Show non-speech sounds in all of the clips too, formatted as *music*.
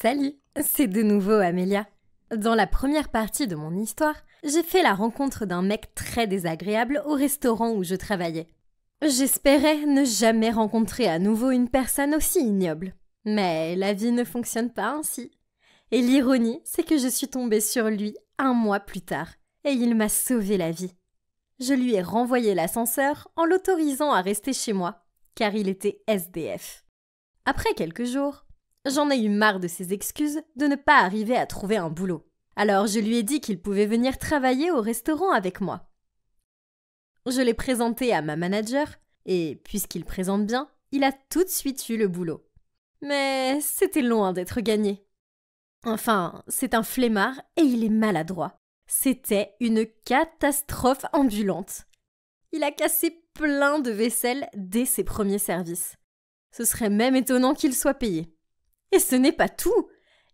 Salut, c'est de nouveau Amélia. Dans la première partie de mon histoire, j'ai fait la rencontre d'un mec très désagréable au restaurant où je travaillais. J'espérais ne jamais rencontrer à nouveau une personne aussi ignoble. Mais la vie ne fonctionne pas ainsi. Et l'ironie, c'est que je suis tombée sur lui un mois plus tard, et il m'a sauvé la vie. Je lui ai renvoyé l'ascenseur en l'autorisant à rester chez moi, car il était SDF. Après quelques jours, J'en ai eu marre de ses excuses de ne pas arriver à trouver un boulot. Alors je lui ai dit qu'il pouvait venir travailler au restaurant avec moi. Je l'ai présenté à ma manager, et puisqu'il présente bien, il a tout de suite eu le boulot. Mais c'était loin d'être gagné. Enfin, c'est un flemmard et il est maladroit. C'était une catastrophe ambulante. Il a cassé plein de vaisselles dès ses premiers services. Ce serait même étonnant qu'il soit payé. Et ce n'est pas tout.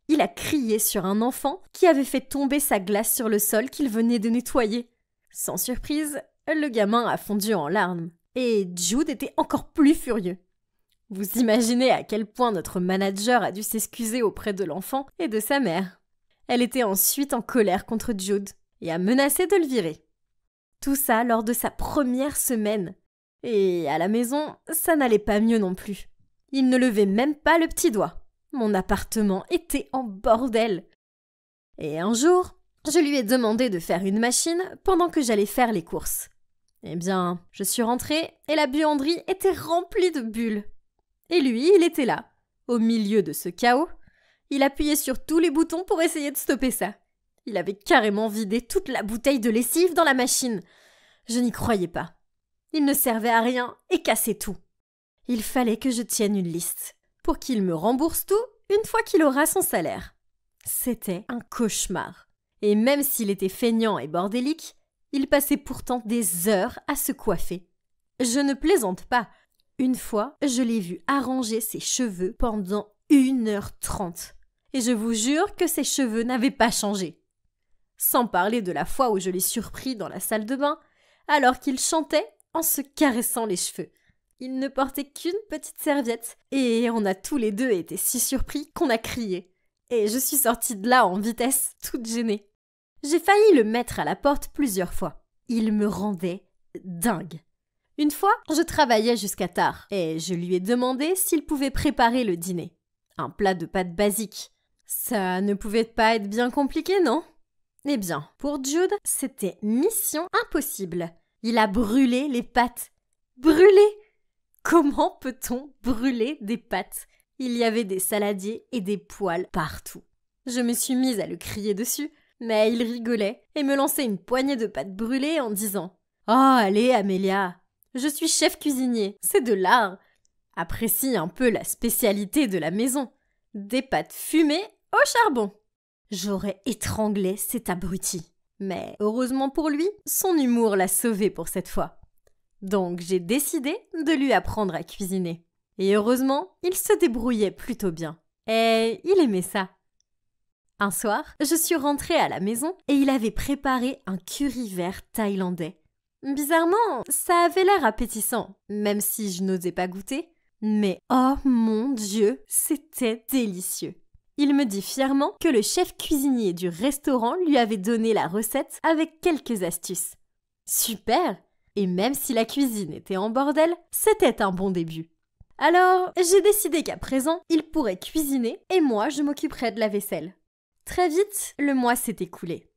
Il a crié sur un enfant qui avait fait tomber sa glace sur le sol qu'il venait de nettoyer. Sans surprise, le gamin a fondu en larmes. Et Jude était encore plus furieux. Vous imaginez à quel point notre manager a dû s'excuser auprès de l'enfant et de sa mère. Elle était ensuite en colère contre Jude et a menacé de le virer. Tout ça lors de sa première semaine. Et à la maison, ça n'allait pas mieux non plus. Il ne levait même pas le petit doigt. Mon appartement était en bordel. Et un jour, je lui ai demandé de faire une machine pendant que j'allais faire les courses. Eh bien, je suis rentrée et la buanderie était remplie de bulles. Et lui, il était là, au milieu de ce chaos. Il appuyait sur tous les boutons pour essayer de stopper ça. Il avait carrément vidé toute la bouteille de lessive dans la machine. Je n'y croyais pas. Il ne servait à rien et cassait tout. Il fallait que je tienne une liste pour qu'il me rembourse tout une fois qu'il aura son salaire. C'était un cauchemar. Et même s'il était feignant et bordélique, il passait pourtant des heures à se coiffer. Je ne plaisante pas. Une fois, je l'ai vu arranger ses cheveux pendant une heure trente. Et je vous jure que ses cheveux n'avaient pas changé. Sans parler de la fois où je l'ai surpris dans la salle de bain, alors qu'il chantait en se caressant les cheveux. Il ne portait qu'une petite serviette, et on a tous les deux été si surpris qu'on a crié. Et je suis sortie de là en vitesse, toute gênée. J'ai failli le mettre à la porte plusieurs fois. Il me rendait dingue. Une fois, je travaillais jusqu'à tard, et je lui ai demandé s'il pouvait préparer le dîner. Un plat de pâtes basiques, Ça ne pouvait pas être bien compliqué, non Eh bien, pour Jude, c'était mission impossible. Il a brûlé les pâtes. Brûlé Comment peut-on brûler des pâtes Il y avait des saladiers et des poils partout. Je me suis mise à le crier dessus, mais il rigolait et me lançait une poignée de pâtes brûlées en disant Oh, allez, Amélia Je suis chef cuisinier, c'est de l'art Apprécie un peu la spécialité de la maison des pâtes fumées au charbon J'aurais étranglé cet abruti. Mais heureusement pour lui, son humour l'a sauvé pour cette fois. Donc j'ai décidé de lui apprendre à cuisiner. Et heureusement, il se débrouillait plutôt bien. Et il aimait ça. Un soir, je suis rentrée à la maison et il avait préparé un curry vert thaïlandais. Bizarrement, ça avait l'air appétissant, même si je n'osais pas goûter. Mais oh mon Dieu, c'était délicieux. Il me dit fièrement que le chef cuisinier du restaurant lui avait donné la recette avec quelques astuces. Super et même si la cuisine était en bordel, c'était un bon début. Alors, j'ai décidé qu'à présent, il pourrait cuisiner et moi, je m'occuperais de la vaisselle. Très vite, le mois s'est écoulé.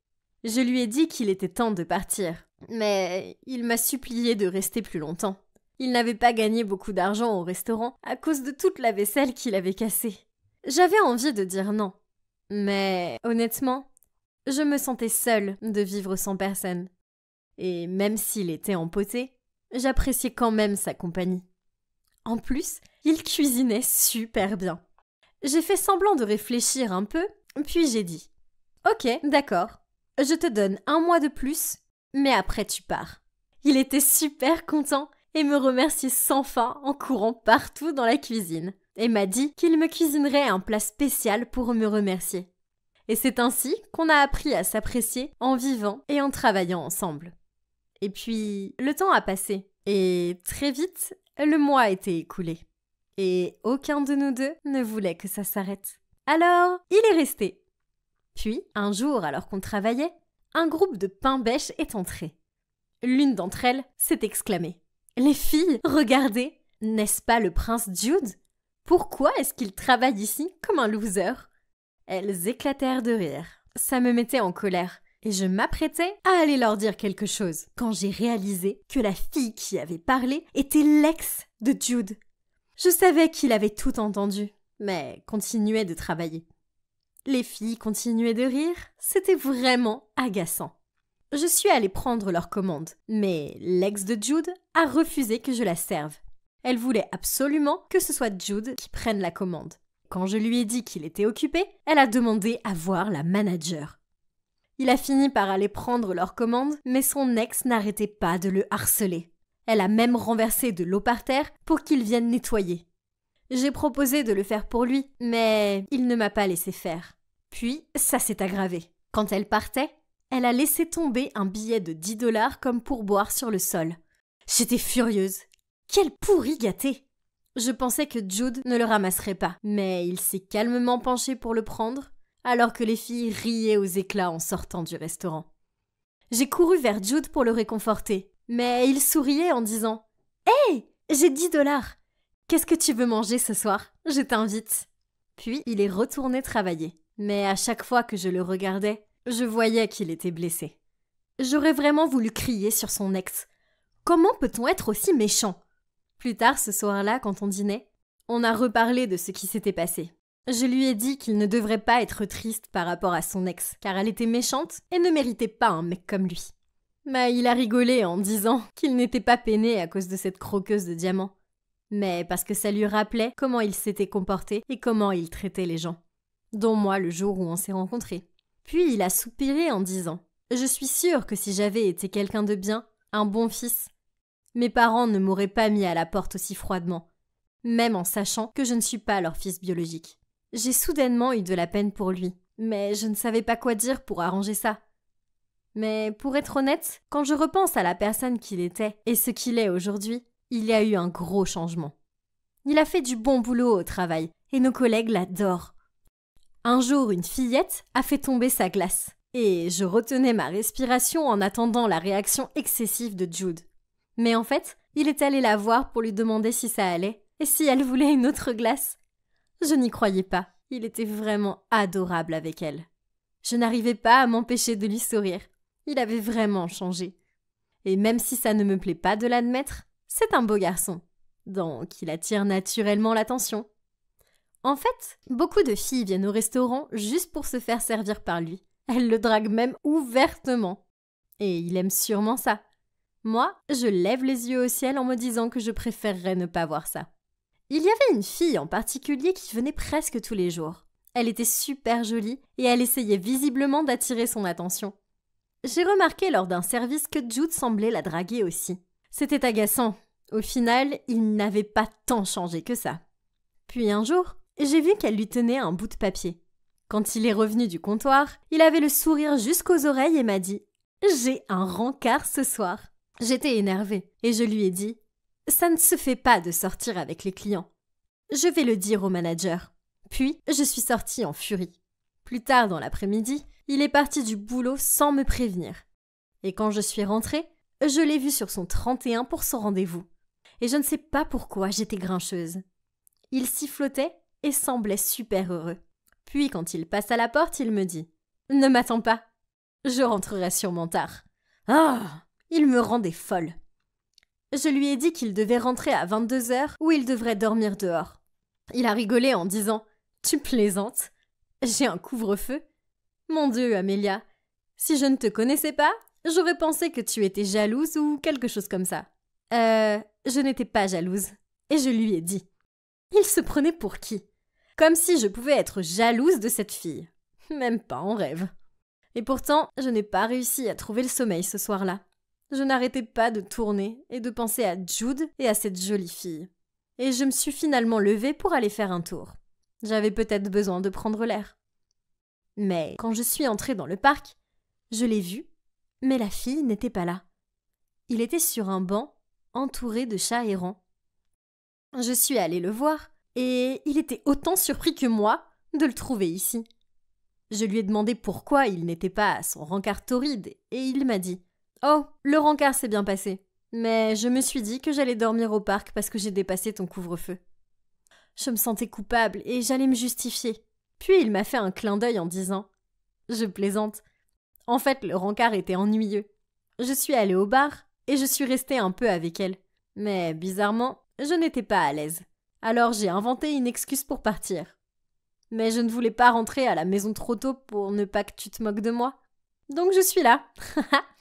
Je lui ai dit qu'il était temps de partir, mais il m'a supplié de rester plus longtemps. Il n'avait pas gagné beaucoup d'argent au restaurant à cause de toute la vaisselle qu'il avait cassée. J'avais envie de dire non. Mais honnêtement, je me sentais seule de vivre sans personne et même s'il était empoté, j'appréciais quand même sa compagnie. En plus, il cuisinait super bien. J'ai fait semblant de réfléchir un peu, puis j'ai dit Ok, d'accord, je te donne un mois de plus, mais après tu pars. Il était super content et me remerciait sans fin en courant partout dans la cuisine, et m'a dit qu'il me cuisinerait un plat spécial pour me remercier. Et c'est ainsi qu'on a appris à s'apprécier en vivant et en travaillant ensemble. Et puis, le temps a passé. Et très vite, le mois a été écoulé. Et aucun de nous deux ne voulait que ça s'arrête. Alors, il est resté. Puis, un jour, alors qu'on travaillait, un groupe de pain-bêches est entré. L'une d'entre elles s'est exclamée. Les filles, regardez, n'est-ce pas le prince Jude Pourquoi est-ce qu'il travaille ici comme un loser Elles éclatèrent de rire. Ça me mettait en colère et je m'apprêtais à aller leur dire quelque chose quand j'ai réalisé que la fille qui avait parlé était l'ex de Jude. Je savais qu'il avait tout entendu, mais continuait de travailler. Les filles continuaient de rire, c'était vraiment agaçant. Je suis allée prendre leur commande, mais l'ex de Jude a refusé que je la serve. Elle voulait absolument que ce soit Jude qui prenne la commande. Quand je lui ai dit qu'il était occupé, elle a demandé à voir la manager. Il a fini par aller prendre leur commande, mais son ex n'arrêtait pas de le harceler. Elle a même renversé de l'eau par terre pour qu'il vienne nettoyer. J'ai proposé de le faire pour lui, mais il ne m'a pas laissé faire. Puis, ça s'est aggravé. Quand elle partait, elle a laissé tomber un billet de 10 dollars comme pourboire sur le sol. J'étais furieuse. Quel pourri gâté Je pensais que Jude ne le ramasserait pas, mais il s'est calmement penché pour le prendre, alors que les filles riaient aux éclats en sortant du restaurant. J'ai couru vers Jude pour le réconforter, mais il souriait en disant Hé J'ai 10 dollars Qu'est-ce que tu veux manger ce soir Je t'invite Puis il est retourné travailler, mais à chaque fois que je le regardais, je voyais qu'il était blessé. J'aurais vraiment voulu crier sur son ex. Comment peut-on être aussi méchant Plus tard ce soir-là, quand on dînait, on a reparlé de ce qui s'était passé, je lui ai dit qu'il ne devrait pas être triste par rapport à son ex, car elle était méchante et ne méritait pas un mec comme lui. Mais bah, il a rigolé en disant qu'il n'était pas peiné à cause de cette croqueuse de diamants, mais parce que ça lui rappelait comment il s'était comporté et comment il traitait les gens, dont moi le jour où on s'est rencontrés. Puis il a soupiré en disant Je suis sûr que si j'avais été quelqu'un de bien, un bon fils, mes parents ne m'auraient pas mis à la porte aussi froidement, même en sachant que je ne suis pas leur fils biologique. J'ai soudainement eu de la peine pour lui, mais je ne savais pas quoi dire pour arranger ça. Mais pour être honnête, quand je repense à la personne qu'il était et ce qu'il est aujourd'hui, il y a eu un gros changement. Il a fait du bon boulot au travail, et nos collègues l'adorent. Un jour, une fillette a fait tomber sa glace, et je retenais ma respiration en attendant la réaction excessive de Jude. Mais en fait, il est allé la voir pour lui demander si ça allait, et si elle voulait une autre glace. Je n'y croyais pas. Il était vraiment adorable avec elle. Je n'arrivais pas à m'empêcher de lui sourire. Il avait vraiment changé. Et même si ça ne me plaît pas de l'admettre, c'est un beau garçon. Donc il attire naturellement l'attention. En fait, beaucoup de filles viennent au restaurant juste pour se faire servir par lui. Elles le draguent même ouvertement. Et il aime sûrement ça. Moi, je lève les yeux au ciel en me disant que je préférerais ne pas voir ça. Il y avait une fille en particulier qui venait presque tous les jours. Elle était super jolie et elle essayait visiblement d'attirer son attention. J'ai remarqué lors d'un service que Jude semblait la draguer aussi. C'était agaçant. Au final, il n'avait pas tant changé que ça. Puis un jour, j'ai vu qu'elle lui tenait un bout de papier. Quand il est revenu du comptoir, il avait le sourire jusqu'aux oreilles et m'a dit J'ai un rencard ce soir. J'étais énervée et je lui ai dit ça ne se fait pas de sortir avec les clients. Je vais le dire au manager. Puis, je suis sortie en furie. Plus tard dans l'après-midi, il est parti du boulot sans me prévenir. Et quand je suis rentrée, je l'ai vu sur son 31 pour son rendez-vous. Et je ne sais pas pourquoi j'étais grincheuse. Il sifflotait et semblait super heureux. Puis quand il passe à la porte, il me dit Ne m'attends pas, je rentrerai sûrement tard. Ah Il me rendait folle je lui ai dit qu'il devait rentrer à 22 heures ou il devrait dormir dehors. Il a rigolé en disant Tu plaisantes J'ai un couvre-feu Mon Dieu, Amélia, si je ne te connaissais pas, j'aurais pensé que tu étais jalouse ou quelque chose comme ça. Euh, je n'étais pas jalouse. Et je lui ai dit. Il se prenait pour qui Comme si je pouvais être jalouse de cette fille. Même pas en rêve. Et pourtant, je n'ai pas réussi à trouver le sommeil ce soir-là je n'arrêtais pas de tourner et de penser à Jude et à cette jolie fille. Et je me suis finalement levée pour aller faire un tour. J'avais peut-être besoin de prendre l'air. Mais quand je suis entrée dans le parc, je l'ai vu, mais la fille n'était pas là. Il était sur un banc, entouré de chats errants. Je suis allée le voir, et il était autant surpris que moi de le trouver ici. Je lui ai demandé pourquoi il n'était pas à son rencard torride, et il m'a dit Oh, le rencard s'est bien passé. Mais je me suis dit que j'allais dormir au parc parce que j'ai dépassé ton couvre-feu. Je me sentais coupable et j'allais me justifier. Puis il m'a fait un clin d'œil en disant Je plaisante. En fait, le rencard était ennuyeux. Je suis allée au bar et je suis restée un peu avec elle. Mais bizarrement, je n'étais pas à l'aise. Alors j'ai inventé une excuse pour partir. Mais je ne voulais pas rentrer à la maison trop tôt pour ne pas que tu te moques de moi. Donc je suis là. *laughs*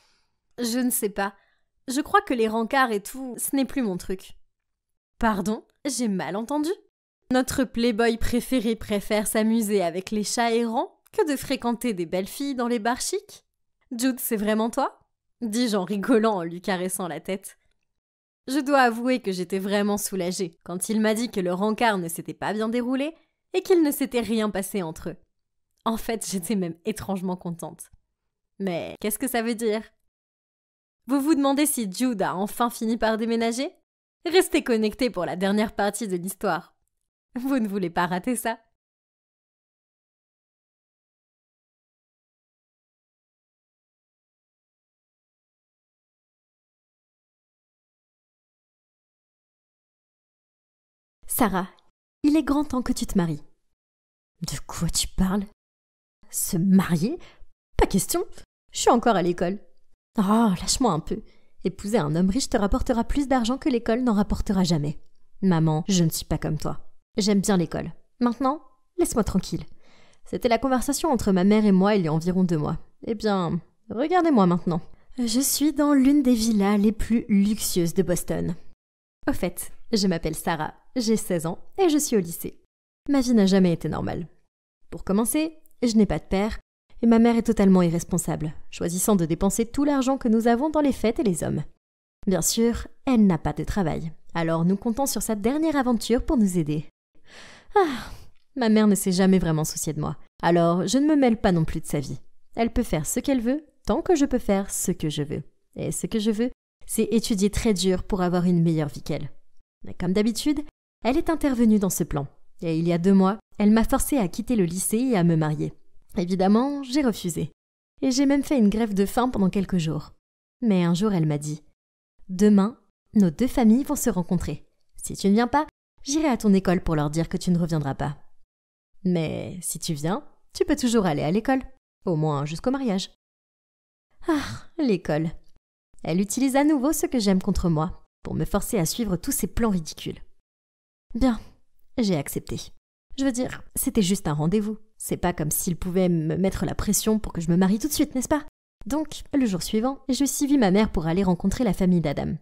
Je ne sais pas. Je crois que les rancards et tout, ce n'est plus mon truc. Pardon, j'ai mal entendu. Notre playboy préféré préfère s'amuser avec les chats errants que de fréquenter des belles filles dans les bars chics. Jude, c'est vraiment toi dis-je en rigolant en lui caressant la tête. Je dois avouer que j'étais vraiment soulagée quand il m'a dit que le rencard ne s'était pas bien déroulé et qu'il ne s'était rien passé entre eux. En fait, j'étais même étrangement contente. Mais qu'est-ce que ça veut dire vous vous demandez si Jude a enfin fini par déménager Restez connectés pour la dernière partie de l'histoire. Vous ne voulez pas rater ça. Sarah, il est grand temps que tu te maries. De quoi tu parles Se marier Pas question. Je suis encore à l'école. Oh, lâche-moi un peu. Épouser un homme riche te rapportera plus d'argent que l'école n'en rapportera jamais. Maman, je ne suis pas comme toi. J'aime bien l'école. Maintenant, laisse-moi tranquille. C'était la conversation entre ma mère et moi il y a environ deux mois. Eh bien, regardez-moi maintenant. Je suis dans l'une des villas les plus luxueuses de Boston. Au fait, je m'appelle Sarah, j'ai 16 ans et je suis au lycée. Ma vie n'a jamais été normale. Pour commencer, je n'ai pas de père, et ma mère est totalement irresponsable, choisissant de dépenser tout l'argent que nous avons dans les fêtes et les hommes. Bien sûr, elle n'a pas de travail, alors nous comptons sur sa dernière aventure pour nous aider. Ah, ma mère ne s'est jamais vraiment souciée de moi, alors je ne me mêle pas non plus de sa vie. Elle peut faire ce qu'elle veut, tant que je peux faire ce que je veux. Et ce que je veux, c'est étudier très dur pour avoir une meilleure vie qu'elle. Mais comme d'habitude, elle est intervenue dans ce plan, et il y a deux mois, elle m'a forcé à quitter le lycée et à me marier. Évidemment, j'ai refusé. Et j'ai même fait une grève de faim pendant quelques jours. Mais un jour, elle m'a dit Demain, nos deux familles vont se rencontrer. Si tu ne viens pas, j'irai à ton école pour leur dire que tu ne reviendras pas. Mais si tu viens, tu peux toujours aller à l'école, au moins jusqu'au mariage. Ah, l'école. Elle utilise à nouveau ce que j'aime contre moi, pour me forcer à suivre tous ses plans ridicules. Bien, j'ai accepté. Je veux dire, c'était juste un rendez-vous. C'est pas comme s'il pouvait me mettre la pression pour que je me marie tout de suite, n'est-ce pas Donc, le jour suivant, je suivis ma mère pour aller rencontrer la famille d'Adam.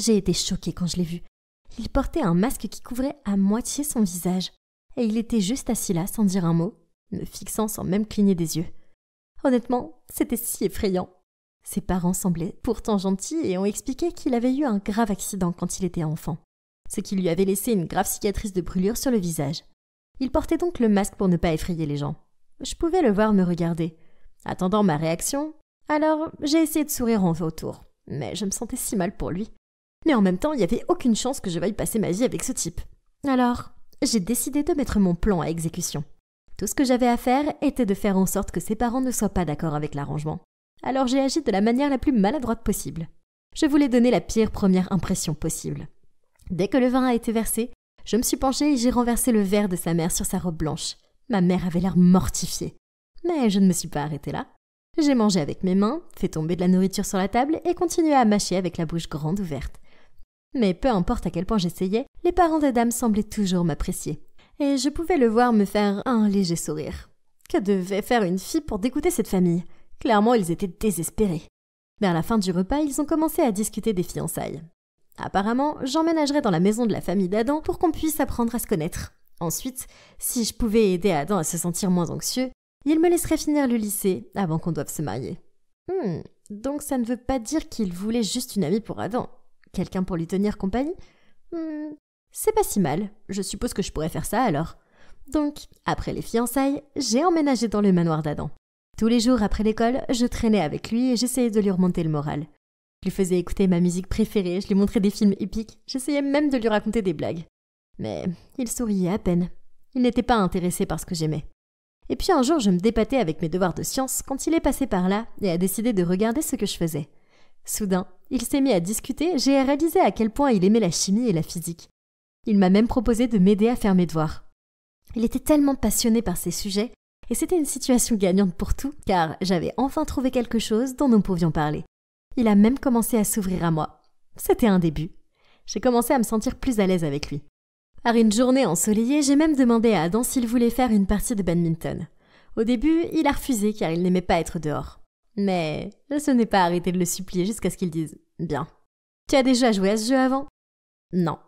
J'ai été choquée quand je l'ai vu. Il portait un masque qui couvrait à moitié son visage, et il était juste assis là sans dire un mot, me fixant sans même cligner des yeux. Honnêtement, c'était si effrayant. Ses parents semblaient pourtant gentils et ont expliqué qu'il avait eu un grave accident quand il était enfant, ce qui lui avait laissé une grave cicatrice de brûlure sur le visage. Il portait donc le masque pour ne pas effrayer les gens. Je pouvais le voir me regarder. Attendant ma réaction, alors j'ai essayé de sourire en retour, mais je me sentais si mal pour lui. Mais en même temps, il n'y avait aucune chance que je veuille passer ma vie avec ce type. Alors, j'ai décidé de mettre mon plan à exécution. Tout ce que j'avais à faire était de faire en sorte que ses parents ne soient pas d'accord avec l'arrangement. Alors j'ai agi de la manière la plus maladroite possible. Je voulais donner la pire première impression possible. Dès que le vin a été versé, je me suis penchée et j'ai renversé le verre de sa mère sur sa robe blanche. Ma mère avait l'air mortifiée. Mais je ne me suis pas arrêtée là. J'ai mangé avec mes mains, fait tomber de la nourriture sur la table et continué à mâcher avec la bouche grande ouverte. Mais peu importe à quel point j'essayais, les parents des dames semblaient toujours m'apprécier. Et je pouvais le voir me faire un léger sourire. Que devait faire une fille pour dégoûter cette famille Clairement, ils étaient désespérés. Vers la fin du repas, ils ont commencé à discuter des fiançailles. Apparemment, j'emménagerai dans la maison de la famille d'Adam pour qu'on puisse apprendre à se connaître. Ensuite, si je pouvais aider Adam à se sentir moins anxieux, il me laisserait finir le lycée avant qu'on doive se marier. Hmm, donc ça ne veut pas dire qu'il voulait juste une amie pour Adam. Quelqu'un pour lui tenir compagnie hmm, C'est pas si mal, je suppose que je pourrais faire ça alors. Donc, après les fiançailles, j'ai emménagé dans le manoir d'Adam. Tous les jours après l'école, je traînais avec lui et j'essayais de lui remonter le moral. Je lui faisais écouter ma musique préférée, je lui montrais des films épiques, j'essayais même de lui raconter des blagues. Mais il souriait à peine. Il n'était pas intéressé par ce que j'aimais. Et puis un jour, je me dépatais avec mes devoirs de science quand il est passé par là et a décidé de regarder ce que je faisais. Soudain, il s'est mis à discuter, j'ai réalisé à quel point il aimait la chimie et la physique. Il m'a même proposé de m'aider à faire mes devoirs. Il était tellement passionné par ces sujets, et c'était une situation gagnante pour tout, car j'avais enfin trouvé quelque chose dont nous pouvions parler. Il a même commencé à s'ouvrir à moi. C'était un début. J'ai commencé à me sentir plus à l'aise avec lui. Par une journée ensoleillée, j'ai même demandé à Adam s'il voulait faire une partie de badminton. Au début, il a refusé car il n'aimait pas être dehors. Mais ce n'est pas arrêté de le supplier jusqu'à ce qu'il dise Bien. Tu as déjà joué à ce jeu avant Non.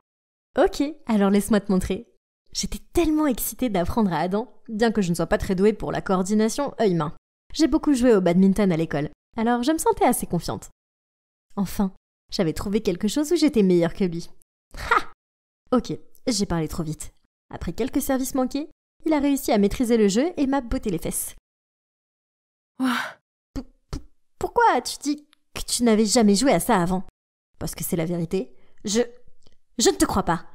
Ok, alors laisse-moi te montrer. J'étais tellement excitée d'apprendre à Adam, bien que je ne sois pas très douée pour la coordination œil-main. J'ai beaucoup joué au badminton à l'école, alors je me sentais assez confiante. Enfin, j'avais trouvé quelque chose où j'étais meilleure que lui. Ha Ok, j'ai parlé trop vite. Après quelques services manqués, il a réussi à maîtriser le jeu et m'a botté les fesses. Pourquoi as-tu dis que tu n'avais jamais joué à ça avant Parce que c'est la vérité. Je. Je ne te crois pas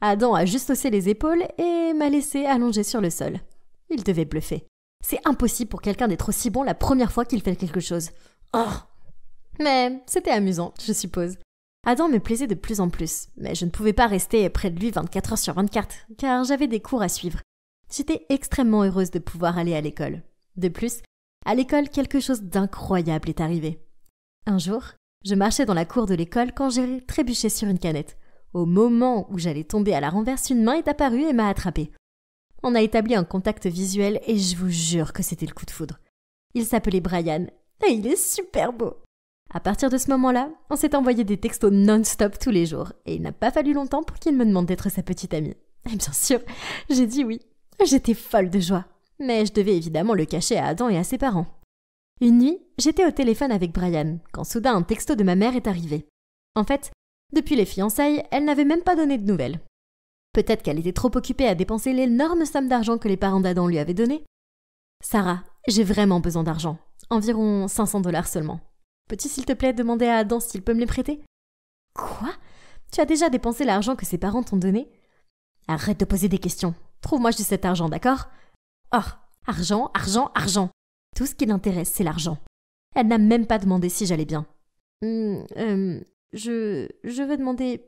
Adam a juste haussé les épaules et m'a laissé allongée sur le sol. Il devait bluffer. C'est impossible pour quelqu'un d'être aussi bon la première fois qu'il fait quelque chose. Oh Mais c'était amusant, je suppose. Adam me plaisait de plus en plus, mais je ne pouvais pas rester près de lui 24 heures sur 24, car j'avais des cours à suivre. J'étais extrêmement heureuse de pouvoir aller à l'école. De plus, à l'école, quelque chose d'incroyable est arrivé. Un jour, je marchais dans la cour de l'école quand j'ai trébuché sur une canette. Au moment où j'allais tomber à la renverse, une main est apparue et m'a attrapée on a établi un contact visuel et je vous jure que c'était le coup de foudre. Il s'appelait Brian et il est super beau. À partir de ce moment-là, on s'est envoyé des textos non-stop tous les jours et il n'a pas fallu longtemps pour qu'il me demande d'être sa petite amie. Et bien sûr, j'ai dit oui. J'étais folle de joie. Mais je devais évidemment le cacher à Adam et à ses parents. Une nuit, j'étais au téléphone avec Brian quand soudain un texto de ma mère est arrivé. En fait, depuis les fiançailles, elle n'avait même pas donné de nouvelles. Peut-être qu'elle était trop occupée à dépenser l'énorme somme d'argent que les parents d'Adam lui avaient donnée. Sarah, j'ai vraiment besoin d'argent. Environ 500 dollars seulement. Peux-tu s'il te plaît demander à Adam s'il peut me les prêter Quoi Tu as déjà dépensé l'argent que ses parents t'ont donné Arrête de poser des questions. Trouve-moi juste cet argent, d'accord Oh, argent, argent, argent. Tout ce qui l'intéresse, c'est l'argent. Elle n'a même pas demandé si j'allais bien. Hum, je. Je veux demander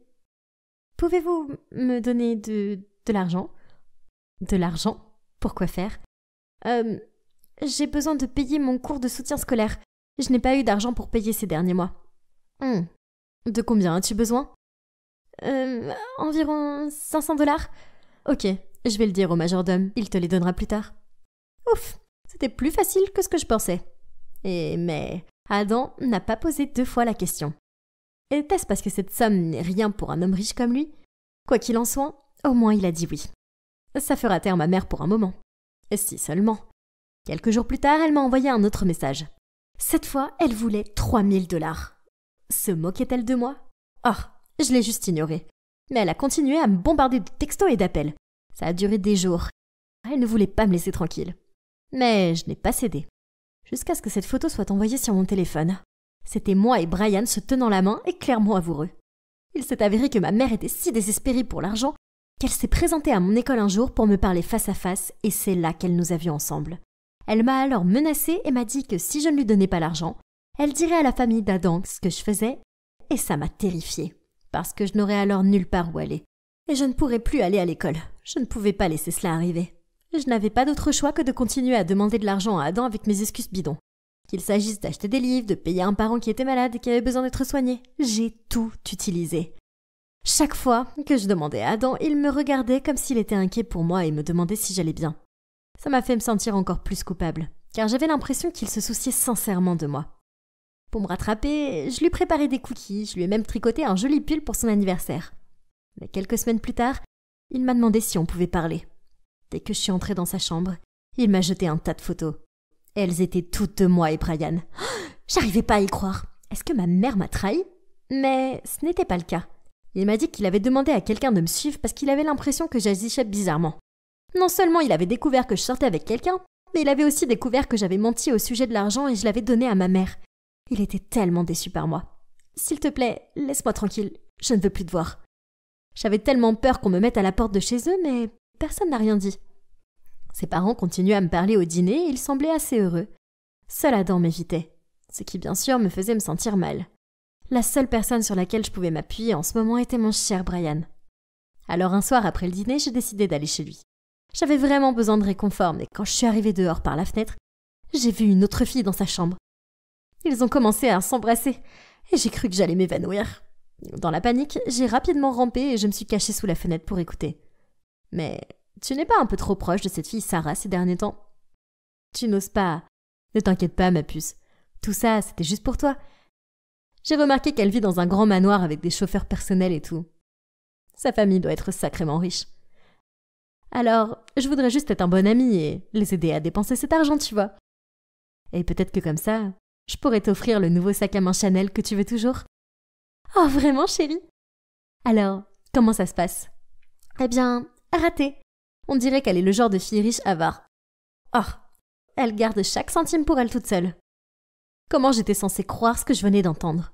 Pouvez-vous me donner de, de l'argent De l'argent Pourquoi faire euh, J'ai besoin de payer mon cours de soutien scolaire. Je n'ai pas eu d'argent pour payer ces derniers mois. Hmm. De combien as-tu besoin euh, Environ 500 dollars. Ok, je vais le dire au majordome, il te les donnera plus tard. Ouf, c'était plus facile que ce que je pensais. Et mais Adam n'a pas posé deux fois la question. « ce parce que cette somme n'est rien pour un homme riche comme lui Quoi qu'il en soit, au moins il a dit oui. Ça fera taire ma mère pour un moment. si seulement. Quelques jours plus tard, elle m'a envoyé un autre message. Cette fois, elle voulait 3000 dollars. Se moquait-elle de moi Or, oh, je l'ai juste ignorée. Mais elle a continué à me bombarder de textos et d'appels. Ça a duré des jours. Elle ne voulait pas me laisser tranquille. Mais je n'ai pas cédé. Jusqu'à ce que cette photo soit envoyée sur mon téléphone. C'était moi et Brian se tenant la main et clairement avoureux. Il s'est avéré que ma mère était si désespérée pour l'argent qu'elle s'est présentée à mon école un jour pour me parler face à face et c'est là qu'elle nous a vus ensemble. Elle m'a alors menacée et m'a dit que si je ne lui donnais pas l'argent, elle dirait à la famille d'Adam ce que je faisais et ça m'a terrifiée parce que je n'aurais alors nulle part où aller et je ne pourrais plus aller à l'école. Je ne pouvais pas laisser cela arriver. Je n'avais pas d'autre choix que de continuer à demander de l'argent à Adam avec mes excuses bidons. Qu'il s'agisse d'acheter des livres, de payer un parent qui était malade et qui avait besoin d'être soigné, j'ai tout utilisé. Chaque fois que je demandais à Adam, il me regardait comme s'il était inquiet pour moi et me demandait si j'allais bien. Ça m'a fait me sentir encore plus coupable, car j'avais l'impression qu'il se souciait sincèrement de moi. Pour me rattraper, je lui préparais des cookies, je lui ai même tricoté un joli pull pour son anniversaire. Mais quelques semaines plus tard, il m'a demandé si on pouvait parler. Dès que je suis entrée dans sa chambre, il m'a jeté un tas de photos. Elles étaient toutes de moi et Brian. *gasps* J'arrivais pas à y croire. Est-ce que ma mère m'a trahi Mais ce n'était pas le cas. Il m'a dit qu'il avait demandé à quelqu'un de me suivre parce qu'il avait l'impression que j'agissais bizarrement. Non seulement il avait découvert que je sortais avec quelqu'un, mais il avait aussi découvert que j'avais menti au sujet de l'argent et je l'avais donné à ma mère. Il était tellement déçu par moi. S'il te plaît, laisse-moi tranquille, je ne veux plus te voir. J'avais tellement peur qu'on me mette à la porte de chez eux, mais personne n'a rien dit. Ses parents continuaient à me parler au dîner et ils semblaient assez heureux. Seul Adam m'évitait, ce qui bien sûr me faisait me sentir mal. La seule personne sur laquelle je pouvais m'appuyer en ce moment était mon cher Brian. Alors un soir après le dîner, j'ai décidé d'aller chez lui. J'avais vraiment besoin de réconfort, mais quand je suis arrivée dehors par la fenêtre, j'ai vu une autre fille dans sa chambre. Ils ont commencé à s'embrasser, et j'ai cru que j'allais m'évanouir. Dans la panique, j'ai rapidement rampé et je me suis cachée sous la fenêtre pour écouter. Mais tu n'es pas un peu trop proche de cette fille Sarah ces derniers temps Tu n'oses pas. Ne t'inquiète pas, ma puce. Tout ça, c'était juste pour toi. J'ai remarqué qu'elle vit dans un grand manoir avec des chauffeurs personnels et tout. Sa famille doit être sacrément riche. Alors, je voudrais juste être un bon ami et les aider à dépenser cet argent, tu vois. Et peut-être que comme ça, je pourrais t'offrir le nouveau sac à main Chanel que tu veux toujours. Oh, vraiment, chérie Alors, comment ça se passe Eh bien, raté. On dirait qu'elle est le genre de fille riche avare. Or, ah, elle garde chaque centime pour elle toute seule. Comment j'étais censée croire ce que je venais d'entendre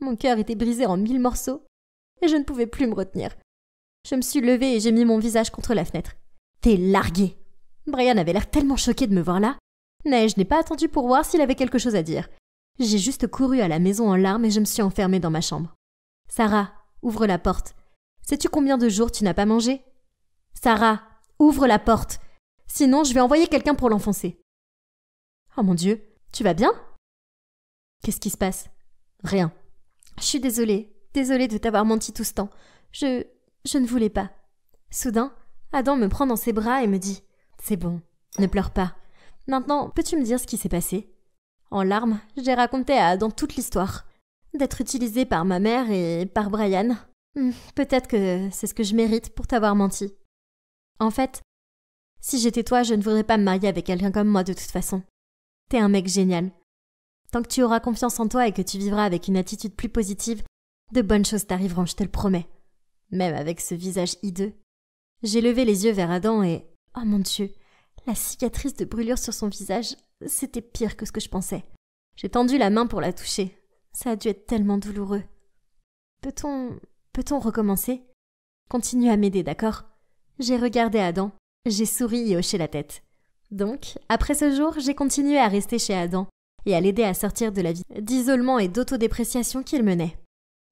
Mon cœur était brisé en mille morceaux, et je ne pouvais plus me retenir. Je me suis levée et j'ai mis mon visage contre la fenêtre. T'es larguée Brian avait l'air tellement choqué de me voir là, mais je n'ai pas attendu pour voir s'il avait quelque chose à dire. J'ai juste couru à la maison en larmes et je me suis enfermée dans ma chambre. Sarah, ouvre la porte. Sais-tu combien de jours tu n'as pas mangé Sarah, Ouvre la porte. Sinon, je vais envoyer quelqu'un pour l'enfoncer. Oh mon Dieu, tu vas bien Qu'est-ce qui se passe Rien. Je suis désolée, désolée de t'avoir menti tout ce temps. Je. je ne voulais pas. Soudain, Adam me prend dans ses bras et me dit C'est bon, ne pleure pas. Maintenant, peux-tu me dire ce qui s'est passé En larmes, j'ai raconté à Adam toute l'histoire. D'être utilisée par ma mère et par Brian. Hmm, peut-être que c'est ce que je mérite pour t'avoir menti. En fait, si j'étais toi, je ne voudrais pas me marier avec quelqu'un comme moi de toute façon. T'es un mec génial. Tant que tu auras confiance en toi et que tu vivras avec une attitude plus positive, de bonnes choses t'arriveront, je te le promets. Même avec ce visage hideux. J'ai levé les yeux vers Adam et. Oh mon Dieu La cicatrice de brûlure sur son visage, c'était pire que ce que je pensais. J'ai tendu la main pour la toucher. Ça a dû être tellement douloureux. Peut-on. peut-on recommencer Continue à m'aider, d'accord j'ai regardé Adam, j'ai souri et hoché la tête. Donc, après ce jour, j'ai continué à rester chez Adam et à l'aider à sortir de la vie d'isolement et d'autodépréciation qu'il menait.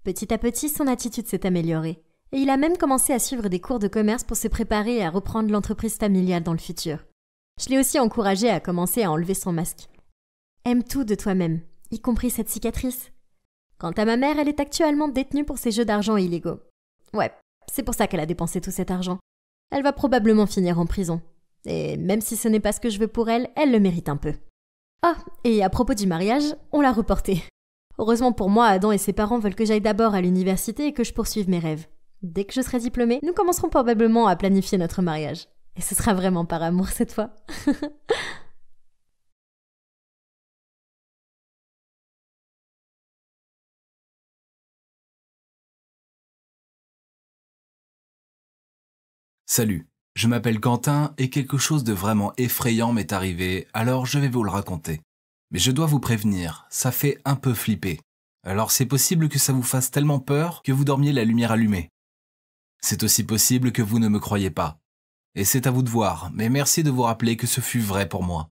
Petit à petit, son attitude s'est améliorée, et il a même commencé à suivre des cours de commerce pour se préparer à reprendre l'entreprise familiale dans le futur. Je l'ai aussi encouragé à commencer à enlever son masque. Aime tout de toi-même, y compris cette cicatrice. Quant à ma mère, elle est actuellement détenue pour ses jeux d'argent illégaux. Ouais, c'est pour ça qu'elle a dépensé tout cet argent elle va probablement finir en prison. Et même si ce n'est pas ce que je veux pour elle, elle le mérite un peu. Ah, et à propos du mariage, on l'a reporté. Heureusement pour moi, Adam et ses parents veulent que j'aille d'abord à l'université et que je poursuive mes rêves. Dès que je serai diplômée, nous commencerons probablement à planifier notre mariage. Et ce sera vraiment par amour cette fois. *laughs* Salut, je m'appelle Quentin et quelque chose de vraiment effrayant m'est arrivé, alors je vais vous le raconter. Mais je dois vous prévenir, ça fait un peu flipper. Alors c'est possible que ça vous fasse tellement peur que vous dormiez la lumière allumée. C'est aussi possible que vous ne me croyez pas. Et c'est à vous de voir, mais merci de vous rappeler que ce fut vrai pour moi.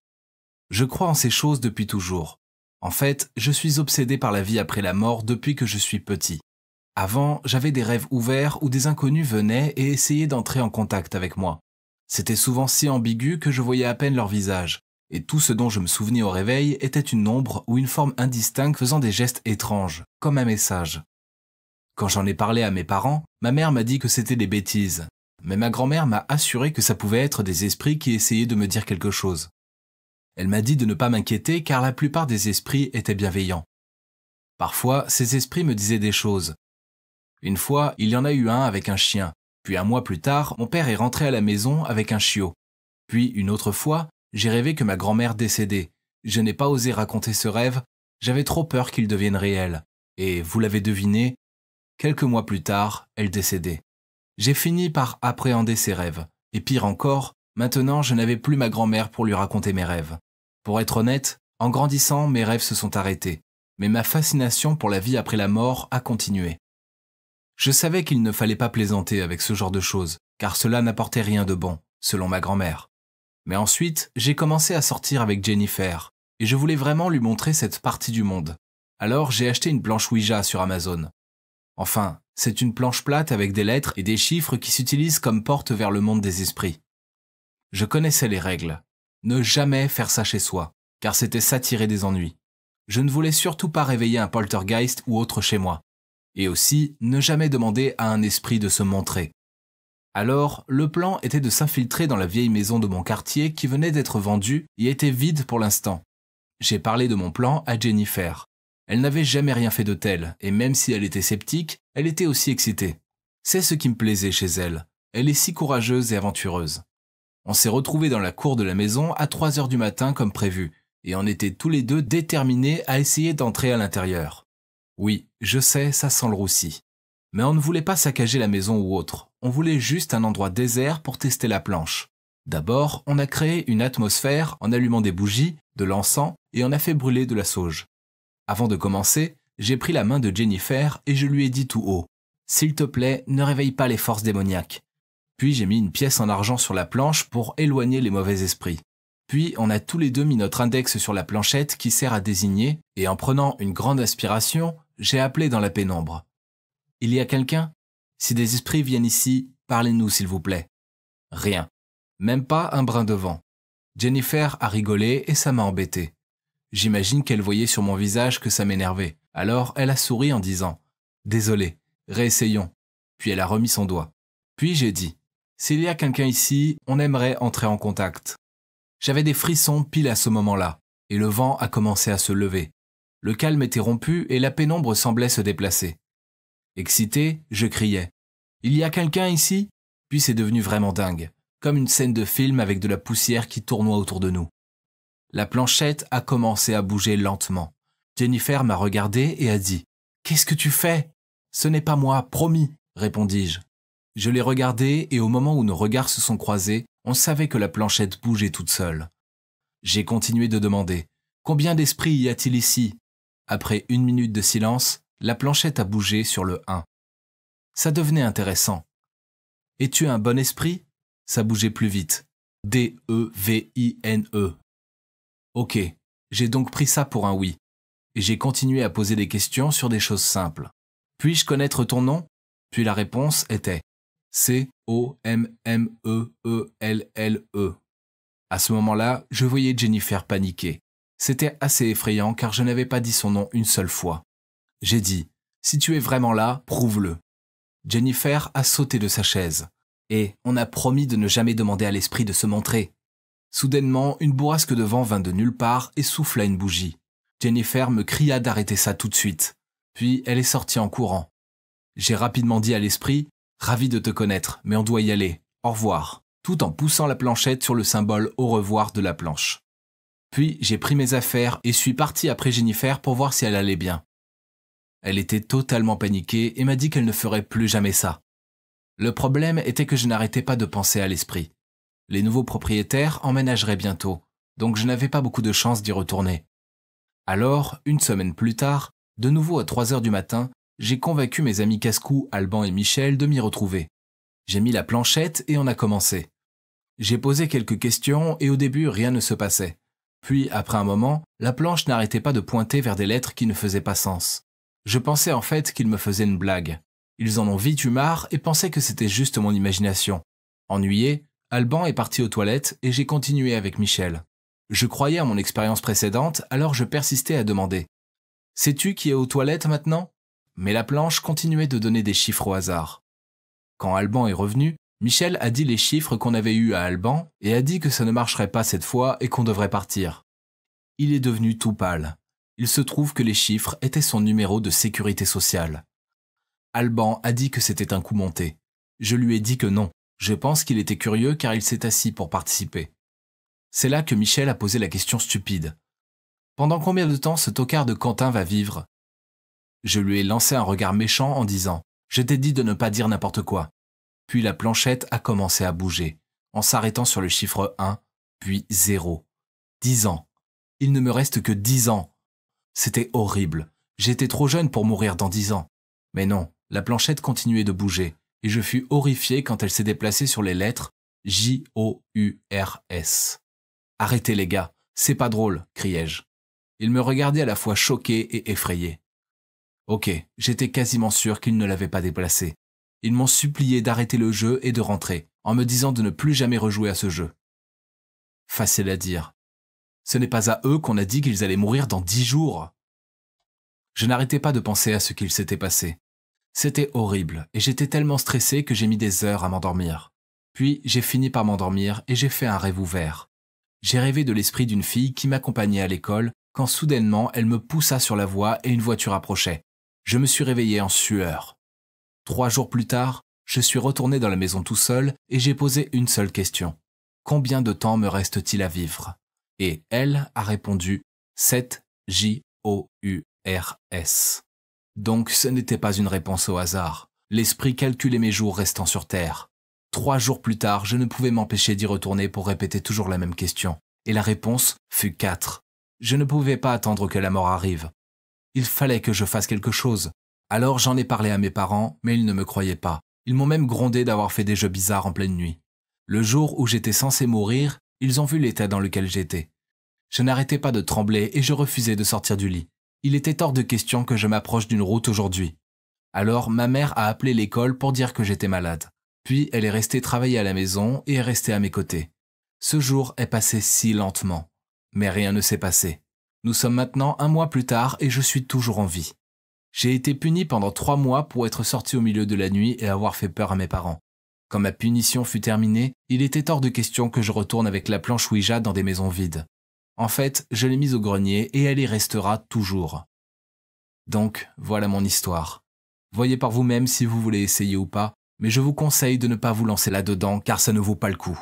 Je crois en ces choses depuis toujours. En fait, je suis obsédé par la vie après la mort depuis que je suis petit. Avant, j'avais des rêves ouverts où des inconnus venaient et essayaient d'entrer en contact avec moi. C'était souvent si ambigu que je voyais à peine leur visage, et tout ce dont je me souvenais au réveil était une ombre ou une forme indistincte faisant des gestes étranges, comme un message. Quand j'en ai parlé à mes parents, ma mère m'a dit que c'était des bêtises, mais ma grand-mère m'a assuré que ça pouvait être des esprits qui essayaient de me dire quelque chose. Elle m'a dit de ne pas m'inquiéter car la plupart des esprits étaient bienveillants. Parfois, ces esprits me disaient des choses, une fois, il y en a eu un avec un chien. Puis un mois plus tard, mon père est rentré à la maison avec un chiot. Puis une autre fois, j'ai rêvé que ma grand-mère décédait. Je n'ai pas osé raconter ce rêve, j'avais trop peur qu'il devienne réel. Et vous l'avez deviné, quelques mois plus tard, elle décédait. J'ai fini par appréhender ces rêves. Et pire encore, maintenant je n'avais plus ma grand-mère pour lui raconter mes rêves. Pour être honnête, en grandissant, mes rêves se sont arrêtés. Mais ma fascination pour la vie après la mort a continué. Je savais qu'il ne fallait pas plaisanter avec ce genre de choses, car cela n'apportait rien de bon, selon ma grand-mère. Mais ensuite, j'ai commencé à sortir avec Jennifer, et je voulais vraiment lui montrer cette partie du monde. Alors j'ai acheté une planche Ouija sur Amazon. Enfin, c'est une planche plate avec des lettres et des chiffres qui s'utilisent comme porte vers le monde des esprits. Je connaissais les règles. Ne jamais faire ça chez soi, car c'était s'attirer des ennuis. Je ne voulais surtout pas réveiller un poltergeist ou autre chez moi et aussi ne jamais demander à un esprit de se montrer. Alors, le plan était de s'infiltrer dans la vieille maison de mon quartier qui venait d'être vendue et était vide pour l'instant. J'ai parlé de mon plan à Jennifer. Elle n'avait jamais rien fait de tel, et même si elle était sceptique, elle était aussi excitée. C'est ce qui me plaisait chez elle. Elle est si courageuse et aventureuse. On s'est retrouvés dans la cour de la maison à 3 heures du matin comme prévu, et on était tous les deux déterminés à essayer d'entrer à l'intérieur. Oui, je sais, ça sent le roussi. Mais on ne voulait pas saccager la maison ou autre, on voulait juste un endroit désert pour tester la planche. D'abord, on a créé une atmosphère en allumant des bougies, de l'encens et on a fait brûler de la sauge. Avant de commencer, j'ai pris la main de Jennifer et je lui ai dit tout haut S'il te plaît, ne réveille pas les forces démoniaques. Puis j'ai mis une pièce en argent sur la planche pour éloigner les mauvais esprits. Puis on a tous les deux mis notre index sur la planchette qui sert à désigner, et en prenant une grande aspiration. J'ai appelé dans la pénombre. Il y a quelqu'un Si des esprits viennent ici, parlez-nous s'il vous plaît. Rien. Même pas un brin de vent. Jennifer a rigolé et ça m'a embêté. J'imagine qu'elle voyait sur mon visage que ça m'énervait. Alors elle a souri en disant Désolé, réessayons. Puis elle a remis son doigt. Puis j'ai dit S'il y a quelqu'un ici, on aimerait entrer en contact. J'avais des frissons pile à ce moment-là, et le vent a commencé à se lever. Le calme était rompu et la pénombre semblait se déplacer. Excité, je criais. Il y a quelqu'un ici Puis c'est devenu vraiment dingue, comme une scène de film avec de la poussière qui tournoie autour de nous. La planchette a commencé à bouger lentement. Jennifer m'a regardé et a dit Qu'est-ce que tu fais Ce n'est pas moi, promis, répondis-je. Je l'ai regardé et au moment où nos regards se sont croisés, on savait que la planchette bougeait toute seule. J'ai continué de demander Combien d'esprits y a-t-il ici après une minute de silence, la planchette a bougé sur le 1. Ça devenait intéressant. Es-tu un bon esprit Ça bougeait plus vite. D-E-V-I-N-E. E. Ok, j'ai donc pris ça pour un oui. Et j'ai continué à poser des questions sur des choses simples. Puis-je connaître ton nom Puis la réponse était c o m m e e l e -E -L -L -E. À ce moment-là, je voyais Jennifer paniquer. C'était assez effrayant car je n'avais pas dit son nom une seule fois. J'ai dit Si tu es vraiment là, prouve-le. Jennifer a sauté de sa chaise. Et on a promis de ne jamais demander à l'esprit de se montrer. Soudainement, une bourrasque de vent vint de nulle part et souffla une bougie. Jennifer me cria d'arrêter ça tout de suite. Puis elle est sortie en courant. J'ai rapidement dit à l'esprit Ravi de te connaître, mais on doit y aller. Au revoir. Tout en poussant la planchette sur le symbole au revoir de la planche. Puis j'ai pris mes affaires et suis parti après Jennifer pour voir si elle allait bien. Elle était totalement paniquée et m'a dit qu'elle ne ferait plus jamais ça. Le problème était que je n'arrêtais pas de penser à l'esprit. Les nouveaux propriétaires emménageraient bientôt, donc je n'avais pas beaucoup de chance d'y retourner. Alors, une semaine plus tard, de nouveau à 3 heures du matin, j'ai convaincu mes amis Cascou, Alban et Michel de m'y retrouver. J'ai mis la planchette et on a commencé. J'ai posé quelques questions et au début rien ne se passait. Puis, après un moment, la planche n'arrêtait pas de pointer vers des lettres qui ne faisaient pas sens. Je pensais en fait qu'ils me faisaient une blague. Ils en ont vite eu marre et pensaient que c'était juste mon imagination. Ennuyé, Alban est parti aux toilettes et j'ai continué avec Michel. Je croyais à mon expérience précédente, alors je persistais à demander. Sais-tu qui est aux toilettes maintenant Mais la planche continuait de donner des chiffres au hasard. Quand Alban est revenu, Michel a dit les chiffres qu'on avait eus à Alban et a dit que ça ne marcherait pas cette fois et qu'on devrait partir. Il est devenu tout pâle. Il se trouve que les chiffres étaient son numéro de sécurité sociale. Alban a dit que c'était un coup monté. Je lui ai dit que non. Je pense qu'il était curieux car il s'est assis pour participer. C'est là que Michel a posé la question stupide. Pendant combien de temps ce tocard de Quentin va vivre Je lui ai lancé un regard méchant en disant Je t'ai dit de ne pas dire n'importe quoi. Puis la planchette a commencé à bouger, en s'arrêtant sur le chiffre 1, puis 0. 10 ans. Il ne me reste que 10 ans. C'était horrible. J'étais trop jeune pour mourir dans 10 ans. Mais non, la planchette continuait de bouger, et je fus horrifié quand elle s'est déplacée sur les lettres J-O-U-R-S. Arrêtez les gars, c'est pas drôle, criai-je. Il me regardait à la fois choqué et effrayé. Ok, j'étais quasiment sûr qu'il ne l'avait pas déplacée, ils m'ont supplié d'arrêter le jeu et de rentrer, en me disant de ne plus jamais rejouer à ce jeu. Facile à dire. Ce n'est pas à eux qu'on a dit qu'ils allaient mourir dans dix jours. Je n'arrêtais pas de penser à ce qu'il s'était passé. C'était horrible, et j'étais tellement stressé que j'ai mis des heures à m'endormir. Puis j'ai fini par m'endormir et j'ai fait un rêve ouvert. J'ai rêvé de l'esprit d'une fille qui m'accompagnait à l'école quand soudainement elle me poussa sur la voie et une voiture approchait. Je me suis réveillé en sueur. Trois jours plus tard, je suis retourné dans la maison tout seul et j'ai posé une seule question. Combien de temps me reste-t-il à vivre Et elle a répondu 7 J-O-U-R-S. Donc ce n'était pas une réponse au hasard. L'esprit calculait mes jours restant sur Terre. Trois jours plus tard, je ne pouvais m'empêcher d'y retourner pour répéter toujours la même question. Et la réponse fut 4. Je ne pouvais pas attendre que la mort arrive. Il fallait que je fasse quelque chose. Alors j'en ai parlé à mes parents, mais ils ne me croyaient pas. Ils m'ont même grondé d'avoir fait des jeux bizarres en pleine nuit. Le jour où j'étais censé mourir, ils ont vu l'état dans lequel j'étais. Je n'arrêtais pas de trembler et je refusais de sortir du lit. Il était hors de question que je m'approche d'une route aujourd'hui. Alors ma mère a appelé l'école pour dire que j'étais malade. Puis elle est restée travailler à la maison et est restée à mes côtés. Ce jour est passé si lentement. Mais rien ne s'est passé. Nous sommes maintenant un mois plus tard et je suis toujours en vie. J'ai été puni pendant trois mois pour être sorti au milieu de la nuit et avoir fait peur à mes parents. Quand ma punition fut terminée, il était hors de question que je retourne avec la planche Ouija dans des maisons vides. En fait, je l'ai mise au grenier et elle y restera toujours. Donc, voilà mon histoire. Voyez par vous-même si vous voulez essayer ou pas, mais je vous conseille de ne pas vous lancer là-dedans car ça ne vaut pas le coup.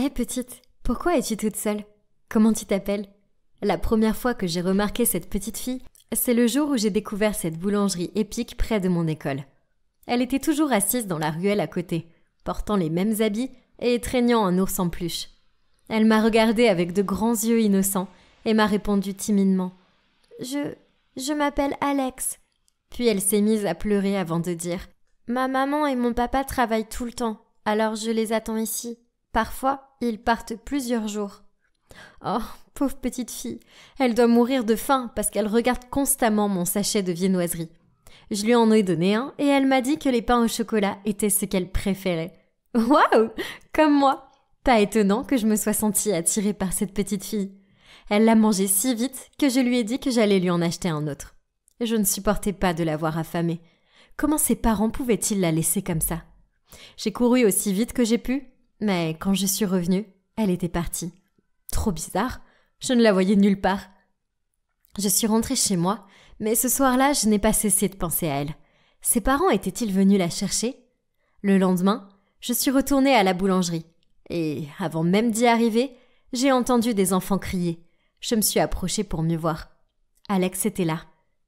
Hé eh, petite, pourquoi es-tu toute seule Comment tu t'appelles La première fois que j'ai remarqué cette petite fille, c'est le jour où j'ai découvert cette boulangerie épique près de mon école. Elle était toujours assise dans la ruelle à côté, portant les mêmes habits et étreignant un ours en pluche. Elle m'a regardé avec de grands yeux innocents et m'a répondu timidement Je. je m'appelle Alex. Puis elle s'est mise à pleurer avant de dire Ma maman et mon papa travaillent tout le temps, alors je les attends ici. Parfois, ils partent plusieurs jours. Oh, pauvre petite fille, elle doit mourir de faim parce qu'elle regarde constamment mon sachet de viennoiserie. Je lui en ai donné un et elle m'a dit que les pains au chocolat étaient ce qu'elle préférait. Waouh Comme moi Pas étonnant que je me sois sentie attirée par cette petite fille. Elle l'a mangé si vite que je lui ai dit que j'allais lui en acheter un autre. Je ne supportais pas de l'avoir affamée. Comment ses parents pouvaient-ils la laisser comme ça J'ai couru aussi vite que j'ai pu mais quand je suis revenue, elle était partie. Trop bizarre, je ne la voyais nulle part. Je suis rentrée chez moi, mais ce soir-là, je n'ai pas cessé de penser à elle. Ses parents étaient-ils venus la chercher Le lendemain, je suis retournée à la boulangerie. Et avant même d'y arriver, j'ai entendu des enfants crier. Je me suis approchée pour mieux voir. Alex était là,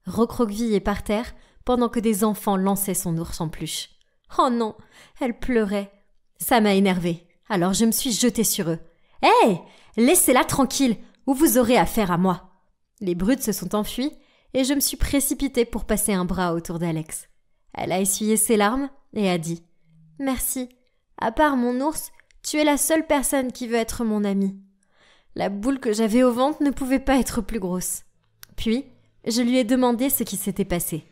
recroquevillé par terre, pendant que des enfants lançaient son ours en pluche. Oh non, elle pleurait. Ça m'a énervé. Alors je me suis jetée sur eux. Hé Laissez-la tranquille, ou vous aurez affaire à moi. Les brutes se sont enfuies, et je me suis précipitée pour passer un bras autour d'Alex. Elle a essuyé ses larmes et a dit Merci. À part mon ours, tu es la seule personne qui veut être mon amie. La boule que j'avais au ventre ne pouvait pas être plus grosse. Puis, je lui ai demandé ce qui s'était passé.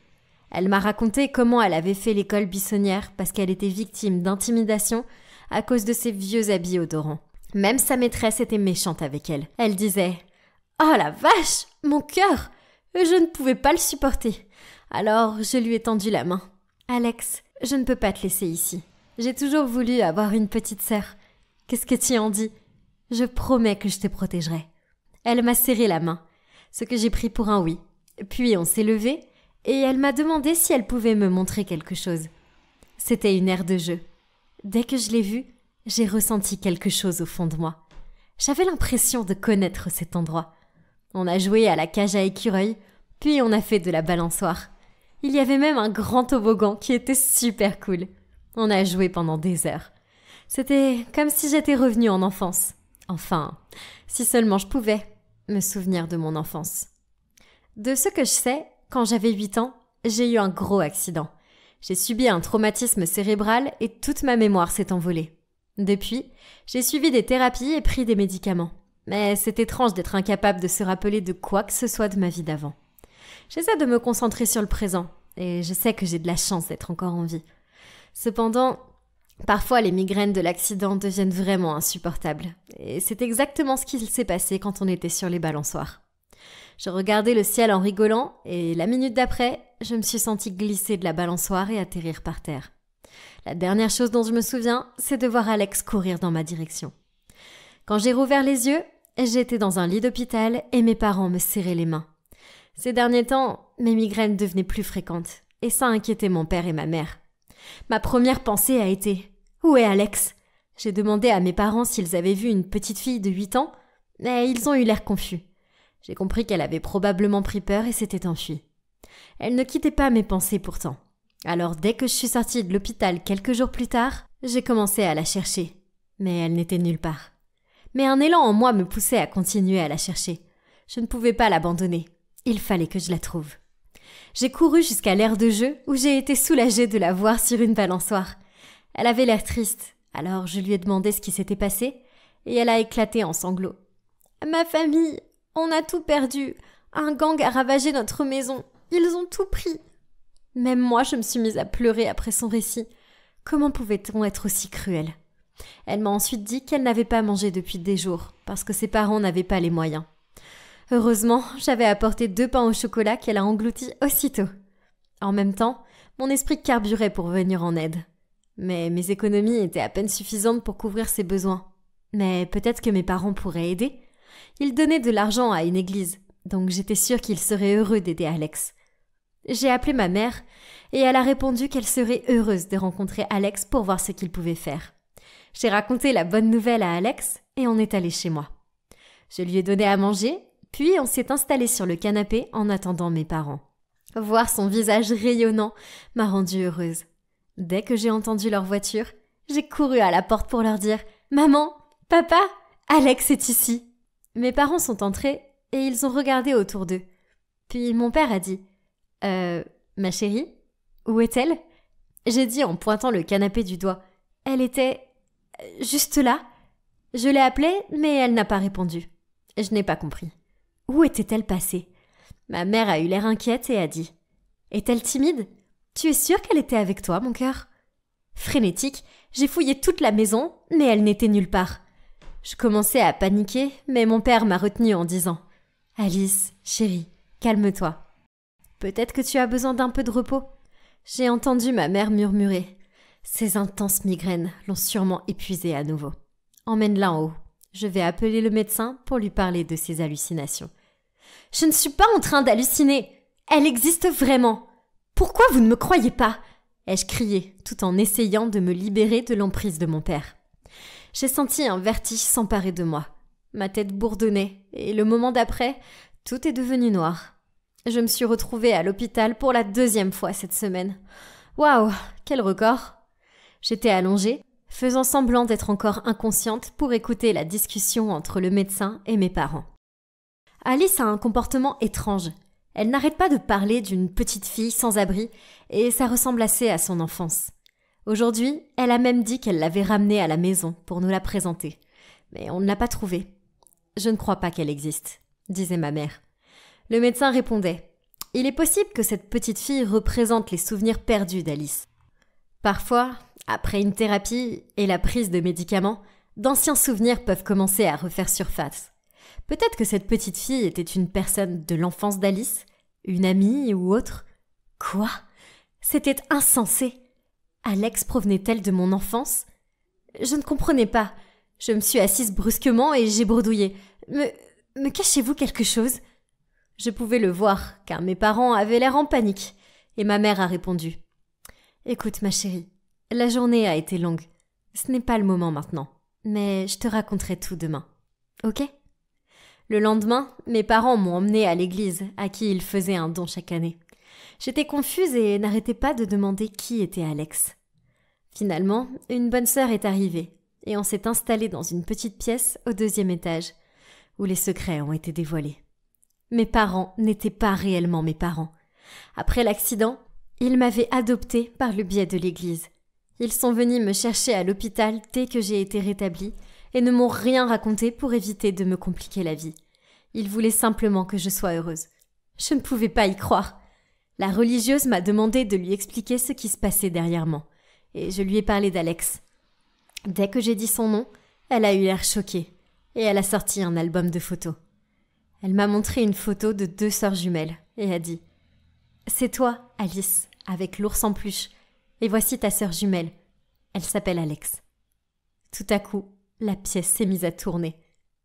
Elle m'a raconté comment elle avait fait l'école buissonnière parce qu'elle était victime d'intimidation à cause de ses vieux habits odorants. Même sa maîtresse était méchante avec elle. Elle disait Oh la vache Mon cœur Je ne pouvais pas le supporter. Alors je lui ai tendu la main. Alex, je ne peux pas te laisser ici. J'ai toujours voulu avoir une petite sœur. Qu'est-ce que tu en dis Je promets que je te protégerai. Elle m'a serré la main, ce que j'ai pris pour un oui. Puis on s'est levé et elle m'a demandé si elle pouvait me montrer quelque chose. C'était une aire de jeu. Dès que je l'ai vu, j'ai ressenti quelque chose au fond de moi. J'avais l'impression de connaître cet endroit. On a joué à la cage à écureuil, puis on a fait de la balançoire. Il y avait même un grand toboggan qui était super cool. On a joué pendant des heures. C'était comme si j'étais revenue en enfance. Enfin, si seulement je pouvais me souvenir de mon enfance. De ce que je sais, quand j'avais 8 ans, j'ai eu un gros accident. J'ai subi un traumatisme cérébral et toute ma mémoire s'est envolée. Depuis, j'ai suivi des thérapies et pris des médicaments. Mais c'est étrange d'être incapable de se rappeler de quoi que ce soit de ma vie d'avant. J'essaie de me concentrer sur le présent, et je sais que j'ai de la chance d'être encore en vie. Cependant, parfois les migraines de l'accident deviennent vraiment insupportables, et c'est exactement ce qu'il s'est passé quand on était sur les balançoires. Je regardais le ciel en rigolant, et la minute d'après, je me suis sentie glisser de la balançoire et atterrir par terre. La dernière chose dont je me souviens, c'est de voir Alex courir dans ma direction. Quand j'ai rouvert les yeux, j'étais dans un lit d'hôpital et mes parents me serraient les mains. Ces derniers temps, mes migraines devenaient plus fréquentes, et ça inquiétait mon père et ma mère. Ma première pensée a été Où est Alex J'ai demandé à mes parents s'ils avaient vu une petite fille de 8 ans, mais ils ont eu l'air confus. J'ai compris qu'elle avait probablement pris peur et s'était enfuie. Elle ne quittait pas mes pensées pourtant. Alors dès que je suis sortie de l'hôpital quelques jours plus tard, j'ai commencé à la chercher. Mais elle n'était nulle part. Mais un élan en moi me poussait à continuer à la chercher. Je ne pouvais pas l'abandonner. Il fallait que je la trouve. J'ai couru jusqu'à l'aire de jeu où j'ai été soulagée de la voir sur une balançoire. Elle avait l'air triste, alors je lui ai demandé ce qui s'était passé et elle a éclaté en sanglots. Ma famille, on a tout perdu. Un gang a ravagé notre maison. Ils ont tout pris. Même moi, je me suis mise à pleurer après son récit. Comment pouvait-on être aussi cruel Elle m'a ensuite dit qu'elle n'avait pas mangé depuis des jours, parce que ses parents n'avaient pas les moyens. Heureusement, j'avais apporté deux pains au chocolat qu'elle a engloutis aussitôt. En même temps, mon esprit carburait pour venir en aide. Mais mes économies étaient à peine suffisantes pour couvrir ses besoins. Mais peut-être que mes parents pourraient aider. Ils donnaient de l'argent à une église, donc j'étais sûre qu'ils seraient heureux d'aider Alex. J'ai appelé ma mère et elle a répondu qu'elle serait heureuse de rencontrer Alex pour voir ce qu'il pouvait faire. J'ai raconté la bonne nouvelle à Alex et on est allé chez moi. Je lui ai donné à manger, puis on s'est installé sur le canapé en attendant mes parents. Voir son visage rayonnant m'a rendue heureuse. Dès que j'ai entendu leur voiture, j'ai couru à la porte pour leur dire Maman, papa, Alex est ici. Mes parents sont entrés et ils ont regardé autour d'eux. Puis mon père a dit euh, ma chérie, où est-elle J'ai dit en pointant le canapé du doigt. Elle était euh, juste là. Je l'ai appelée, mais elle n'a pas répondu. Je n'ai pas compris. Où était-elle passée Ma mère a eu l'air inquiète et a dit Est-elle timide Tu es sûre qu'elle était avec toi, mon cœur Frénétique, j'ai fouillé toute la maison, mais elle n'était nulle part. Je commençais à paniquer, mais mon père m'a retenue en disant Alice, chérie, calme-toi. Peut-être que tu as besoin d'un peu de repos. J'ai entendu ma mère murmurer. Ces intenses migraines l'ont sûrement épuisée à nouveau. Emmène-la en haut. Je vais appeler le médecin pour lui parler de ses hallucinations. Je ne suis pas en train d'halluciner. Elle existe vraiment. Pourquoi vous ne me croyez pas ai-je crié, tout en essayant de me libérer de l'emprise de mon père. J'ai senti un vertige s'emparer de moi. Ma tête bourdonnait, et le moment d'après, tout est devenu noir. Je me suis retrouvée à l'hôpital pour la deuxième fois cette semaine. Waouh, quel record J'étais allongée, faisant semblant d'être encore inconsciente pour écouter la discussion entre le médecin et mes parents. Alice a un comportement étrange. Elle n'arrête pas de parler d'une petite fille sans abri, et ça ressemble assez à son enfance. Aujourd'hui, elle a même dit qu'elle l'avait ramenée à la maison pour nous la présenter. Mais on ne l'a pas trouvée. Je ne crois pas qu'elle existe, disait ma mère. Le médecin répondait Il est possible que cette petite fille représente les souvenirs perdus d'Alice. Parfois, après une thérapie et la prise de médicaments, d'anciens souvenirs peuvent commencer à refaire surface. Peut-être que cette petite fille était une personne de l'enfance d'Alice, une amie ou autre. Quoi C'était insensé. Alex provenait-elle de mon enfance Je ne comprenais pas. Je me suis assise brusquement et j'ai bredouillé. Me, me cachez-vous quelque chose je pouvais le voir, car mes parents avaient l'air en panique, et ma mère a répondu. Écoute, ma chérie, la journée a été longue. Ce n'est pas le moment maintenant, mais je te raconterai tout demain. Ok? Le lendemain, mes parents m'ont emmenée à l'église, à qui ils faisaient un don chaque année. J'étais confuse et n'arrêtais pas de demander qui était Alex. Finalement, une bonne sœur est arrivée, et on s'est installé dans une petite pièce au deuxième étage, où les secrets ont été dévoilés. Mes parents n'étaient pas réellement mes parents. Après l'accident, ils m'avaient adoptée par le biais de l'Église. Ils sont venus me chercher à l'hôpital dès que j'ai été rétablie et ne m'ont rien raconté pour éviter de me compliquer la vie. Ils voulaient simplement que je sois heureuse. Je ne pouvais pas y croire. La religieuse m'a demandé de lui expliquer ce qui se passait derrière moi, et je lui ai parlé d'Alex. Dès que j'ai dit son nom, elle a eu l'air choquée, et elle a sorti un album de photos. Elle m'a montré une photo de deux sœurs jumelles et a dit C'est toi, Alice, avec l'ours en pluche, et voici ta sœur jumelle. Elle s'appelle Alex. Tout à coup, la pièce s'est mise à tourner.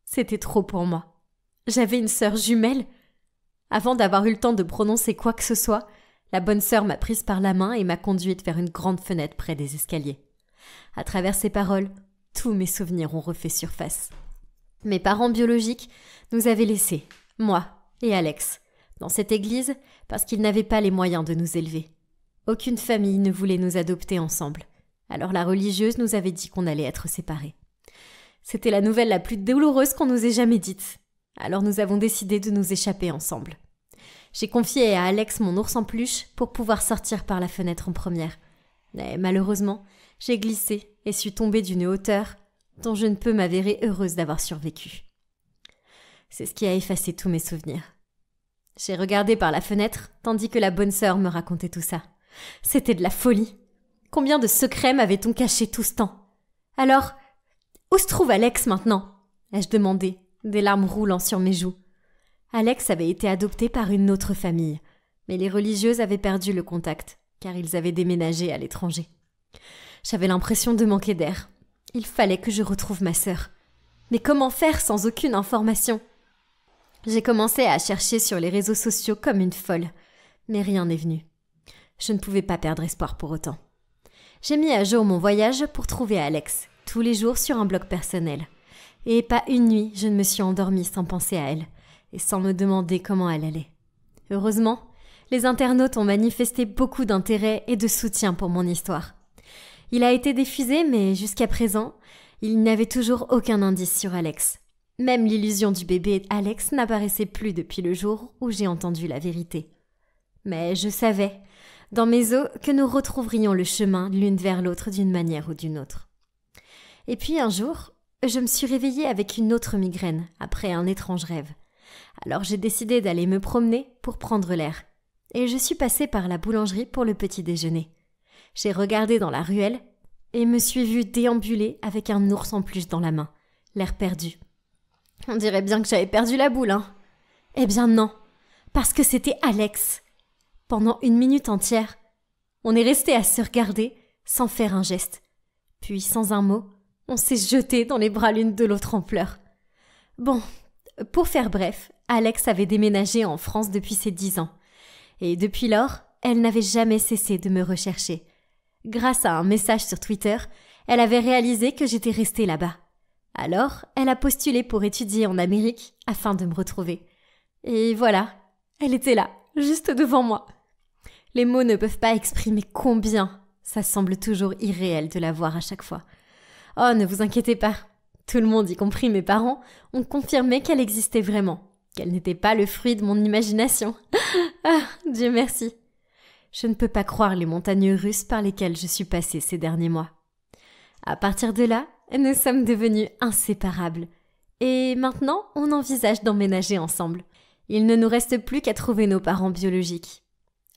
C'était trop pour moi. J'avais une sœur jumelle. Avant d'avoir eu le temps de prononcer quoi que ce soit, la bonne sœur m'a prise par la main et m'a conduite vers une grande fenêtre près des escaliers. À travers ces paroles, tous mes souvenirs ont refait surface. Mes parents biologiques nous avait laissés, moi et Alex, dans cette église parce qu'ils n'avaient pas les moyens de nous élever. Aucune famille ne voulait nous adopter ensemble. Alors la religieuse nous avait dit qu'on allait être séparés. C'était la nouvelle la plus douloureuse qu'on nous ait jamais dite. Alors nous avons décidé de nous échapper ensemble. J'ai confié à Alex mon ours en peluche pour pouvoir sortir par la fenêtre en première. Mais malheureusement, j'ai glissé et suis tombée d'une hauteur dont je ne peux m'avérer heureuse d'avoir survécu. C'est ce qui a effacé tous mes souvenirs. J'ai regardé par la fenêtre, tandis que la bonne sœur me racontait tout ça. C'était de la folie. Combien de secrets m'avait-on caché tout ce temps Alors, où se trouve Alex maintenant ai-je demandé, des larmes roulant sur mes joues. Alex avait été adopté par une autre famille, mais les religieuses avaient perdu le contact, car ils avaient déménagé à l'étranger. J'avais l'impression de manquer d'air. Il fallait que je retrouve ma sœur. Mais comment faire sans aucune information j'ai commencé à chercher sur les réseaux sociaux comme une folle, mais rien n'est venu. Je ne pouvais pas perdre espoir pour autant. J'ai mis à jour mon voyage pour trouver Alex, tous les jours sur un blog personnel. Et pas une nuit, je ne me suis endormie sans penser à elle, et sans me demander comment elle allait. Heureusement, les internautes ont manifesté beaucoup d'intérêt et de soutien pour mon histoire. Il a été diffusé, mais jusqu'à présent, il n'y avait toujours aucun indice sur Alex. Même l'illusion du bébé Alex n'apparaissait plus depuis le jour où j'ai entendu la vérité. Mais je savais, dans mes os, que nous retrouverions le chemin l'une vers l'autre d'une manière ou d'une autre. Et puis un jour, je me suis réveillée avec une autre migraine, après un étrange rêve. Alors j'ai décidé d'aller me promener pour prendre l'air. Et je suis passée par la boulangerie pour le petit déjeuner. J'ai regardé dans la ruelle et me suis vue déambuler avec un ours en plus dans la main, l'air perdu, on dirait bien que j'avais perdu la boule, hein. Eh bien non, parce que c'était Alex. Pendant une minute entière, on est resté à se regarder sans faire un geste. Puis, sans un mot, on s'est jeté dans les bras l'une de l'autre en pleurs. Bon, pour faire bref, Alex avait déménagé en France depuis ses dix ans. Et depuis lors, elle n'avait jamais cessé de me rechercher. Grâce à un message sur Twitter, elle avait réalisé que j'étais restée là-bas. Alors, elle a postulé pour étudier en Amérique afin de me retrouver. Et voilà, elle était là, juste devant moi. Les mots ne peuvent pas exprimer combien ça semble toujours irréel de la voir à chaque fois. Oh, ne vous inquiétez pas. Tout le monde, y compris mes parents, ont confirmé qu'elle existait vraiment, qu'elle n'était pas le fruit de mon imagination. *laughs* ah, Dieu merci. Je ne peux pas croire les montagnes russes par lesquelles je suis passée ces derniers mois. À partir de là, nous sommes devenus inséparables. Et maintenant, on envisage d'emménager ensemble. Il ne nous reste plus qu'à trouver nos parents biologiques.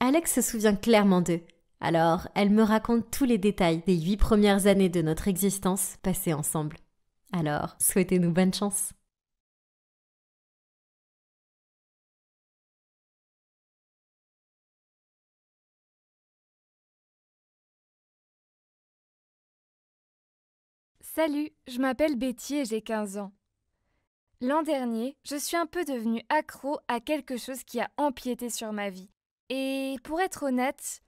Alex se souvient clairement d'eux. Alors, elle me raconte tous les détails des huit premières années de notre existence passées ensemble. Alors, souhaitez-nous bonne chance. Salut, je m'appelle Betty et j'ai 15 ans. L'an dernier, je suis un peu devenue accro à quelque chose qui a empiété sur ma vie. Et pour être honnête,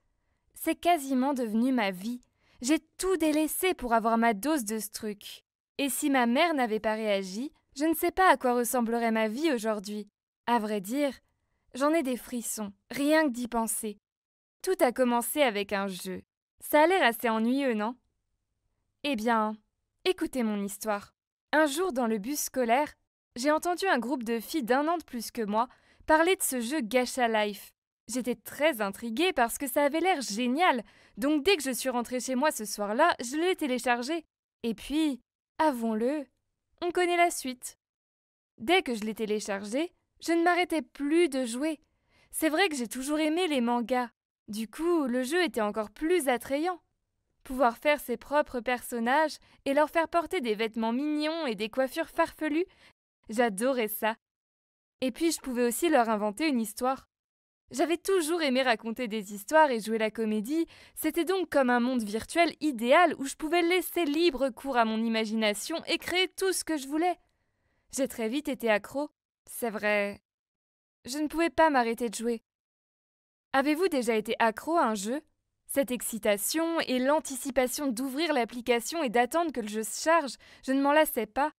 c'est quasiment devenu ma vie. J'ai tout délaissé pour avoir ma dose de ce truc. Et si ma mère n'avait pas réagi, je ne sais pas à quoi ressemblerait ma vie aujourd'hui. À vrai dire, j'en ai des frissons, rien que d'y penser. Tout a commencé avec un jeu. Ça a l'air assez ennuyeux, non Eh bien, Écoutez mon histoire. Un jour dans le bus scolaire, j'ai entendu un groupe de filles d'un an de plus que moi parler de ce jeu Gacha Life. J'étais très intriguée parce que ça avait l'air génial, donc dès que je suis rentrée chez moi ce soir-là, je l'ai téléchargé. Et puis, avons-le, on connaît la suite. Dès que je l'ai téléchargé, je ne m'arrêtais plus de jouer. C'est vrai que j'ai toujours aimé les mangas. Du coup, le jeu était encore plus attrayant. Pouvoir faire ses propres personnages et leur faire porter des vêtements mignons et des coiffures farfelues, j'adorais ça. Et puis je pouvais aussi leur inventer une histoire. J'avais toujours aimé raconter des histoires et jouer la comédie, c'était donc comme un monde virtuel idéal où je pouvais laisser libre cours à mon imagination et créer tout ce que je voulais. J'ai très vite été accro, c'est vrai. Je ne pouvais pas m'arrêter de jouer. Avez-vous déjà été accro à un jeu cette excitation et l'anticipation d'ouvrir l'application et d'attendre que le jeu se charge, je ne m'en lassais pas.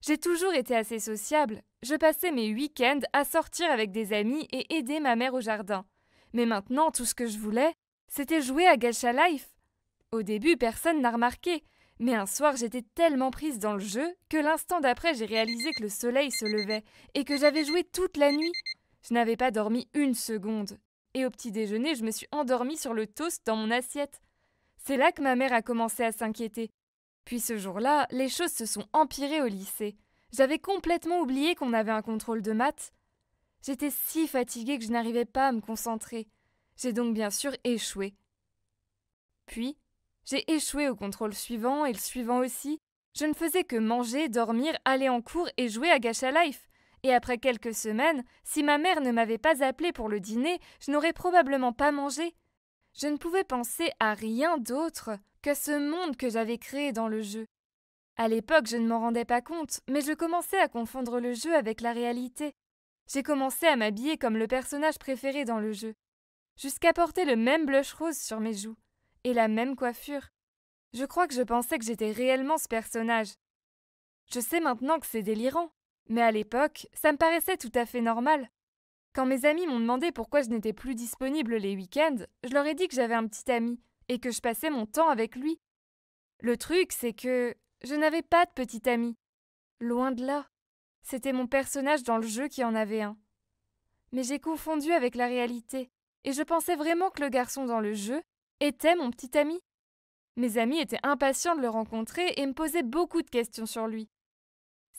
J'ai toujours été assez sociable, je passais mes week-ends à sortir avec des amis et aider ma mère au jardin. Mais maintenant, tout ce que je voulais, c'était jouer à Gacha Life. Au début, personne n'a remarqué, mais un soir, j'étais tellement prise dans le jeu que l'instant d'après, j'ai réalisé que le soleil se levait et que j'avais joué toute la nuit. Je n'avais pas dormi une seconde, et au petit déjeuner, je me suis endormie sur le toast dans mon assiette. C'est là que ma mère a commencé à s'inquiéter. Puis ce jour-là, les choses se sont empirées au lycée. J'avais complètement oublié qu'on avait un contrôle de maths. J'étais si fatiguée que je n'arrivais pas à me concentrer. J'ai donc bien sûr échoué. Puis, j'ai échoué au contrôle suivant et le suivant aussi. Je ne faisais que manger, dormir, aller en cours et jouer à Gacha Life. Et après quelques semaines, si ma mère ne m'avait pas appelé pour le dîner, je n'aurais probablement pas mangé. Je ne pouvais penser à rien d'autre que ce monde que j'avais créé dans le jeu. À l'époque, je ne m'en rendais pas compte, mais je commençais à confondre le jeu avec la réalité. J'ai commencé à m'habiller comme le personnage préféré dans le jeu, jusqu'à porter le même blush rose sur mes joues, et la même coiffure. Je crois que je pensais que j'étais réellement ce personnage. Je sais maintenant que c'est délirant, mais à l'époque, ça me paraissait tout à fait normal. Quand mes amis m'ont demandé pourquoi je n'étais plus disponible les week-ends, je leur ai dit que j'avais un petit ami et que je passais mon temps avec lui. Le truc, c'est que je n'avais pas de petit ami. Loin de là. C'était mon personnage dans le jeu qui en avait un. Mais j'ai confondu avec la réalité, et je pensais vraiment que le garçon dans le jeu était mon petit ami. Mes amis étaient impatients de le rencontrer et me posaient beaucoup de questions sur lui.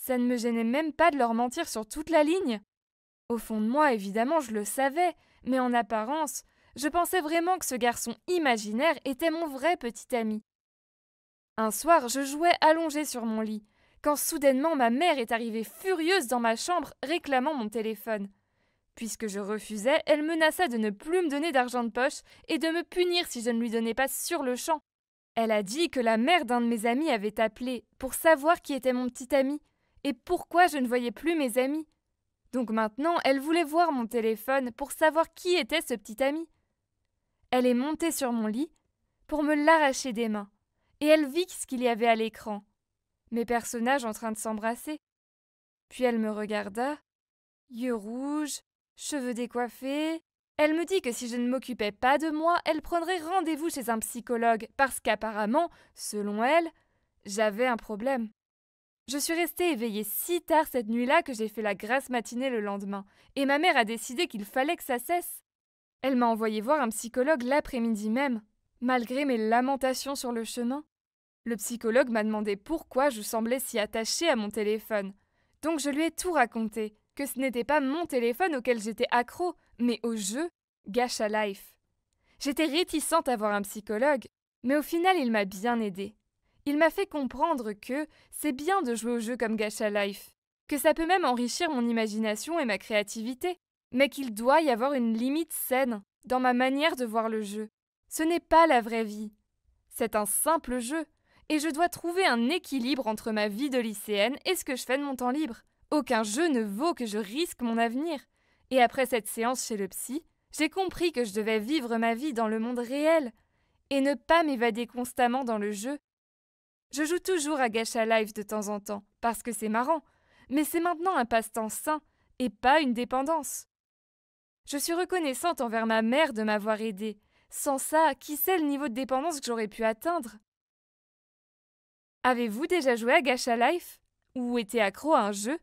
Ça ne me gênait même pas de leur mentir sur toute la ligne. Au fond de moi, évidemment, je le savais, mais en apparence, je pensais vraiment que ce garçon imaginaire était mon vrai petit ami. Un soir, je jouais allongé sur mon lit, quand soudainement ma mère est arrivée furieuse dans ma chambre réclamant mon téléphone. Puisque je refusais, elle menaça de ne plus me donner d'argent de poche et de me punir si je ne lui donnais pas sur le champ. Elle a dit que la mère d'un de mes amis avait appelé pour savoir qui était mon petit ami et pourquoi je ne voyais plus mes amis. Donc maintenant, elle voulait voir mon téléphone pour savoir qui était ce petit ami. Elle est montée sur mon lit pour me l'arracher des mains, et elle vit ce qu'il y avait à l'écran, mes personnages en train de s'embrasser. Puis elle me regarda, yeux rouges, cheveux décoiffés. Elle me dit que si je ne m'occupais pas de moi, elle prendrait rendez-vous chez un psychologue, parce qu'apparemment, selon elle, j'avais un problème. Je suis restée éveillée si tard cette nuit-là que j'ai fait la grasse matinée le lendemain, et ma mère a décidé qu'il fallait que ça cesse. Elle m'a envoyé voir un psychologue l'après-midi même, malgré mes lamentations sur le chemin. Le psychologue m'a demandé pourquoi je semblais si attachée à mon téléphone. Donc je lui ai tout raconté, que ce n'était pas mon téléphone auquel j'étais accro, mais au jeu Gacha Life. J'étais réticente à voir un psychologue, mais au final il m'a bien aidée. Il m'a fait comprendre que c'est bien de jouer au jeu comme Gacha Life, que ça peut même enrichir mon imagination et ma créativité, mais qu'il doit y avoir une limite saine dans ma manière de voir le jeu. Ce n'est pas la vraie vie. C'est un simple jeu, et je dois trouver un équilibre entre ma vie de lycéenne et ce que je fais de mon temps libre. Aucun jeu ne vaut que je risque mon avenir. Et après cette séance chez le psy, j'ai compris que je devais vivre ma vie dans le monde réel et ne pas m'évader constamment dans le jeu je joue toujours à Gacha Life de temps en temps, parce que c'est marrant, mais c'est maintenant un passe-temps sain et pas une dépendance. Je suis reconnaissante envers ma mère de m'avoir aidée. Sans ça, qui sait le niveau de dépendance que j'aurais pu atteindre Avez-vous déjà joué à Gacha Life ou été accro à un jeu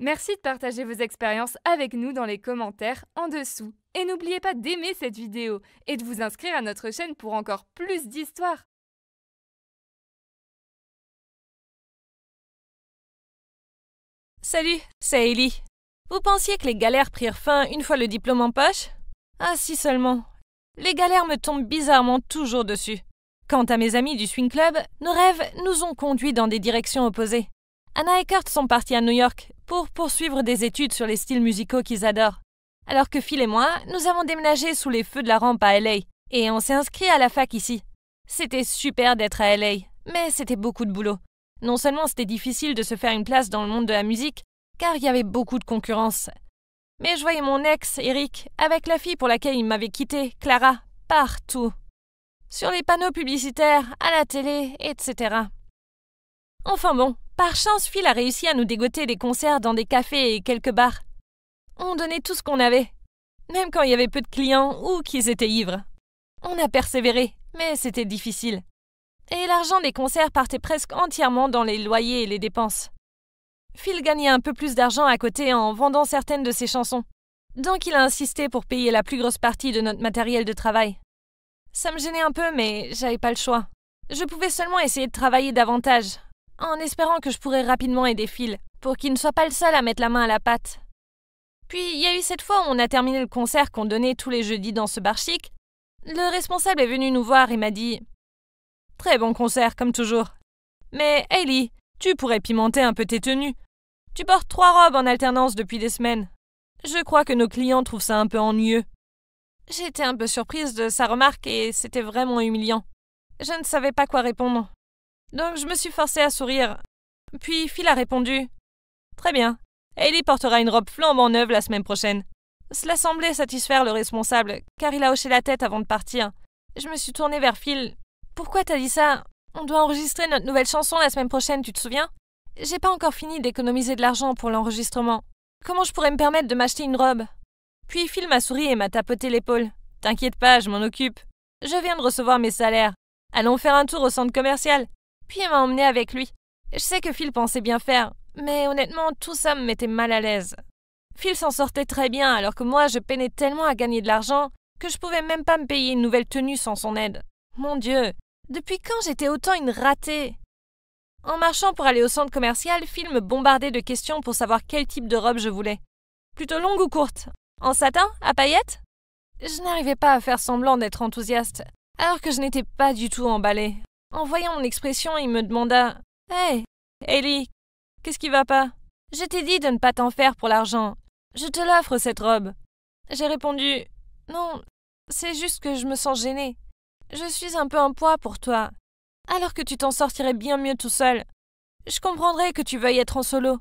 Merci de partager vos expériences avec nous dans les commentaires en dessous. Et n'oubliez pas d'aimer cette vidéo et de vous inscrire à notre chaîne pour encore plus d'histoires. Salut, c'est Ellie. Vous pensiez que les galères prirent fin une fois le diplôme en poche Ah si seulement. Les galères me tombent bizarrement toujours dessus. Quant à mes amis du Swing Club, nos rêves nous ont conduits dans des directions opposées. Anna et Kurt sont partis à New York pour poursuivre des études sur les styles musicaux qu'ils adorent. Alors que Phil et moi, nous avons déménagé sous les feux de la rampe à LA et on s'est inscrit à la fac ici. C'était super d'être à LA, mais c'était beaucoup de boulot. Non seulement c'était difficile de se faire une place dans le monde de la musique, car il y avait beaucoup de concurrence, mais je voyais mon ex, Eric, avec la fille pour laquelle il m'avait quitté, Clara, partout. Sur les panneaux publicitaires, à la télé, etc. Enfin bon, par chance, Phil a réussi à nous dégoter des concerts dans des cafés et quelques bars. On donnait tout ce qu'on avait, même quand il y avait peu de clients ou qu'ils étaient ivres. On a persévéré, mais c'était difficile et l'argent des concerts partait presque entièrement dans les loyers et les dépenses. Phil gagnait un peu plus d'argent à côté en vendant certaines de ses chansons. Donc il a insisté pour payer la plus grosse partie de notre matériel de travail. Ça me gênait un peu, mais j'avais pas le choix. Je pouvais seulement essayer de travailler davantage, en espérant que je pourrais rapidement aider Phil, pour qu'il ne soit pas le seul à mettre la main à la pâte. Puis il y a eu cette fois où on a terminé le concert qu'on donnait tous les jeudis dans ce bar chic. Le responsable est venu nous voir et m'a dit Très bon concert, comme toujours. Mais, Ellie tu pourrais pimenter un peu tes tenues. Tu portes trois robes en alternance depuis des semaines. Je crois que nos clients trouvent ça un peu ennuyeux. J'ai été un peu surprise de sa remarque et c'était vraiment humiliant. Je ne savais pas quoi répondre. Donc je me suis forcée à sourire. Puis Phil a répondu Très bien. Ellie portera une robe flambant neuve la semaine prochaine. Cela semblait satisfaire le responsable, car il a hoché la tête avant de partir. Je me suis tournée vers Phil, pourquoi t'as dit ça On doit enregistrer notre nouvelle chanson la semaine prochaine, tu te souviens J'ai pas encore fini d'économiser de l'argent pour l'enregistrement. Comment je pourrais me permettre de m'acheter une robe Puis Phil m'a souri et m'a tapoté l'épaule. T'inquiète pas, je m'en occupe. Je viens de recevoir mes salaires. Allons faire un tour au centre commercial. Puis il m'a emmené avec lui. Je sais que Phil pensait bien faire, mais honnêtement, tout ça me mettait mal à l'aise. Phil s'en sortait très bien alors que moi je peinais tellement à gagner de l'argent que je pouvais même pas me payer une nouvelle tenue sans son aide. Mon Dieu, depuis quand j'étais autant une ratée En marchant pour aller au centre commercial, Phil me bombardait de questions pour savoir quel type de robe je voulais. Plutôt longue ou courte En satin À paillettes Je n'arrivais pas à faire semblant d'être enthousiaste, alors que je n'étais pas du tout emballée. En voyant mon expression, il me demanda Hey, Ellie, qu'est-ce qui va pas Je t'ai dit de ne pas t'en faire pour l'argent. Je te l'offre cette robe. J'ai répondu Non, c'est juste que je me sens gênée. Je suis un peu un poids pour toi, alors que tu t'en sortirais bien mieux tout seul. Je comprendrais que tu veuilles être en solo.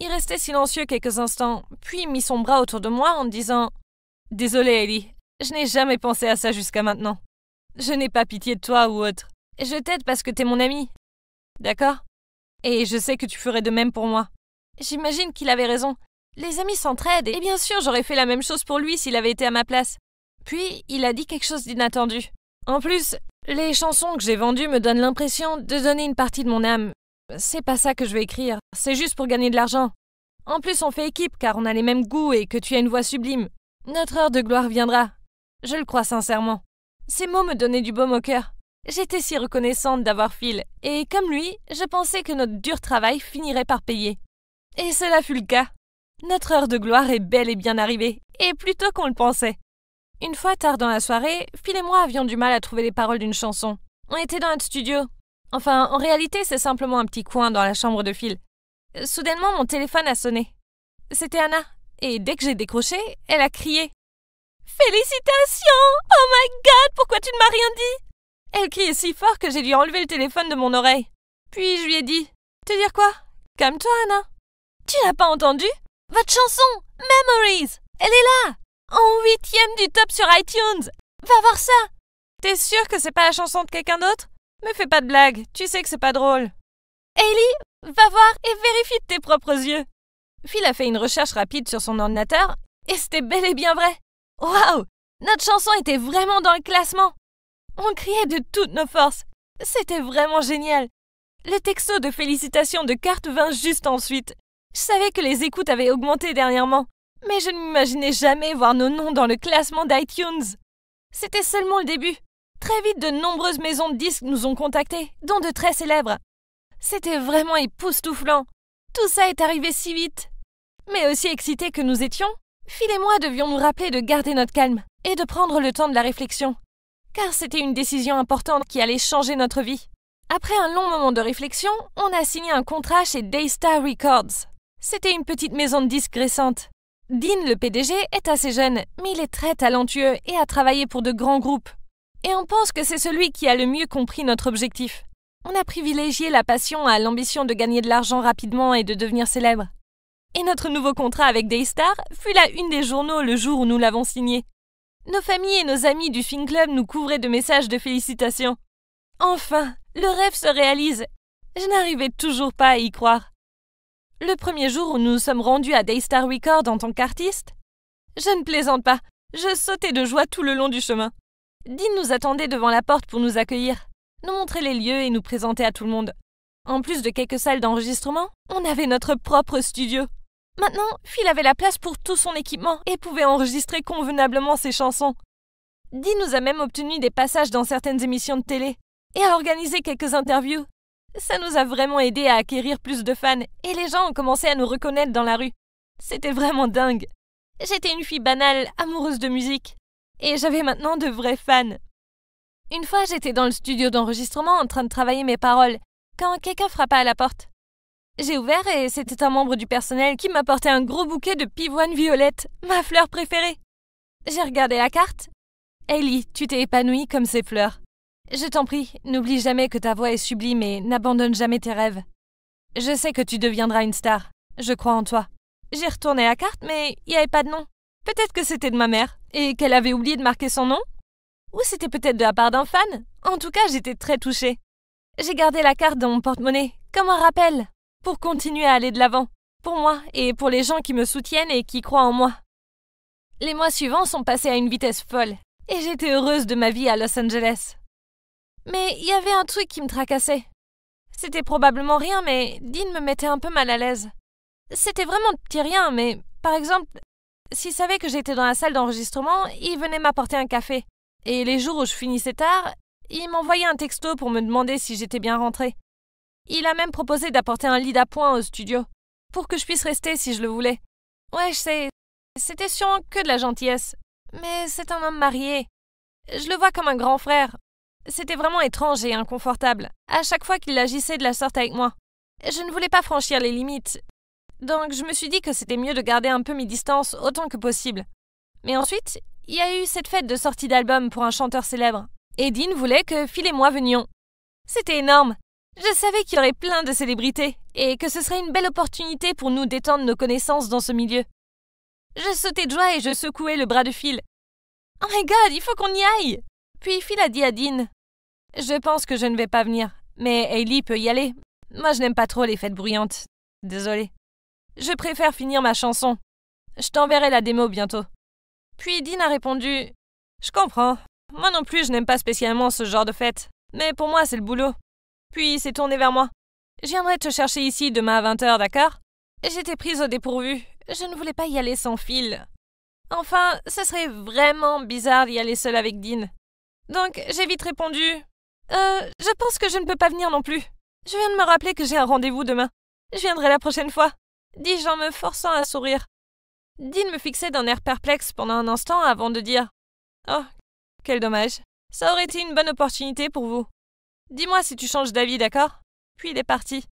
Il restait silencieux quelques instants, puis mit son bras autour de moi en disant Désolé, Ellie, je n'ai jamais pensé à ça jusqu'à maintenant. Je n'ai pas pitié de toi ou autre. Je t'aide parce que tu t'es mon ami. D'accord Et je sais que tu ferais de même pour moi. J'imagine qu'il avait raison. Les amis s'entraident, et bien sûr, j'aurais fait la même chose pour lui s'il avait été à ma place. Puis, il a dit quelque chose d'inattendu. En plus, les chansons que j'ai vendues me donnent l'impression de donner une partie de mon âme. C'est pas ça que je veux écrire, c'est juste pour gagner de l'argent. En plus, on fait équipe car on a les mêmes goûts et que tu as une voix sublime. Notre heure de gloire viendra. Je le crois sincèrement. Ces mots me donnaient du baume au cœur. J'étais si reconnaissante d'avoir Phil, et comme lui, je pensais que notre dur travail finirait par payer. Et cela fut le cas. Notre heure de gloire est bel et bien arrivée, et plus tôt qu'on le pensait. Une fois tard dans la soirée, Phil et moi avions du mal à trouver les paroles d'une chanson. On était dans notre studio. Enfin, en réalité, c'est simplement un petit coin dans la chambre de Phil. Soudainement, mon téléphone a sonné. C'était Anna, et dès que j'ai décroché, elle a crié. Félicitations Oh my god, pourquoi tu ne m'as rien dit Elle criait si fort que j'ai dû enlever le téléphone de mon oreille. Puis je lui ai dit Te dire quoi Calme-toi, Anna. Tu n'as pas entendu Votre chanson, Memories Elle est là en huitième du top sur iTunes. Va voir ça. T'es sûr que c'est pas la chanson de quelqu'un d'autre Mais fais pas de blague, tu sais que c'est pas drôle. Ellie, va voir et vérifie de tes propres yeux. Phil a fait une recherche rapide sur son ordinateur et c'était bel et bien vrai. Waouh Notre chanson était vraiment dans le classement. On criait de toutes nos forces. C'était vraiment génial. Le texto de félicitations de Carte vint juste ensuite. Je savais que les écoutes avaient augmenté dernièrement. Mais je ne m'imaginais jamais voir nos noms dans le classement d'iTunes. C'était seulement le début. Très vite, de nombreuses maisons de disques nous ont contactés, dont de très célèbres. C'était vraiment époustouflant. Tout ça est arrivé si vite. Mais aussi excités que nous étions, Phil et moi devions nous rappeler de garder notre calme et de prendre le temps de la réflexion. Car c'était une décision importante qui allait changer notre vie. Après un long moment de réflexion, on a signé un contrat chez Daystar Records. C'était une petite maison de disques récente. Dean, le PDG, est assez jeune, mais il est très talentueux et a travaillé pour de grands groupes. Et on pense que c'est celui qui a le mieux compris notre objectif. On a privilégié la passion à l'ambition de gagner de l'argent rapidement et de devenir célèbre. Et notre nouveau contrat avec Daystar fut la une des journaux le jour où nous l'avons signé. Nos familles et nos amis du Fin Club nous couvraient de messages de félicitations. Enfin, le rêve se réalise. Je n'arrivais toujours pas à y croire. Le premier jour où nous nous sommes rendus à Daystar Records en tant qu'artiste, je ne plaisante pas, je sautais de joie tout le long du chemin. Dean nous attendait devant la porte pour nous accueillir, nous montrer les lieux et nous présenter à tout le monde. En plus de quelques salles d'enregistrement, on avait notre propre studio. Maintenant, Phil avait la place pour tout son équipement et pouvait enregistrer convenablement ses chansons. Dean nous a même obtenu des passages dans certaines émissions de télé et a organisé quelques interviews. Ça nous a vraiment aidé à acquérir plus de fans et les gens ont commencé à nous reconnaître dans la rue. C'était vraiment dingue. J'étais une fille banale, amoureuse de musique. Et j'avais maintenant de vrais fans. Une fois, j'étais dans le studio d'enregistrement en train de travailler mes paroles quand quelqu'un frappa à la porte. J'ai ouvert et c'était un membre du personnel qui m'apportait un gros bouquet de pivoine violette, ma fleur préférée. J'ai regardé la carte. Ellie, tu t'es épanouie comme ces fleurs. Je t'en prie, n'oublie jamais que ta voix est sublime et n'abandonne jamais tes rêves. Je sais que tu deviendras une star. Je crois en toi. J'ai retourné la carte, mais il n'y avait pas de nom. Peut-être que c'était de ma mère, et qu'elle avait oublié de marquer son nom. Ou c'était peut-être de la part d'un fan. En tout cas, j'étais très touchée. J'ai gardé la carte dans mon porte-monnaie, comme un rappel, pour continuer à aller de l'avant, pour moi et pour les gens qui me soutiennent et qui croient en moi. Les mois suivants sont passés à une vitesse folle, et j'étais heureuse de ma vie à Los Angeles. Mais il y avait un truc qui me tracassait. C'était probablement rien, mais Dean me mettait un peu mal à l'aise. C'était vraiment petit rien, mais par exemple, s'il savait que j'étais dans la salle d'enregistrement, il venait m'apporter un café. Et les jours où je finissais tard, il m'envoyait un texto pour me demander si j'étais bien rentrée. Il a même proposé d'apporter un lit d'appoint au studio, pour que je puisse rester si je le voulais. Ouais, je sais, c'était sûrement que de la gentillesse. Mais c'est un homme marié. Je le vois comme un grand frère, c'était vraiment étrange et inconfortable, à chaque fois qu'il agissait de la sorte avec moi. Je ne voulais pas franchir les limites. Donc je me suis dit que c'était mieux de garder un peu mes distances autant que possible. Mais ensuite, il y a eu cette fête de sortie d'album pour un chanteur célèbre. Et Dean voulait que Phil et moi venions. C'était énorme. Je savais qu'il y aurait plein de célébrités et que ce serait une belle opportunité pour nous d'étendre nos connaissances dans ce milieu. Je sautais de joie et je secouais le bras de Phil. Oh my god, il faut qu'on y aille! Puis Phil a dit à Dean je pense que je ne vais pas venir, mais Hailey peut y aller. Moi, je n'aime pas trop les fêtes bruyantes. Désolée. Je préfère finir ma chanson. Je t'enverrai la démo bientôt. Puis Dean a répondu Je comprends. Moi non plus, je n'aime pas spécialement ce genre de fête. Mais pour moi, c'est le boulot. Puis il s'est tourné vers moi. Je viendrai te chercher ici demain à 20h, d'accord J'étais prise au dépourvu. Je ne voulais pas y aller sans fil. Enfin, ce serait vraiment bizarre d'y aller seule avec Dean. Donc, j'ai vite répondu euh, je pense que je ne peux pas venir non plus. Je viens de me rappeler que j'ai un rendez-vous demain. Je viendrai la prochaine fois, dis-je en me forçant à sourire. Dean me fixait d'un air perplexe pendant un instant avant de dire Oh, quel dommage. Ça aurait été une bonne opportunité pour vous. Dis-moi si tu changes d'avis, d'accord Puis il est parti.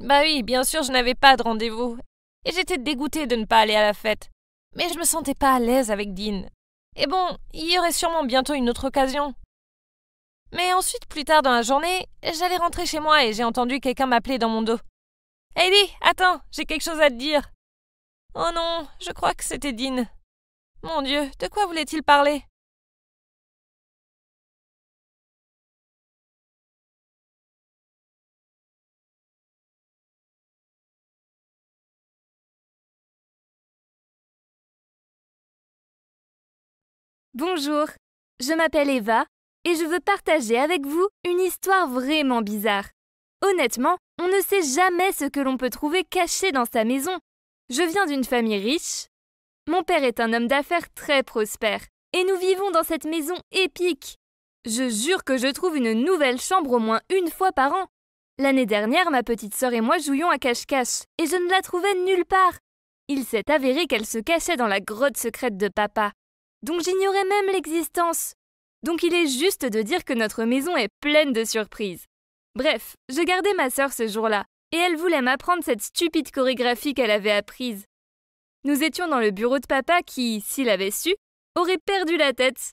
Bah oui, bien sûr, je n'avais pas de rendez-vous. Et j'étais dégoûtée de ne pas aller à la fête. Mais je me sentais pas à l'aise avec Dean. Et bon, il y aurait sûrement bientôt une autre occasion. Mais ensuite, plus tard dans la journée, j'allais rentrer chez moi et j'ai entendu quelqu'un m'appeler dans mon dos. Eddie, attends, j'ai quelque chose à te dire. Oh non, je crois que c'était Dean. Mon Dieu, de quoi voulait-il parler Bonjour, je m'appelle Eva et je veux partager avec vous une histoire vraiment bizarre. Honnêtement, on ne sait jamais ce que l'on peut trouver caché dans sa maison. Je viens d'une famille riche. Mon père est un homme d'affaires très prospère, et nous vivons dans cette maison épique. Je jure que je trouve une nouvelle chambre au moins une fois par an. L'année dernière, ma petite sœur et moi jouions à cache-cache, et je ne la trouvais nulle part. Il s'est avéré qu'elle se cachait dans la grotte secrète de papa. Donc j'ignorais même l'existence donc il est juste de dire que notre maison est pleine de surprises. Bref, je gardais ma sœur ce jour-là, et elle voulait m'apprendre cette stupide chorégraphie qu'elle avait apprise. Nous étions dans le bureau de papa qui, s'il avait su, aurait perdu la tête.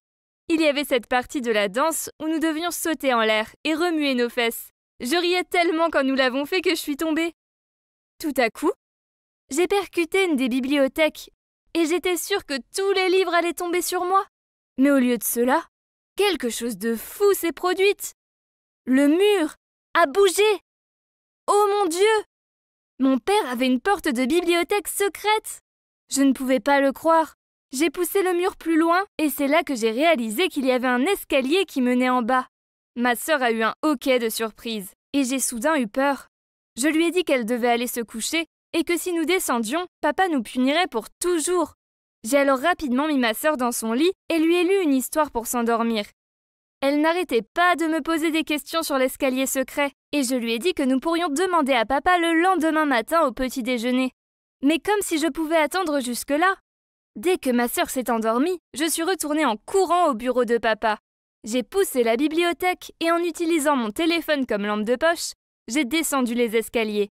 Il y avait cette partie de la danse où nous devions sauter en l'air et remuer nos fesses. Je riais tellement quand nous l'avons fait que je suis tombée. Tout à coup, j'ai percuté une des bibliothèques, et j'étais sûre que tous les livres allaient tomber sur moi. Mais au lieu de cela, Quelque chose de fou s'est produite. Le mur a bougé. Oh mon Dieu Mon père avait une porte de bibliothèque secrète. Je ne pouvais pas le croire. J'ai poussé le mur plus loin et c'est là que j'ai réalisé qu'il y avait un escalier qui menait en bas. Ma sœur a eu un hoquet de surprise et j'ai soudain eu peur. Je lui ai dit qu'elle devait aller se coucher et que si nous descendions, papa nous punirait pour toujours. J'ai alors rapidement mis ma sœur dans son lit et lui ai lu une histoire pour s'endormir. Elle n'arrêtait pas de me poser des questions sur l'escalier secret, et je lui ai dit que nous pourrions demander à papa le lendemain matin au petit déjeuner. Mais comme si je pouvais attendre jusque-là. Dès que ma sœur s'est endormie, je suis retournée en courant au bureau de papa. J'ai poussé la bibliothèque et en utilisant mon téléphone comme lampe de poche, j'ai descendu les escaliers.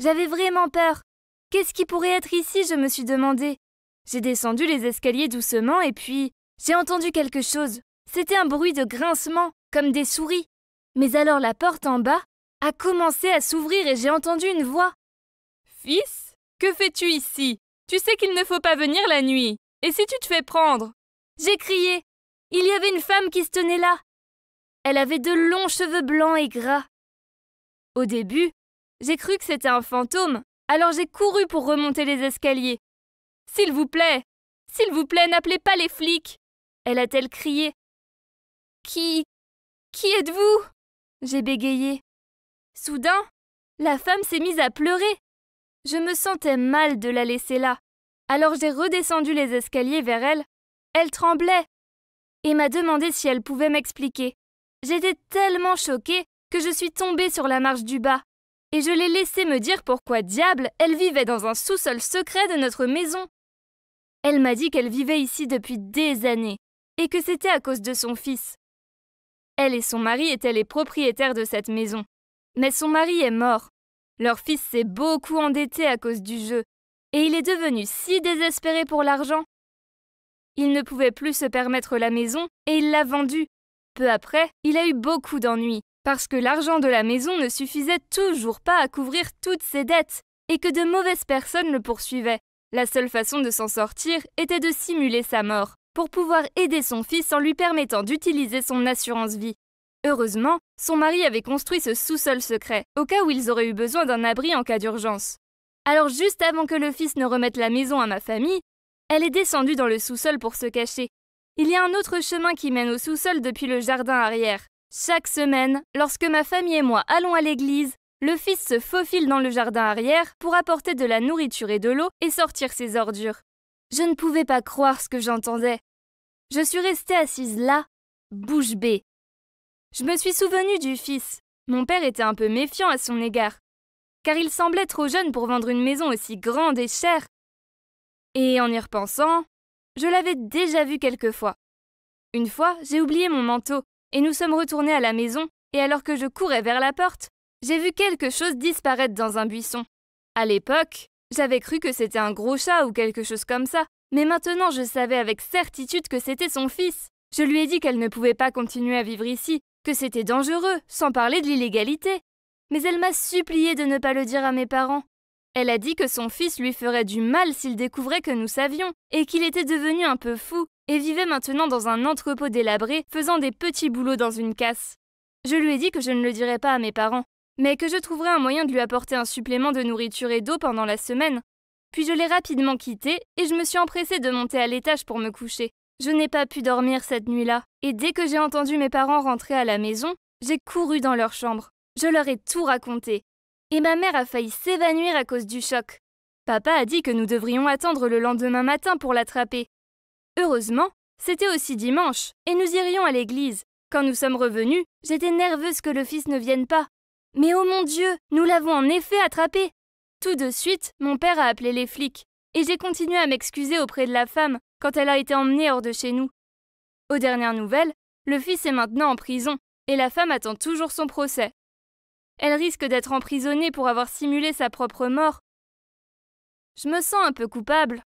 J'avais vraiment peur. Qu'est-ce qui pourrait être ici, je me suis demandé. J'ai descendu les escaliers doucement et puis j'ai entendu quelque chose. C'était un bruit de grincement, comme des souris. Mais alors la porte en bas a commencé à s'ouvrir et j'ai entendu une voix. Fils, que fais-tu ici Tu sais qu'il ne faut pas venir la nuit. Et si tu te fais prendre J'ai crié. Il y avait une femme qui se tenait là. Elle avait de longs cheveux blancs et gras. Au début, j'ai cru que c'était un fantôme, alors j'ai couru pour remonter les escaliers. S'il vous plaît S'il vous plaît, n'appelez pas les flics Elle a-t-elle crié. Qui. Qui êtes-vous J'ai bégayé. Soudain, la femme s'est mise à pleurer. Je me sentais mal de la laisser là. Alors j'ai redescendu les escaliers vers elle. Elle tremblait et m'a demandé si elle pouvait m'expliquer. J'étais tellement choquée que je suis tombée sur la marche du bas et je l'ai laissée me dire pourquoi diable elle vivait dans un sous-sol secret de notre maison. Elle m'a dit qu'elle vivait ici depuis des années et que c'était à cause de son fils. Elle et son mari étaient les propriétaires de cette maison. Mais son mari est mort. Leur fils s'est beaucoup endetté à cause du jeu et il est devenu si désespéré pour l'argent. Il ne pouvait plus se permettre la maison et il l'a vendue. Peu après, il a eu beaucoup d'ennuis parce que l'argent de la maison ne suffisait toujours pas à couvrir toutes ses dettes et que de mauvaises personnes le poursuivaient. La seule façon de s'en sortir était de simuler sa mort, pour pouvoir aider son fils en lui permettant d'utiliser son assurance vie. Heureusement, son mari avait construit ce sous-sol secret, au cas où ils auraient eu besoin d'un abri en cas d'urgence. Alors juste avant que le fils ne remette la maison à ma famille, elle est descendue dans le sous-sol pour se cacher. Il y a un autre chemin qui mène au sous-sol depuis le jardin arrière. Chaque semaine, lorsque ma famille et moi allons à l'église, le fils se faufile dans le jardin arrière pour apporter de la nourriture et de l'eau et sortir ses ordures. Je ne pouvais pas croire ce que j'entendais. Je suis restée assise là, bouche bée. Je me suis souvenue du fils. Mon père était un peu méfiant à son égard, car il semblait trop jeune pour vendre une maison aussi grande et chère. Et en y repensant, je l'avais déjà vu quelquefois. Une fois, j'ai oublié mon manteau, et nous sommes retournés à la maison, et alors que je courais vers la porte, j'ai vu quelque chose disparaître dans un buisson. À l'époque, j'avais cru que c'était un gros chat ou quelque chose comme ça, mais maintenant je savais avec certitude que c'était son fils. Je lui ai dit qu'elle ne pouvait pas continuer à vivre ici, que c'était dangereux, sans parler de l'illégalité. Mais elle m'a supplié de ne pas le dire à mes parents. Elle a dit que son fils lui ferait du mal s'il découvrait que nous savions, et qu'il était devenu un peu fou, et vivait maintenant dans un entrepôt délabré, faisant des petits boulots dans une casse. Je lui ai dit que je ne le dirais pas à mes parents, mais que je trouverais un moyen de lui apporter un supplément de nourriture et d'eau pendant la semaine. Puis je l'ai rapidement quitté et je me suis empressée de monter à l'étage pour me coucher. Je n'ai pas pu dormir cette nuit-là, et dès que j'ai entendu mes parents rentrer à la maison, j'ai couru dans leur chambre. Je leur ai tout raconté. Et ma mère a failli s'évanouir à cause du choc. Papa a dit que nous devrions attendre le lendemain matin pour l'attraper. Heureusement, c'était aussi dimanche, et nous irions à l'église. Quand nous sommes revenus, j'étais nerveuse que le fils ne vienne pas, mais oh mon Dieu, nous l'avons en effet attrapé. Tout de suite, mon père a appelé les flics, et j'ai continué à m'excuser auprès de la femme quand elle a été emmenée hors de chez nous. Aux dernières nouvelles, le fils est maintenant en prison, et la femme attend toujours son procès. Elle risque d'être emprisonnée pour avoir simulé sa propre mort. Je me sens un peu coupable.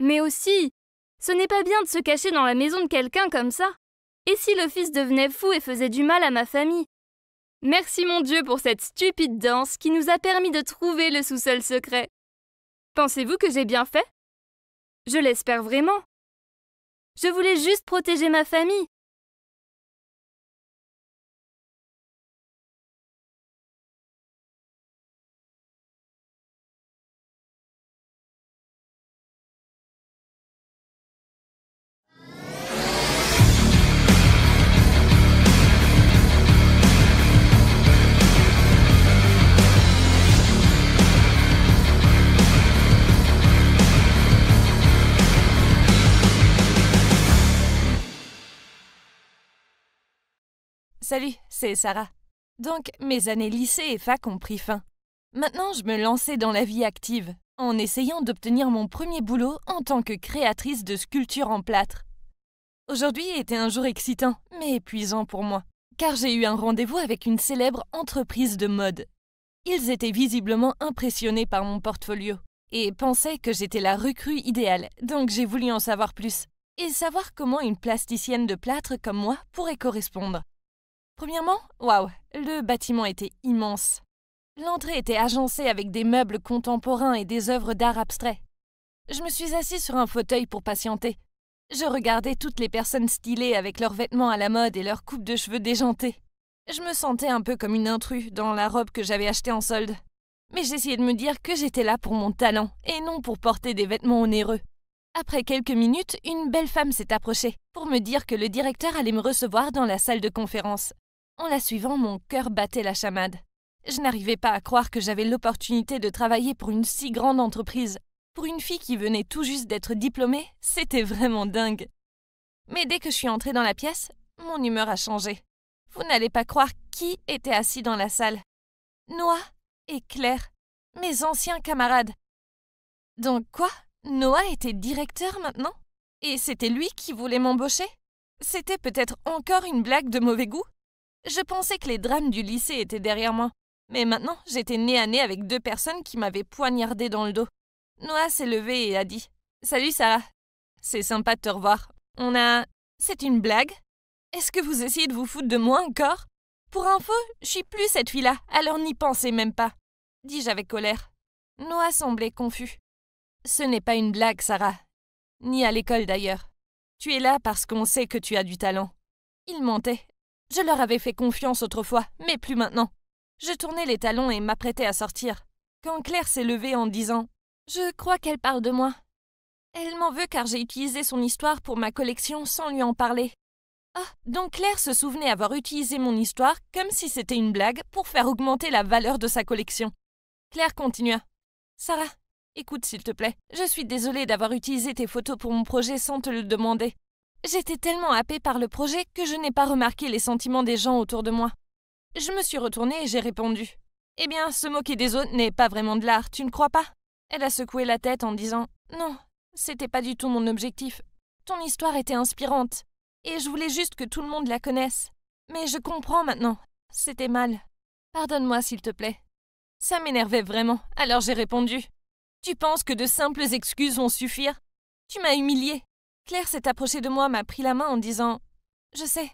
Mais aussi, ce n'est pas bien de se cacher dans la maison de quelqu'un comme ça. Et si le fils devenait fou et faisait du mal à ma famille Merci mon Dieu pour cette stupide danse qui nous a permis de trouver le sous-sol secret. Pensez-vous que j'ai bien fait Je l'espère vraiment. Je voulais juste protéger ma famille Salut, c'est Sarah. Donc, mes années lycée et fac ont pris fin. Maintenant, je me lançais dans la vie active, en essayant d'obtenir mon premier boulot en tant que créatrice de sculptures en plâtre. Aujourd'hui était un jour excitant, mais épuisant pour moi, car j'ai eu un rendez-vous avec une célèbre entreprise de mode. Ils étaient visiblement impressionnés par mon portfolio et pensaient que j'étais la recrue idéale, donc j'ai voulu en savoir plus et savoir comment une plasticienne de plâtre comme moi pourrait correspondre. Premièrement, waouh, le bâtiment était immense. L'entrée était agencée avec des meubles contemporains et des œuvres d'art abstrait. Je me suis assis sur un fauteuil pour patienter. Je regardais toutes les personnes stylées avec leurs vêtements à la mode et leurs coupes de cheveux déjantées. Je me sentais un peu comme une intrue dans la robe que j'avais achetée en solde. Mais j'essayais de me dire que j'étais là pour mon talent et non pour porter des vêtements onéreux. Après quelques minutes, une belle femme s'est approchée pour me dire que le directeur allait me recevoir dans la salle de conférence en la suivant, mon cœur battait la chamade. Je n'arrivais pas à croire que j'avais l'opportunité de travailler pour une si grande entreprise. Pour une fille qui venait tout juste d'être diplômée, c'était vraiment dingue. Mais dès que je suis entrée dans la pièce, mon humeur a changé. Vous n'allez pas croire qui était assis dans la salle. Noah et Claire, mes anciens camarades. Donc quoi Noah était directeur maintenant Et c'était lui qui voulait m'embaucher C'était peut-être encore une blague de mauvais goût je pensais que les drames du lycée étaient derrière moi. Mais maintenant, j'étais nez à nez avec deux personnes qui m'avaient poignardé dans le dos. Noah s'est levé et a dit Salut Sarah. C'est sympa de te revoir. On a. C'est une blague Est-ce que vous essayez de vous foutre de moi encore Pour info, je suis plus cette fille-là, alors n'y pensez même pas. Dis-je avec colère. Noah semblait confus. Ce n'est pas une blague, Sarah. Ni à l'école d'ailleurs. Tu es là parce qu'on sait que tu as du talent. Il mentait. Je leur avais fait confiance autrefois, mais plus maintenant. Je tournais les talons et m'apprêtais à sortir. Quand Claire s'est levée en disant Je crois qu'elle parle de moi. Elle m'en veut car j'ai utilisé son histoire pour ma collection sans lui en parler. Ah, donc Claire se souvenait avoir utilisé mon histoire comme si c'était une blague pour faire augmenter la valeur de sa collection. Claire continua. Sarah, écoute s'il te plaît, je suis désolée d'avoir utilisé tes photos pour mon projet sans te le demander. J'étais tellement happée par le projet que je n'ai pas remarqué les sentiments des gens autour de moi. Je me suis retournée et j'ai répondu. Eh bien, se moquer des autres n'est pas vraiment de l'art, tu ne crois pas Elle a secoué la tête en disant Non, c'était pas du tout mon objectif. Ton histoire était inspirante. Et je voulais juste que tout le monde la connaisse. Mais je comprends maintenant. C'était mal. Pardonne-moi, s'il te plaît. Ça m'énervait vraiment, alors j'ai répondu. Tu penses que de simples excuses vont suffire Tu m'as humiliée, Claire s'est approchée de moi, m'a pris la main en disant Je sais.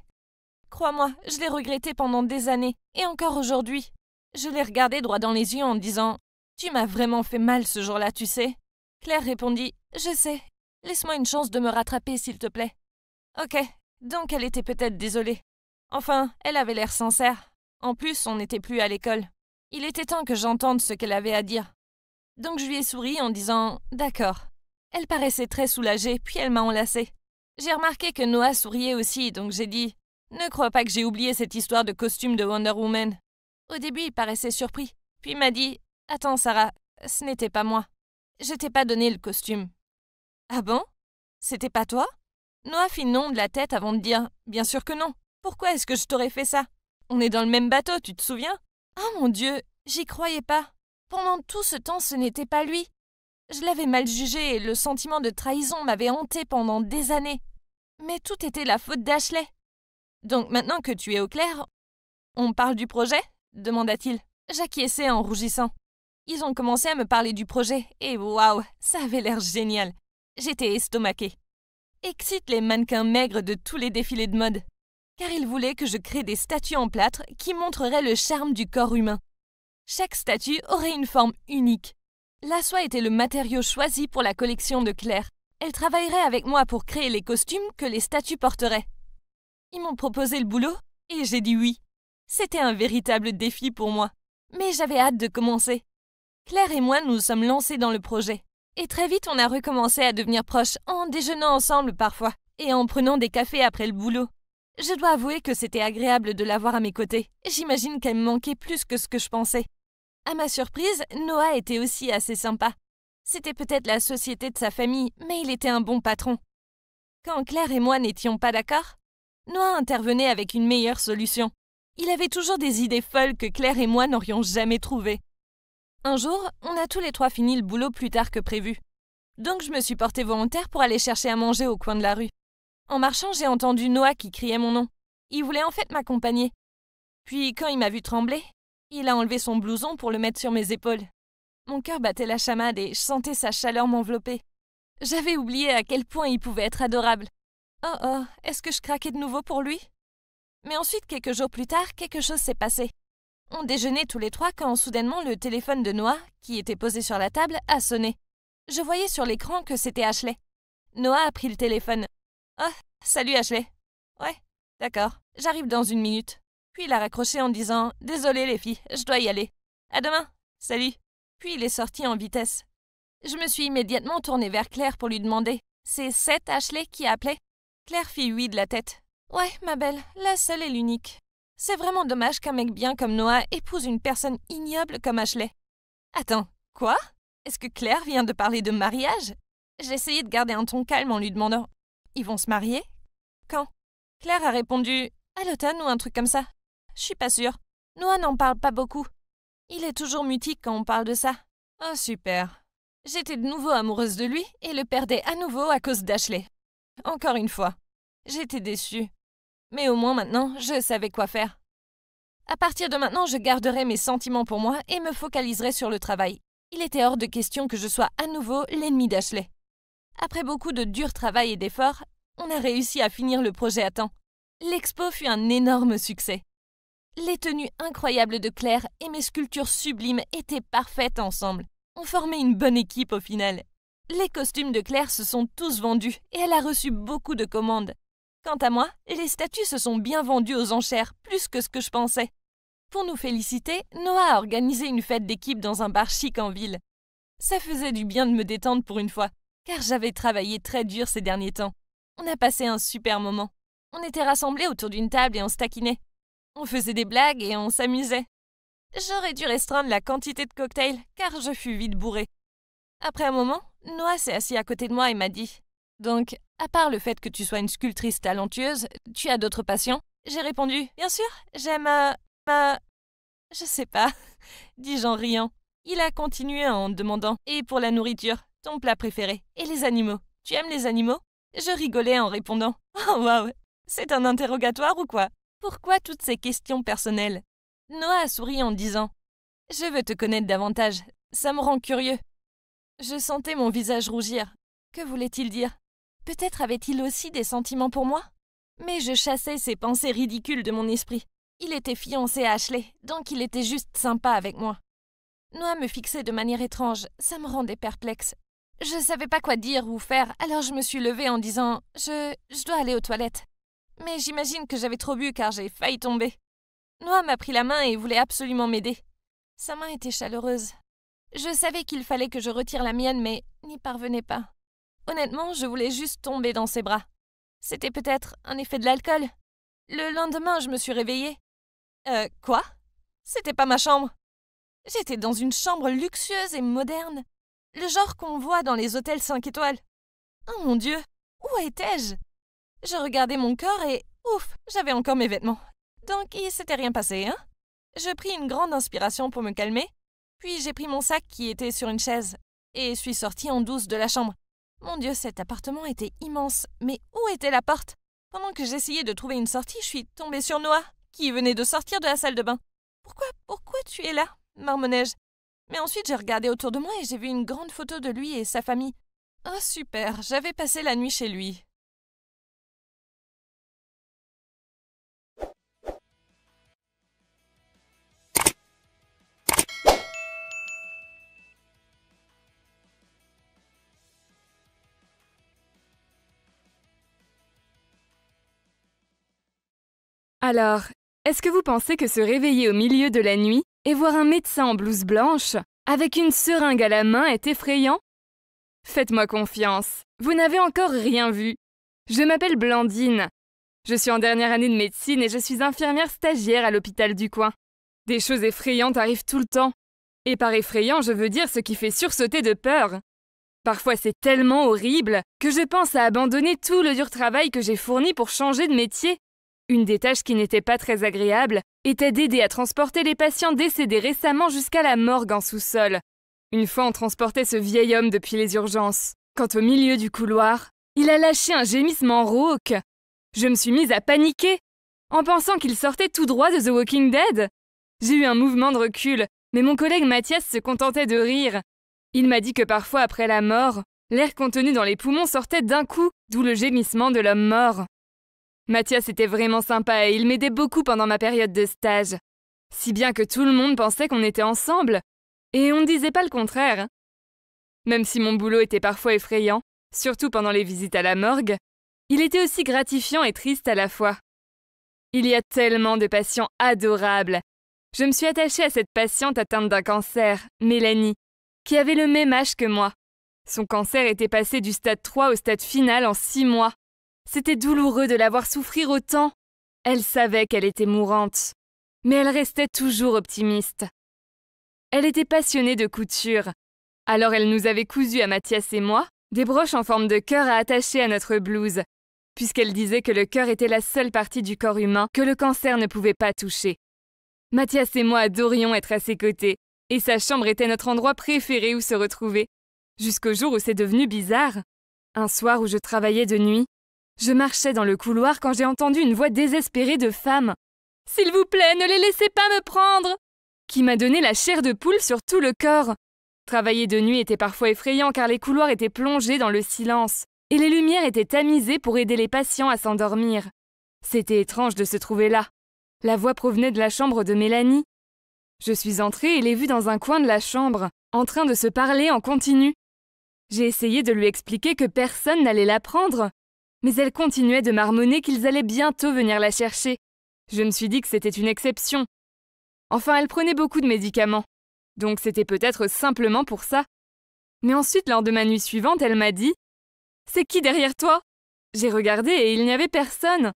Crois-moi, je l'ai regretté pendant des années, et encore aujourd'hui. Je l'ai regardée droit dans les yeux en disant Tu m'as vraiment fait mal ce jour-là, tu sais. Claire répondit Je sais. Laisse-moi une chance de me rattraper, s'il te plaît. Ok, donc elle était peut-être désolée. Enfin, elle avait l'air sincère. En plus, on n'était plus à l'école. Il était temps que j'entende ce qu'elle avait à dire. Donc je lui ai souri en disant D'accord. Elle paraissait très soulagée, puis elle m'a enlacée. J'ai remarqué que Noah souriait aussi, donc j'ai dit Ne crois pas que j'ai oublié cette histoire de costume de Wonder Woman. Au début, il paraissait surpris, puis m'a dit Attends, Sarah, ce n'était pas moi. Je t'ai pas donné le costume. Ah bon C'était pas toi Noah fit non de la tête avant de dire Bien sûr que non. Pourquoi est-ce que je t'aurais fait ça On est dans le même bateau, tu te souviens Ah oh, mon Dieu, j'y croyais pas. Pendant tout ce temps, ce n'était pas lui. Je l'avais mal jugé et le sentiment de trahison m'avait hanté pendant des années. Mais tout était la faute d'Ashley. Donc maintenant que tu es au clair, on parle du projet demanda-t-il. J'acquiesçais en rougissant. Ils ont commencé à me parler du projet et waouh, ça avait l'air génial. J'étais estomaquée. Excite les mannequins maigres de tous les défilés de mode. Car ils voulaient que je crée des statues en plâtre qui montreraient le charme du corps humain. Chaque statue aurait une forme unique, la soie était le matériau choisi pour la collection de Claire. Elle travaillerait avec moi pour créer les costumes que les statues porteraient. Ils m'ont proposé le boulot et j'ai dit oui. C'était un véritable défi pour moi, mais j'avais hâte de commencer. Claire et moi nous sommes lancés dans le projet. Et très vite, on a recommencé à devenir proches en déjeunant ensemble parfois et en prenant des cafés après le boulot. Je dois avouer que c'était agréable de l'avoir à mes côtés. J'imagine qu'elle me manquait plus que ce que je pensais. À ma surprise, Noah était aussi assez sympa. C'était peut-être la société de sa famille, mais il était un bon patron. Quand Claire et moi n'étions pas d'accord, Noah intervenait avec une meilleure solution. Il avait toujours des idées folles que Claire et moi n'aurions jamais trouvées. Un jour, on a tous les trois fini le boulot plus tard que prévu. Donc je me suis portée volontaire pour aller chercher à manger au coin de la rue. En marchant, j'ai entendu Noah qui criait mon nom. Il voulait en fait m'accompagner. Puis quand il m'a vu trembler, il a enlevé son blouson pour le mettre sur mes épaules. Mon cœur battait la chamade et je sentais sa chaleur m'envelopper. J'avais oublié à quel point il pouvait être adorable. Oh oh, est-ce que je craquais de nouveau pour lui Mais ensuite, quelques jours plus tard, quelque chose s'est passé. On déjeunait tous les trois quand soudainement le téléphone de Noah, qui était posé sur la table, a sonné. Je voyais sur l'écran que c'était Ashley. Noah a pris le téléphone. Oh, salut Ashley. Ouais, d'accord, j'arrive dans une minute. Puis il a raccroché en disant Désolé les filles, je dois y aller. À demain. Salut. Puis il est sorti en vitesse. Je me suis immédiatement tournée vers Claire pour lui demander C'est cette Ashley qui a appelé Claire fit oui de la tête. Ouais, ma belle, la seule et l'unique. C'est vraiment dommage qu'un mec bien comme Noah épouse une personne ignoble comme Ashley. Attends, quoi Est-ce que Claire vient de parler de mariage J'ai essayé de garder un ton calme en lui demandant Ils vont se marier Quand Claire a répondu À l'automne ou un truc comme ça. Je suis pas sûre. Noah n'en parle pas beaucoup. Il est toujours mutique quand on parle de ça. Ah, oh, super. J'étais de nouveau amoureuse de lui et le perdais à nouveau à cause d'Ashley. Encore une fois. J'étais déçue. Mais au moins maintenant, je savais quoi faire. À partir de maintenant, je garderai mes sentiments pour moi et me focaliserai sur le travail. Il était hors de question que je sois à nouveau l'ennemi d'Ashley. Après beaucoup de dur travail et d'efforts, on a réussi à finir le projet à temps. L'expo fut un énorme succès. Les tenues incroyables de Claire et mes sculptures sublimes étaient parfaites ensemble. On formait une bonne équipe au final. Les costumes de Claire se sont tous vendus et elle a reçu beaucoup de commandes. Quant à moi, les statues se sont bien vendues aux enchères, plus que ce que je pensais. Pour nous féliciter, Noah a organisé une fête d'équipe dans un bar chic en ville. Ça faisait du bien de me détendre pour une fois, car j'avais travaillé très dur ces derniers temps. On a passé un super moment. On était rassemblés autour d'une table et on se taquinait. On faisait des blagues et on s'amusait. J'aurais dû restreindre la quantité de cocktails car je fus vite bourré. Après un moment, Noah s'est assis à côté de moi et m'a dit Donc, à part le fait que tu sois une sculptrice talentueuse, tu as d'autres passions J'ai répondu Bien sûr, j'aime. Euh, ma… je sais pas, *laughs* dis-je en riant. Il a continué en demandant Et pour la nourriture, ton plat préféré Et les animaux Tu aimes les animaux Je rigolais en répondant Oh waouh C'est un interrogatoire ou quoi pourquoi toutes ces questions personnelles Noah sourit en disant Je veux te connaître davantage, ça me rend curieux. Je sentais mon visage rougir. Que voulait-il dire Peut-être avait-il aussi des sentiments pour moi Mais je chassais ces pensées ridicules de mon esprit. Il était fiancé à Ashley, donc il était juste sympa avec moi. Noah me fixait de manière étrange, ça me rendait perplexe. Je ne savais pas quoi dire ou faire, alors je me suis levée en disant Je. je dois aller aux toilettes. Mais j'imagine que j'avais trop bu car j'ai failli tomber. Noah m'a pris la main et voulait absolument m'aider. Sa main était chaleureuse. Je savais qu'il fallait que je retire la mienne, mais n'y parvenais pas. Honnêtement, je voulais juste tomber dans ses bras. C'était peut-être un effet de l'alcool. Le lendemain, je me suis réveillée. Euh, quoi C'était pas ma chambre. J'étais dans une chambre luxueuse et moderne. Le genre qu'on voit dans les hôtels 5 étoiles. Oh mon Dieu, où étais-je je regardais mon corps et ouf, j'avais encore mes vêtements. Donc il s'était rien passé, hein Je pris une grande inspiration pour me calmer, puis j'ai pris mon sac qui était sur une chaise et suis sortie en douce de la chambre. Mon Dieu, cet appartement était immense, mais où était la porte Pendant que j'essayais de trouver une sortie, je suis tombée sur Noah, qui venait de sortir de la salle de bain. Pourquoi, pourquoi tu es là marmonnai-je. Mais ensuite j'ai regardé autour de moi et j'ai vu une grande photo de lui et sa famille. Oh super, j'avais passé la nuit chez lui. Alors, est-ce que vous pensez que se réveiller au milieu de la nuit et voir un médecin en blouse blanche, avec une seringue à la main, est effrayant Faites-moi confiance, vous n'avez encore rien vu. Je m'appelle Blandine. Je suis en dernière année de médecine et je suis infirmière stagiaire à l'hôpital du coin. Des choses effrayantes arrivent tout le temps. Et par effrayant, je veux dire ce qui fait sursauter de peur. Parfois, c'est tellement horrible que je pense à abandonner tout le dur travail que j'ai fourni pour changer de métier. Une des tâches qui n'était pas très agréable était d'aider à transporter les patients décédés récemment jusqu'à la morgue en sous-sol. Une fois, on transportait ce vieil homme depuis les urgences. Quand au milieu du couloir, il a lâché un gémissement rauque. Je me suis mise à paniquer, en pensant qu'il sortait tout droit de The Walking Dead. J'ai eu un mouvement de recul, mais mon collègue Mathias se contentait de rire. Il m'a dit que parfois après la mort, l'air contenu dans les poumons sortait d'un coup, d'où le gémissement de l'homme mort. Mathias était vraiment sympa et il m'aidait beaucoup pendant ma période de stage. Si bien que tout le monde pensait qu'on était ensemble, et on ne disait pas le contraire. Même si mon boulot était parfois effrayant, surtout pendant les visites à la morgue, il était aussi gratifiant et triste à la fois. Il y a tellement de patients adorables. Je me suis attachée à cette patiente atteinte d'un cancer, Mélanie, qui avait le même âge que moi. Son cancer était passé du stade 3 au stade final en 6 mois. C'était douloureux de la voir souffrir autant. Elle savait qu'elle était mourante, mais elle restait toujours optimiste. Elle était passionnée de couture, alors elle nous avait cousu à Mathias et moi des broches en forme de cœur à attacher à notre blouse, puisqu'elle disait que le cœur était la seule partie du corps humain que le cancer ne pouvait pas toucher. Mathias et moi adorions être à ses côtés, et sa chambre était notre endroit préféré où se retrouver, jusqu'au jour où c'est devenu bizarre. Un soir où je travaillais de nuit, je marchais dans le couloir quand j'ai entendu une voix désespérée de femme. S'il vous plaît, ne les laissez pas me prendre qui m'a donné la chair de poule sur tout le corps. Travailler de nuit était parfois effrayant car les couloirs étaient plongés dans le silence et les lumières étaient tamisées pour aider les patients à s'endormir. C'était étrange de se trouver là. La voix provenait de la chambre de Mélanie. Je suis entrée et l'ai vue dans un coin de la chambre, en train de se parler en continu. J'ai essayé de lui expliquer que personne n'allait la prendre, mais elle continuait de marmonner qu'ils allaient bientôt venir la chercher. Je me suis dit que c'était une exception. Enfin, elle prenait beaucoup de médicaments, donc c'était peut-être simplement pour ça. Mais ensuite, lors de ma nuit suivante, elle m'a dit ⁇ C'est qui derrière toi ?⁇ J'ai regardé et il n'y avait personne,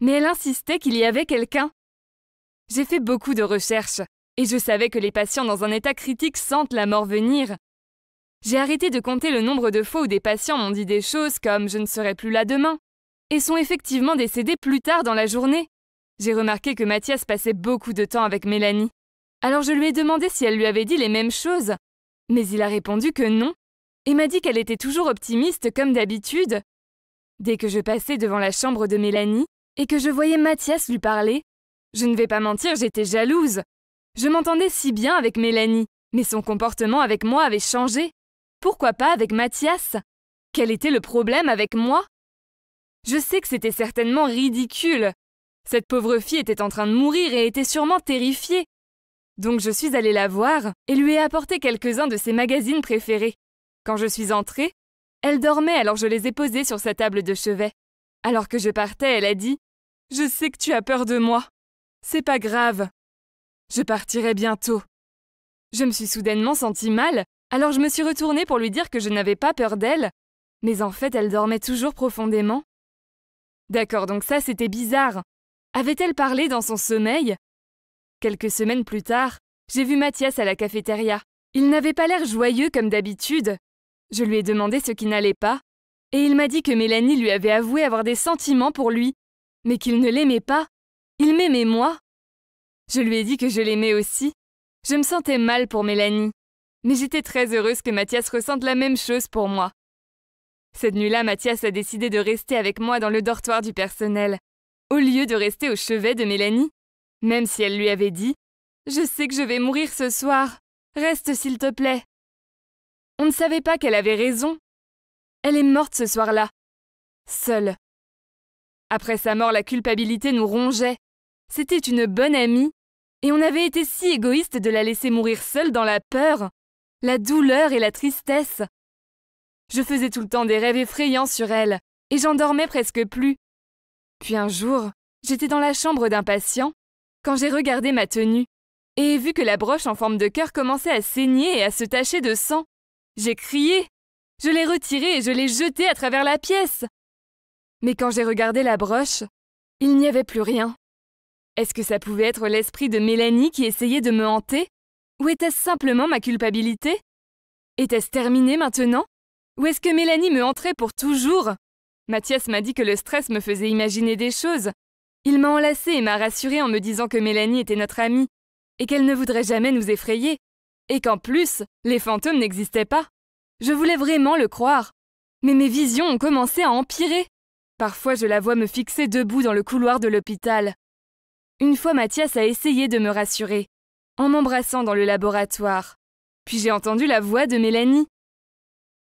mais elle insistait qu'il y avait quelqu'un. J'ai fait beaucoup de recherches, et je savais que les patients dans un état critique sentent la mort venir, j'ai arrêté de compter le nombre de fois où des patients m'ont dit des choses comme je ne serai plus là demain et sont effectivement décédés plus tard dans la journée. J'ai remarqué que Mathias passait beaucoup de temps avec Mélanie. Alors je lui ai demandé si elle lui avait dit les mêmes choses, mais il a répondu que non, et m'a dit qu'elle était toujours optimiste comme d'habitude. Dès que je passais devant la chambre de Mélanie et que je voyais Mathias lui parler, je ne vais pas mentir, j'étais jalouse. Je m'entendais si bien avec Mélanie, mais son comportement avec moi avait changé. Pourquoi pas avec Mathias Quel était le problème avec moi Je sais que c'était certainement ridicule. Cette pauvre fille était en train de mourir et était sûrement terrifiée. Donc je suis allée la voir et lui ai apporté quelques-uns de ses magazines préférés. Quand je suis entrée, elle dormait alors je les ai posés sur sa table de chevet. Alors que je partais, elle a dit ⁇ Je sais que tu as peur de moi. C'est pas grave. Je partirai bientôt. ⁇ Je me suis soudainement sentie mal alors je me suis retournée pour lui dire que je n'avais pas peur d'elle, mais en fait elle dormait toujours profondément. D'accord, donc ça c'était bizarre. Avait-elle parlé dans son sommeil Quelques semaines plus tard, j'ai vu Mathias à la cafétéria. Il n'avait pas l'air joyeux comme d'habitude. Je lui ai demandé ce qui n'allait pas, et il m'a dit que Mélanie lui avait avoué avoir des sentiments pour lui, mais qu'il ne l'aimait pas. Il m'aimait moi. Je lui ai dit que je l'aimais aussi. Je me sentais mal pour Mélanie. Mais j'étais très heureuse que Mathias ressente la même chose pour moi. Cette nuit-là, Mathias a décidé de rester avec moi dans le dortoir du personnel, au lieu de rester au chevet de Mélanie, même si elle lui avait dit ⁇ Je sais que je vais mourir ce soir, reste s'il te plaît ⁇ On ne savait pas qu'elle avait raison. Elle est morte ce soir-là, seule. Après sa mort, la culpabilité nous rongeait. C'était une bonne amie, et on avait été si égoïste de la laisser mourir seule dans la peur la douleur et la tristesse. Je faisais tout le temps des rêves effrayants sur elle, et j'en dormais presque plus. Puis un jour, j'étais dans la chambre d'un patient, quand j'ai regardé ma tenue, et vu que la broche en forme de cœur commençait à saigner et à se tacher de sang, j'ai crié. Je l'ai retirée et je l'ai jetée à travers la pièce. Mais quand j'ai regardé la broche, il n'y avait plus rien. Est-ce que ça pouvait être l'esprit de Mélanie qui essayait de me hanter ou était-ce simplement ma culpabilité Était-ce terminé maintenant Ou est-ce que Mélanie me entrait pour toujours Mathias m'a dit que le stress me faisait imaginer des choses. Il m'a enlacée et m'a rassurée en me disant que Mélanie était notre amie, et qu'elle ne voudrait jamais nous effrayer, et qu'en plus, les fantômes n'existaient pas. Je voulais vraiment le croire. Mais mes visions ont commencé à empirer. Parfois, je la vois me fixer debout dans le couloir de l'hôpital. Une fois, Mathias a essayé de me rassurer en m'embrassant dans le laboratoire. Puis j'ai entendu la voix de Mélanie.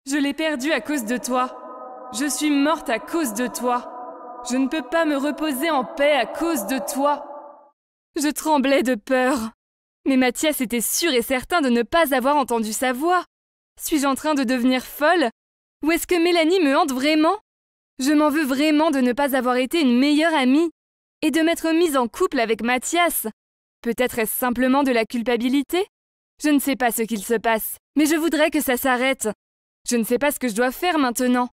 Je l'ai perdue à cause de toi. Je suis morte à cause de toi. Je ne peux pas me reposer en paix à cause de toi. Je tremblais de peur. Mais Mathias était sûr et certain de ne pas avoir entendu sa voix. Suis-je en train de devenir folle Ou est-ce que Mélanie me hante vraiment Je m'en veux vraiment de ne pas avoir été une meilleure amie et de m'être mise en couple avec Mathias, Peut-être est-ce simplement de la culpabilité Je ne sais pas ce qu'il se passe, mais je voudrais que ça s'arrête. Je ne sais pas ce que je dois faire maintenant.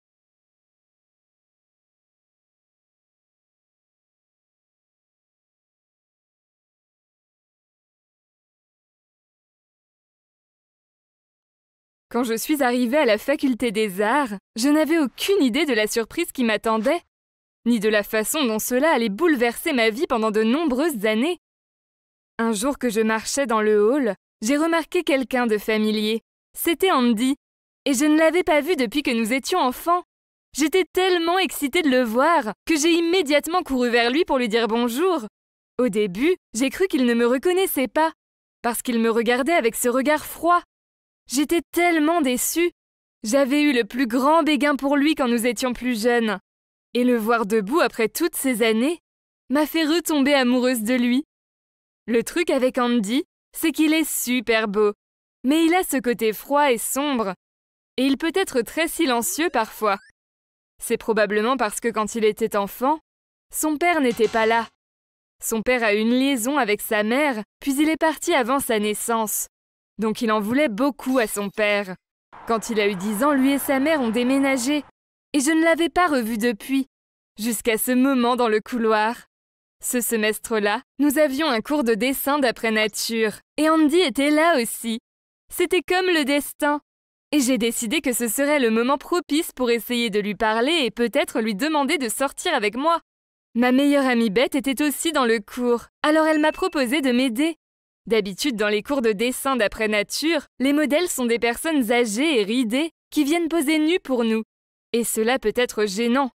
Quand je suis arrivée à la faculté des arts, je n'avais aucune idée de la surprise qui m'attendait, ni de la façon dont cela allait bouleverser ma vie pendant de nombreuses années. Un jour que je marchais dans le hall, j'ai remarqué quelqu'un de familier. C'était Andy, et je ne l'avais pas vu depuis que nous étions enfants. J'étais tellement excitée de le voir que j'ai immédiatement couru vers lui pour lui dire bonjour. Au début, j'ai cru qu'il ne me reconnaissait pas, parce qu'il me regardait avec ce regard froid. J'étais tellement déçue. J'avais eu le plus grand béguin pour lui quand nous étions plus jeunes. Et le voir debout après toutes ces années m'a fait retomber amoureuse de lui. Le truc avec Andy, c'est qu'il est super beau, mais il a ce côté froid et sombre, et il peut être très silencieux parfois. C'est probablement parce que quand il était enfant, son père n'était pas là. Son père a eu une liaison avec sa mère, puis il est parti avant sa naissance. Donc il en voulait beaucoup à son père. Quand il a eu 10 ans, lui et sa mère ont déménagé, et je ne l'avais pas revu depuis, jusqu'à ce moment dans le couloir. Ce semestre-là, nous avions un cours de dessin d'après nature, et Andy était là aussi. C'était comme le destin. Et j'ai décidé que ce serait le moment propice pour essayer de lui parler et peut-être lui demander de sortir avec moi. Ma meilleure amie Beth était aussi dans le cours, alors elle m'a proposé de m'aider. D'habitude, dans les cours de dessin d'après nature, les modèles sont des personnes âgées et ridées qui viennent poser nues pour nous. Et cela peut être gênant.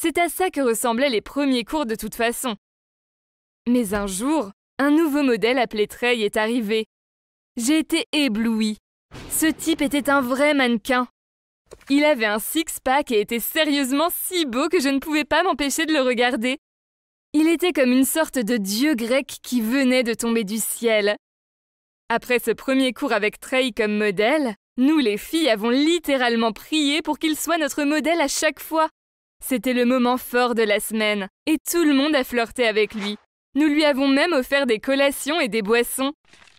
C'est à ça que ressemblaient les premiers cours de toute façon. Mais un jour, un nouveau modèle appelé Trey est arrivé. J'ai été éblouie. Ce type était un vrai mannequin. Il avait un six-pack et était sérieusement si beau que je ne pouvais pas m'empêcher de le regarder. Il était comme une sorte de dieu grec qui venait de tomber du ciel. Après ce premier cours avec Trey comme modèle, nous les filles avons littéralement prié pour qu'il soit notre modèle à chaque fois. C'était le moment fort de la semaine, et tout le monde a flirté avec lui. Nous lui avons même offert des collations et des boissons.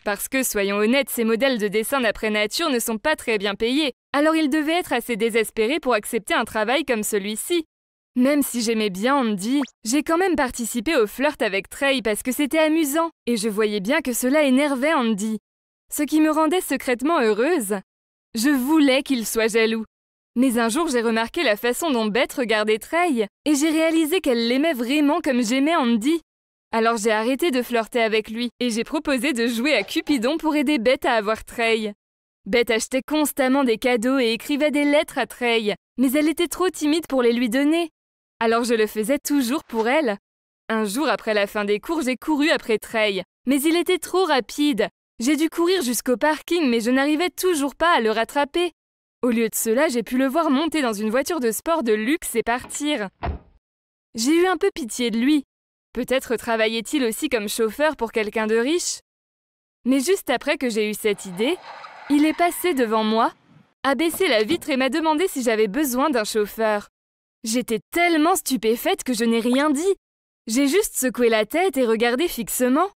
Parce que, soyons honnêtes, ces modèles de dessin d'après nature ne sont pas très bien payés, alors il devait être assez désespéré pour accepter un travail comme celui-ci. Même si j'aimais bien Andy, j'ai quand même participé au flirt avec Trey parce que c'était amusant, et je voyais bien que cela énervait Andy. Ce qui me rendait secrètement heureuse. Je voulais qu'il soit jaloux. Mais un jour, j'ai remarqué la façon dont Beth regardait Trey, et j'ai réalisé qu'elle l'aimait vraiment comme j'aimais Andy. Alors j'ai arrêté de flirter avec lui et j'ai proposé de jouer à Cupidon pour aider Bette à avoir Trey. Bette achetait constamment des cadeaux et écrivait des lettres à Trey, mais elle était trop timide pour les lui donner. Alors je le faisais toujours pour elle. Un jour après la fin des cours, j'ai couru après Trey, mais il était trop rapide. J'ai dû courir jusqu'au parking, mais je n'arrivais toujours pas à le rattraper. Au lieu de cela, j'ai pu le voir monter dans une voiture de sport de luxe et partir. J'ai eu un peu pitié de lui, Peut-être travaillait-il aussi comme chauffeur pour quelqu'un de riche Mais juste après que j'ai eu cette idée, il est passé devant moi, a baissé la vitre et m'a demandé si j'avais besoin d'un chauffeur. J'étais tellement stupéfaite que je n'ai rien dit. J'ai juste secoué la tête et regardé fixement.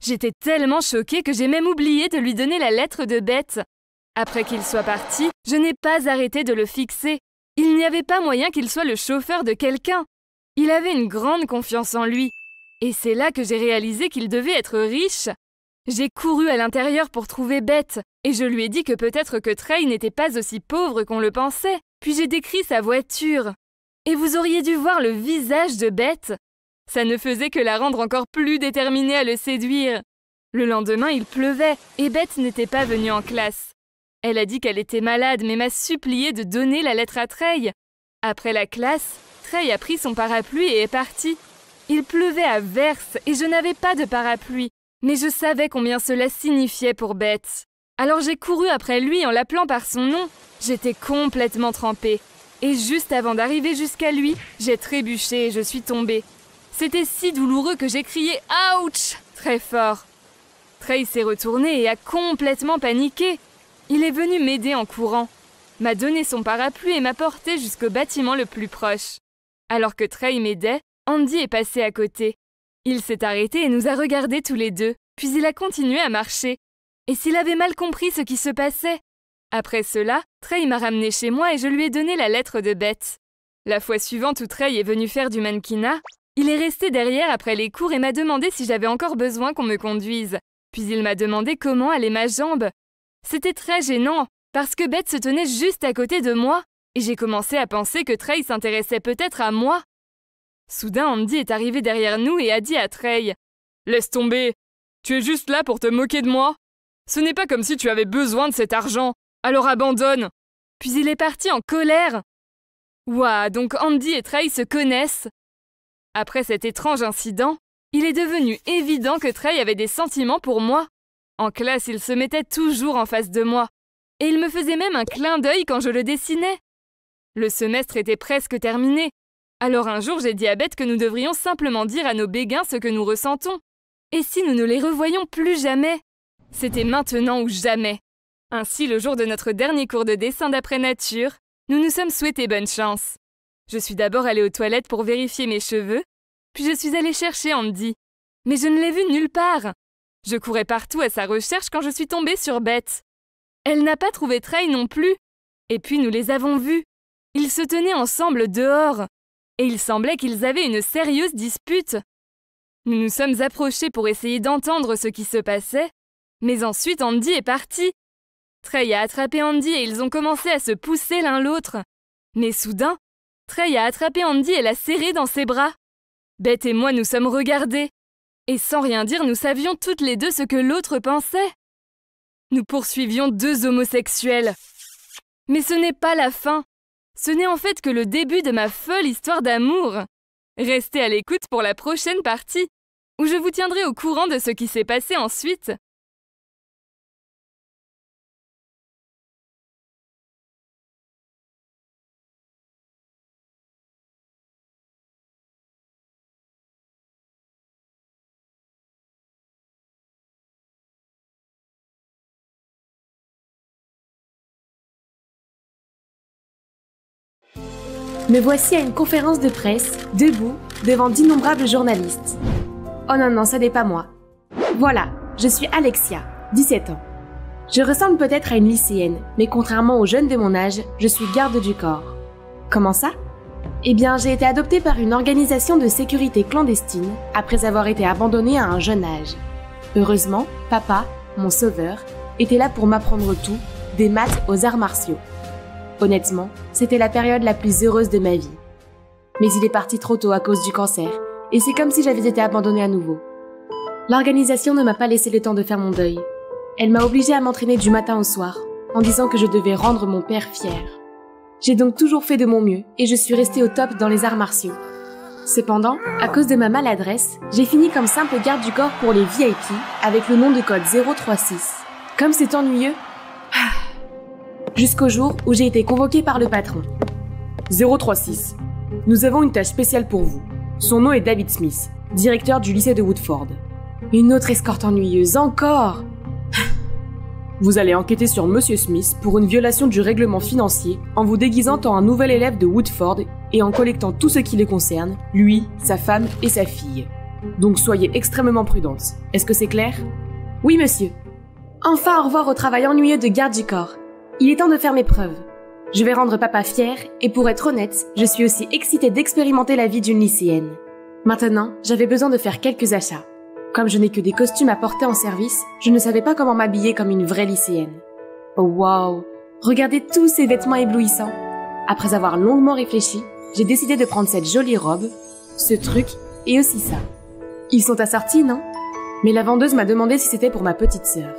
J'étais tellement choquée que j'ai même oublié de lui donner la lettre de bête. Après qu'il soit parti, je n'ai pas arrêté de le fixer. Il n'y avait pas moyen qu'il soit le chauffeur de quelqu'un. Il avait une grande confiance en lui. Et c'est là que j'ai réalisé qu'il devait être riche. J'ai couru à l'intérieur pour trouver Bette, et je lui ai dit que peut-être que Trey n'était pas aussi pauvre qu'on le pensait, puis j'ai décrit sa voiture. Et vous auriez dû voir le visage de Bette. Ça ne faisait que la rendre encore plus déterminée à le séduire. Le lendemain, il pleuvait, et Bette n'était pas venue en classe. Elle a dit qu'elle était malade, mais m'a supplié de donner la lettre à Trey. Après la classe, Trey a pris son parapluie et est parti, il pleuvait à verse et je n'avais pas de parapluie, mais je savais combien cela signifiait pour Bête. Alors j'ai couru après lui en l'appelant par son nom. J'étais complètement trempée. Et juste avant d'arriver jusqu'à lui, j'ai trébuché et je suis tombée. C'était si douloureux que j'ai crié Ouch très fort. Trey s'est retourné et a complètement paniqué. Il est venu m'aider en courant, m'a donné son parapluie et m'a porté jusqu'au bâtiment le plus proche. Alors que Trey m'aidait, Andy est passé à côté. Il s'est arrêté et nous a regardés tous les deux, puis il a continué à marcher. Et s'il avait mal compris ce qui se passait Après cela, Trey m'a ramené chez moi et je lui ai donné la lettre de Bête. La fois suivante où Trey est venu faire du mannequinat, il est resté derrière après les cours et m'a demandé si j'avais encore besoin qu'on me conduise. Puis il m'a demandé comment allait ma jambe. C'était très gênant, parce que Beth se tenait juste à côté de moi, et j'ai commencé à penser que Trey s'intéressait peut-être à moi. Soudain, Andy est arrivé derrière nous et a dit à Trey Laisse tomber Tu es juste là pour te moquer de moi Ce n'est pas comme si tu avais besoin de cet argent, alors abandonne Puis il est parti en colère Ouah, donc Andy et Trey se connaissent Après cet étrange incident, il est devenu évident que Trey avait des sentiments pour moi. En classe, il se mettait toujours en face de moi. Et il me faisait même un clin d'œil quand je le dessinais. Le semestre était presque terminé, alors un jour, j'ai dit à Bette que nous devrions simplement dire à nos béguins ce que nous ressentons. Et si nous ne les revoyons plus jamais C'était maintenant ou jamais. Ainsi, le jour de notre dernier cours de dessin d'après nature, nous nous sommes souhaités bonne chance. Je suis d'abord allée aux toilettes pour vérifier mes cheveux, puis je suis allée chercher Andy. Mais je ne l'ai vu nulle part. Je courais partout à sa recherche quand je suis tombée sur Bette. Elle n'a pas trouvé Trey non plus. Et puis nous les avons vus. Ils se tenaient ensemble dehors et il semblait qu'ils avaient une sérieuse dispute. Nous nous sommes approchés pour essayer d'entendre ce qui se passait, mais ensuite Andy est parti. Trey a attrapé Andy et ils ont commencé à se pousser l'un l'autre. Mais soudain, Trey a attrapé Andy et l'a serré dans ses bras. Beth et moi nous sommes regardés. Et sans rien dire, nous savions toutes les deux ce que l'autre pensait. Nous poursuivions deux homosexuels. Mais ce n'est pas la fin. Ce n'est en fait que le début de ma folle histoire d'amour. Restez à l'écoute pour la prochaine partie, où je vous tiendrai au courant de ce qui s'est passé ensuite. me voici à une conférence de presse, debout, devant d'innombrables journalistes. Oh non, non, ça n'est pas moi. Voilà, je suis Alexia, 17 ans. Je ressemble peut-être à une lycéenne, mais contrairement aux jeunes de mon âge, je suis garde du corps. Comment ça Eh bien, j'ai été adoptée par une organisation de sécurité clandestine après avoir été abandonnée à un jeune âge. Heureusement, papa, mon sauveur, était là pour m'apprendre tout, des maths aux arts martiaux. Honnêtement, c'était la période la plus heureuse de ma vie. Mais il est parti trop tôt à cause du cancer, et c'est comme si j'avais été abandonnée à nouveau. L'organisation ne m'a pas laissé le temps de faire mon deuil. Elle m'a obligée à m'entraîner du matin au soir, en disant que je devais rendre mon père fier. J'ai donc toujours fait de mon mieux, et je suis restée au top dans les arts martiaux. Cependant, à cause de ma maladresse, j'ai fini comme simple garde du corps pour les VIP avec le nom de code 036. Comme c'est ennuyeux, jusqu'au jour où j'ai été convoqué par le patron. 036. Nous avons une tâche spéciale pour vous. Son nom est David Smith, directeur du lycée de Woodford. Une autre escorte ennuyeuse, encore *sighs* Vous allez enquêter sur Monsieur Smith pour une violation du règlement financier en vous déguisant en un nouvel élève de Woodford et en collectant tout ce qui les concerne, lui, sa femme et sa fille. Donc soyez extrêmement prudentes. Est-ce que c'est clair Oui, monsieur. Enfin, au revoir au travail ennuyeux de garde du corps. Il est temps de faire mes preuves. Je vais rendre papa fier et pour être honnête, je suis aussi excitée d'expérimenter la vie d'une lycéenne. Maintenant, j'avais besoin de faire quelques achats. Comme je n'ai que des costumes à porter en service, je ne savais pas comment m'habiller comme une vraie lycéenne. Oh wow Regardez tous ces vêtements éblouissants Après avoir longuement réfléchi, j'ai décidé de prendre cette jolie robe, ce truc et aussi ça. Ils sont assortis, non Mais la vendeuse m'a demandé si c'était pour ma petite sœur.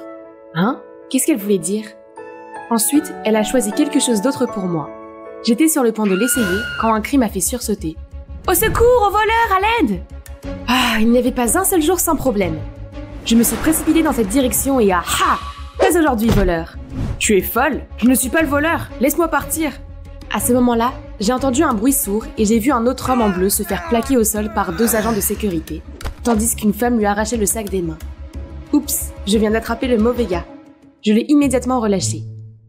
Hein Qu'est-ce qu'elle voulait dire Ensuite, elle a choisi quelque chose d'autre pour moi. J'étais sur le point de l'essayer quand un cri m'a fait sursauter. Au secours, au voleur, à l'aide Ah, il n'y avait pas un seul jour sans problème. Je me suis précipitée dans cette direction et ah ah Pas aujourd'hui, voleur Tu es folle Je ne suis pas le voleur Laisse-moi partir À ce moment-là, j'ai entendu un bruit sourd et j'ai vu un autre homme en bleu se faire plaquer au sol par deux agents de sécurité, tandis qu'une femme lui arrachait le sac des mains. Oups, je viens d'attraper le mauvais gars. Je l'ai immédiatement relâché.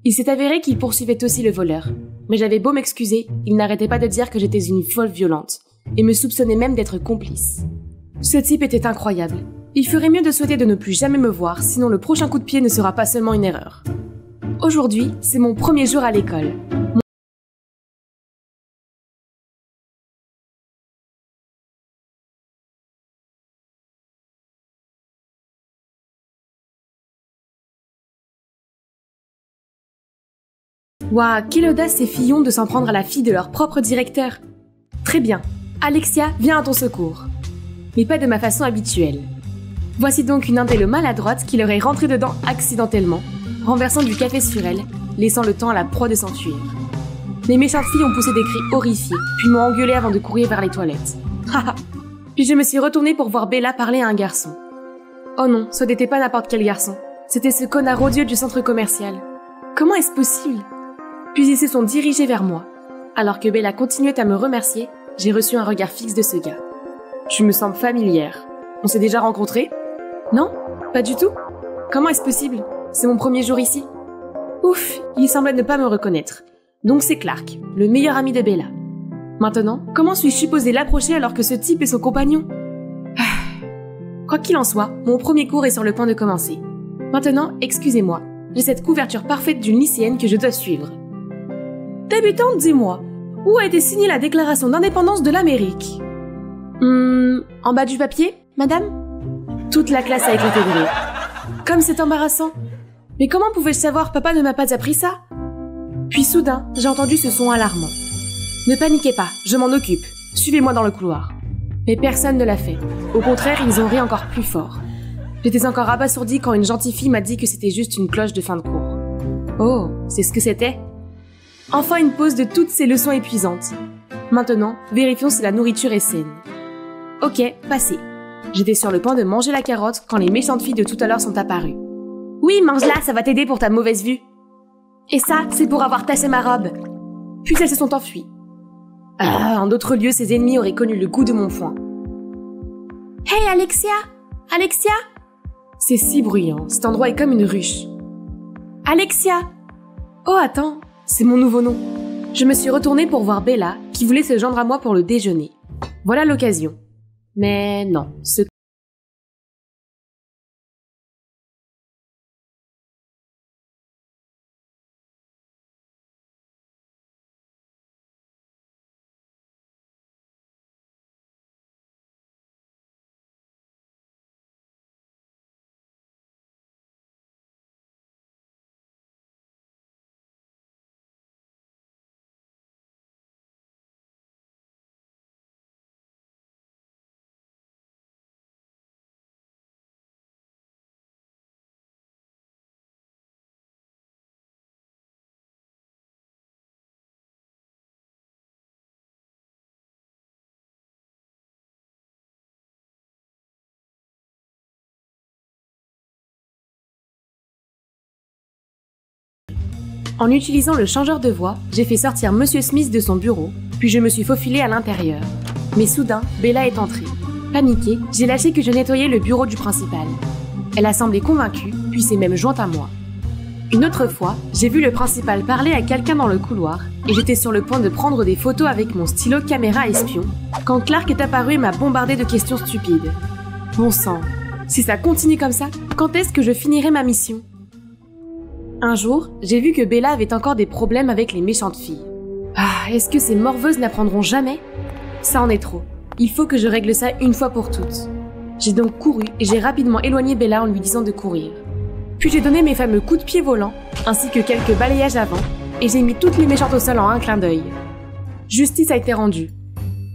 Il s'est avéré qu'il poursuivait aussi le voleur. Mais j'avais beau m'excuser, il n'arrêtait pas de dire que j'étais une folle violente, et me soupçonnait même d'être complice. Ce type était incroyable. Il ferait mieux de souhaiter de ne plus jamais me voir, sinon le prochain coup de pied ne sera pas seulement une erreur. Aujourd'hui, c'est mon premier jour à l'école. Waouh, quelle audace ces fillons de s'en prendre à la fille de leur propre directeur Très bien, Alexia, viens à ton secours. Mais pas de ma façon habituelle. Voici donc une indélo maladroite qui leur est rentrée dedans accidentellement, renversant du café sur elle, laissant le temps à la proie de s'enfuir. Les méchantes filles ont poussé des cris horrifiés, puis m'ont engueulé avant de courir vers les toilettes. *laughs* puis je me suis retournée pour voir Bella parler à un garçon. Oh non, ce n'était pas n'importe quel garçon. C'était ce connard odieux du centre commercial. Comment est-ce possible puis ils se sont dirigés vers moi. Alors que Bella continuait à me remercier, j'ai reçu un regard fixe de ce gars. Tu me sembles familière. On s'est déjà rencontrés Non Pas du tout Comment est-ce possible C'est mon premier jour ici. Ouf, il semblait ne pas me reconnaître. Donc c'est Clark, le meilleur ami de Bella. Maintenant, comment suis-je supposé l'approcher alors que ce type est son compagnon ah, Quoi qu'il en soit, mon premier cours est sur le point de commencer. Maintenant, excusez-moi, j'ai cette couverture parfaite d'une lycéenne que je dois suivre. Débutante, dis-moi, où a été signée la déclaration d'indépendance de l'Amérique Hum, en bas du papier, madame Toute la classe a été de Comme c'est embarrassant. Mais comment pouvais-je savoir, papa ne m'a pas appris ça Puis soudain, j'ai entendu ce son alarmant. Ne paniquez pas, je m'en occupe. Suivez-moi dans le couloir. Mais personne ne l'a fait. Au contraire, ils ont ri encore plus fort. J'étais encore abasourdi quand une gentille fille m'a dit que c'était juste une cloche de fin de cours. Oh, c'est ce que c'était Enfin une pause de toutes ces leçons épuisantes. Maintenant, vérifions si la nourriture est saine. Ok, passé. J'étais sur le point de manger la carotte quand les méchantes filles de tout à l'heure sont apparues. Oui, mange-la, ça va t'aider pour ta mauvaise vue. Et ça, c'est pour avoir tassé ma robe. Puis elles se sont enfuies. Ah, en d'autres lieux, ces ennemis auraient connu le goût de mon foin. Hey Alexia Alexia C'est si bruyant, cet endroit est comme une ruche. Alexia Oh attends, c'est mon nouveau nom. Je me suis retournée pour voir Bella, qui voulait se joindre à moi pour le déjeuner. Voilà l'occasion. Mais non, ce En utilisant le changeur de voix, j'ai fait sortir Monsieur Smith de son bureau, puis je me suis faufilée à l'intérieur. Mais soudain, Bella est entrée. Paniquée, j'ai lâché que je nettoyais le bureau du principal. Elle a semblé convaincue, puis s'est même jointe à moi. Une autre fois, j'ai vu le principal parler à quelqu'un dans le couloir et j'étais sur le point de prendre des photos avec mon stylo caméra espion quand Clark est apparu et m'a bombardé de questions stupides. Mon sang, si ça continue comme ça, quand est-ce que je finirai ma mission un jour, j'ai vu que Bella avait encore des problèmes avec les méchantes filles. Ah, est-ce que ces morveuses n'apprendront jamais Ça en est trop. Il faut que je règle ça une fois pour toutes. J'ai donc couru et j'ai rapidement éloigné Bella en lui disant de courir. Puis j'ai donné mes fameux coups de pied volants, ainsi que quelques balayages avant, et j'ai mis toutes les méchantes au sol en un clin d'œil. Justice a été rendue.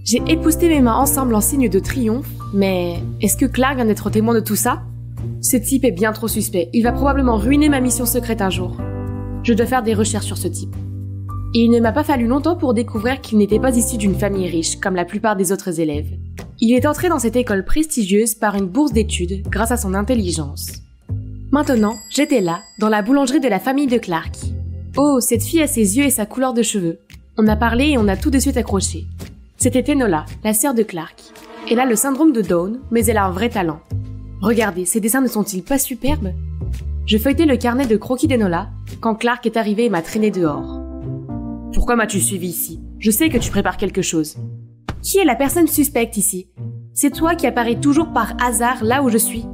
J'ai épousté mes mains ensemble en signe de triomphe, mais est-ce que Clark vient d'être témoin de tout ça ce type est bien trop suspect. Il va probablement ruiner ma mission secrète un jour. Je dois faire des recherches sur ce type. Et il ne m'a pas fallu longtemps pour découvrir qu'il n'était pas issu d'une famille riche, comme la plupart des autres élèves. Il est entré dans cette école prestigieuse par une bourse d'études grâce à son intelligence. Maintenant, j'étais là, dans la boulangerie de la famille de Clark. Oh, cette fille a ses yeux et sa couleur de cheveux. On a parlé et on a tout de suite accroché. C'était Enola, la sœur de Clark. Elle a le syndrome de Down, mais elle a un vrai talent. Regardez, ces dessins ne sont-ils pas superbes Je feuilletais le carnet de croquis d'Enola quand Clark est arrivé et m'a traîné dehors. Pourquoi m'as-tu suivi ici Je sais que tu prépares quelque chose. Qui est la personne suspecte ici C'est toi qui apparais toujours par hasard là où je suis.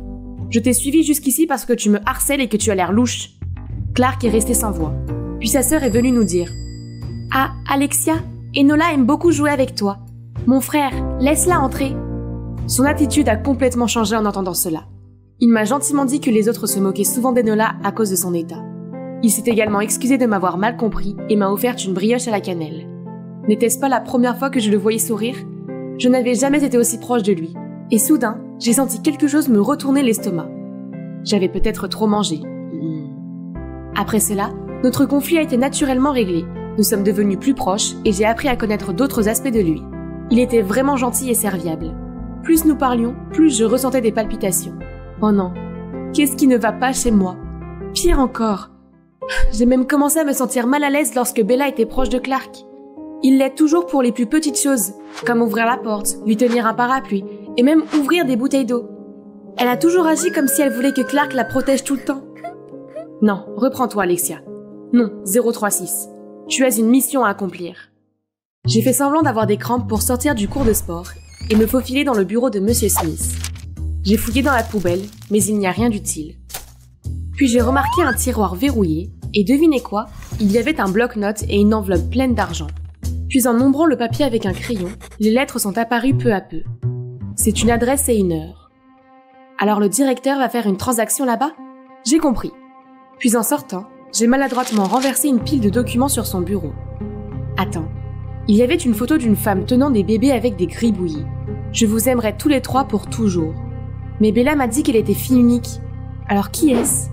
Je t'ai suivi jusqu'ici parce que tu me harcèles et que tu as l'air louche. Clark est resté sans voix. Puis sa sœur est venue nous dire Ah, Alexia, Enola aime beaucoup jouer avec toi. Mon frère, laisse-la entrer. Son attitude a complètement changé en entendant cela. Il m'a gentiment dit que les autres se moquaient souvent d'Enola à cause de son état. Il s'est également excusé de m'avoir mal compris et m'a offert une brioche à la cannelle. N'était-ce pas la première fois que je le voyais sourire Je n'avais jamais été aussi proche de lui. Et soudain, j'ai senti quelque chose me retourner l'estomac. J'avais peut-être trop mangé. Hmm. Après cela, notre conflit a été naturellement réglé. Nous sommes devenus plus proches et j'ai appris à connaître d'autres aspects de lui. Il était vraiment gentil et serviable. Plus nous parlions, plus je ressentais des palpitations. Oh non, qu'est-ce qui ne va pas chez moi Pire encore, j'ai même commencé à me sentir mal à l'aise lorsque Bella était proche de Clark. Il l'est toujours pour les plus petites choses, comme ouvrir la porte, lui tenir un parapluie, et même ouvrir des bouteilles d'eau. Elle a toujours agi comme si elle voulait que Clark la protège tout le temps. Non, reprends-toi, Alexia. Non, 036. Tu as une mission à accomplir. J'ai fait semblant d'avoir des crampes pour sortir du cours de sport et me faufiler dans le bureau de Monsieur Smith. J'ai fouillé dans la poubelle, mais il n'y a rien d'utile. Puis j'ai remarqué un tiroir verrouillé, et devinez quoi Il y avait un bloc-notes et une enveloppe pleine d'argent. Puis en nombrant le papier avec un crayon, les lettres sont apparues peu à peu. C'est une adresse et une heure. Alors le directeur va faire une transaction là-bas J'ai compris. Puis en sortant, j'ai maladroitement renversé une pile de documents sur son bureau. Attends, il y avait une photo d'une femme tenant des bébés avec des gribouillis. Je vous aimerai tous les trois pour toujours. Mais Bella m'a dit qu'elle était fille unique. Alors qui est-ce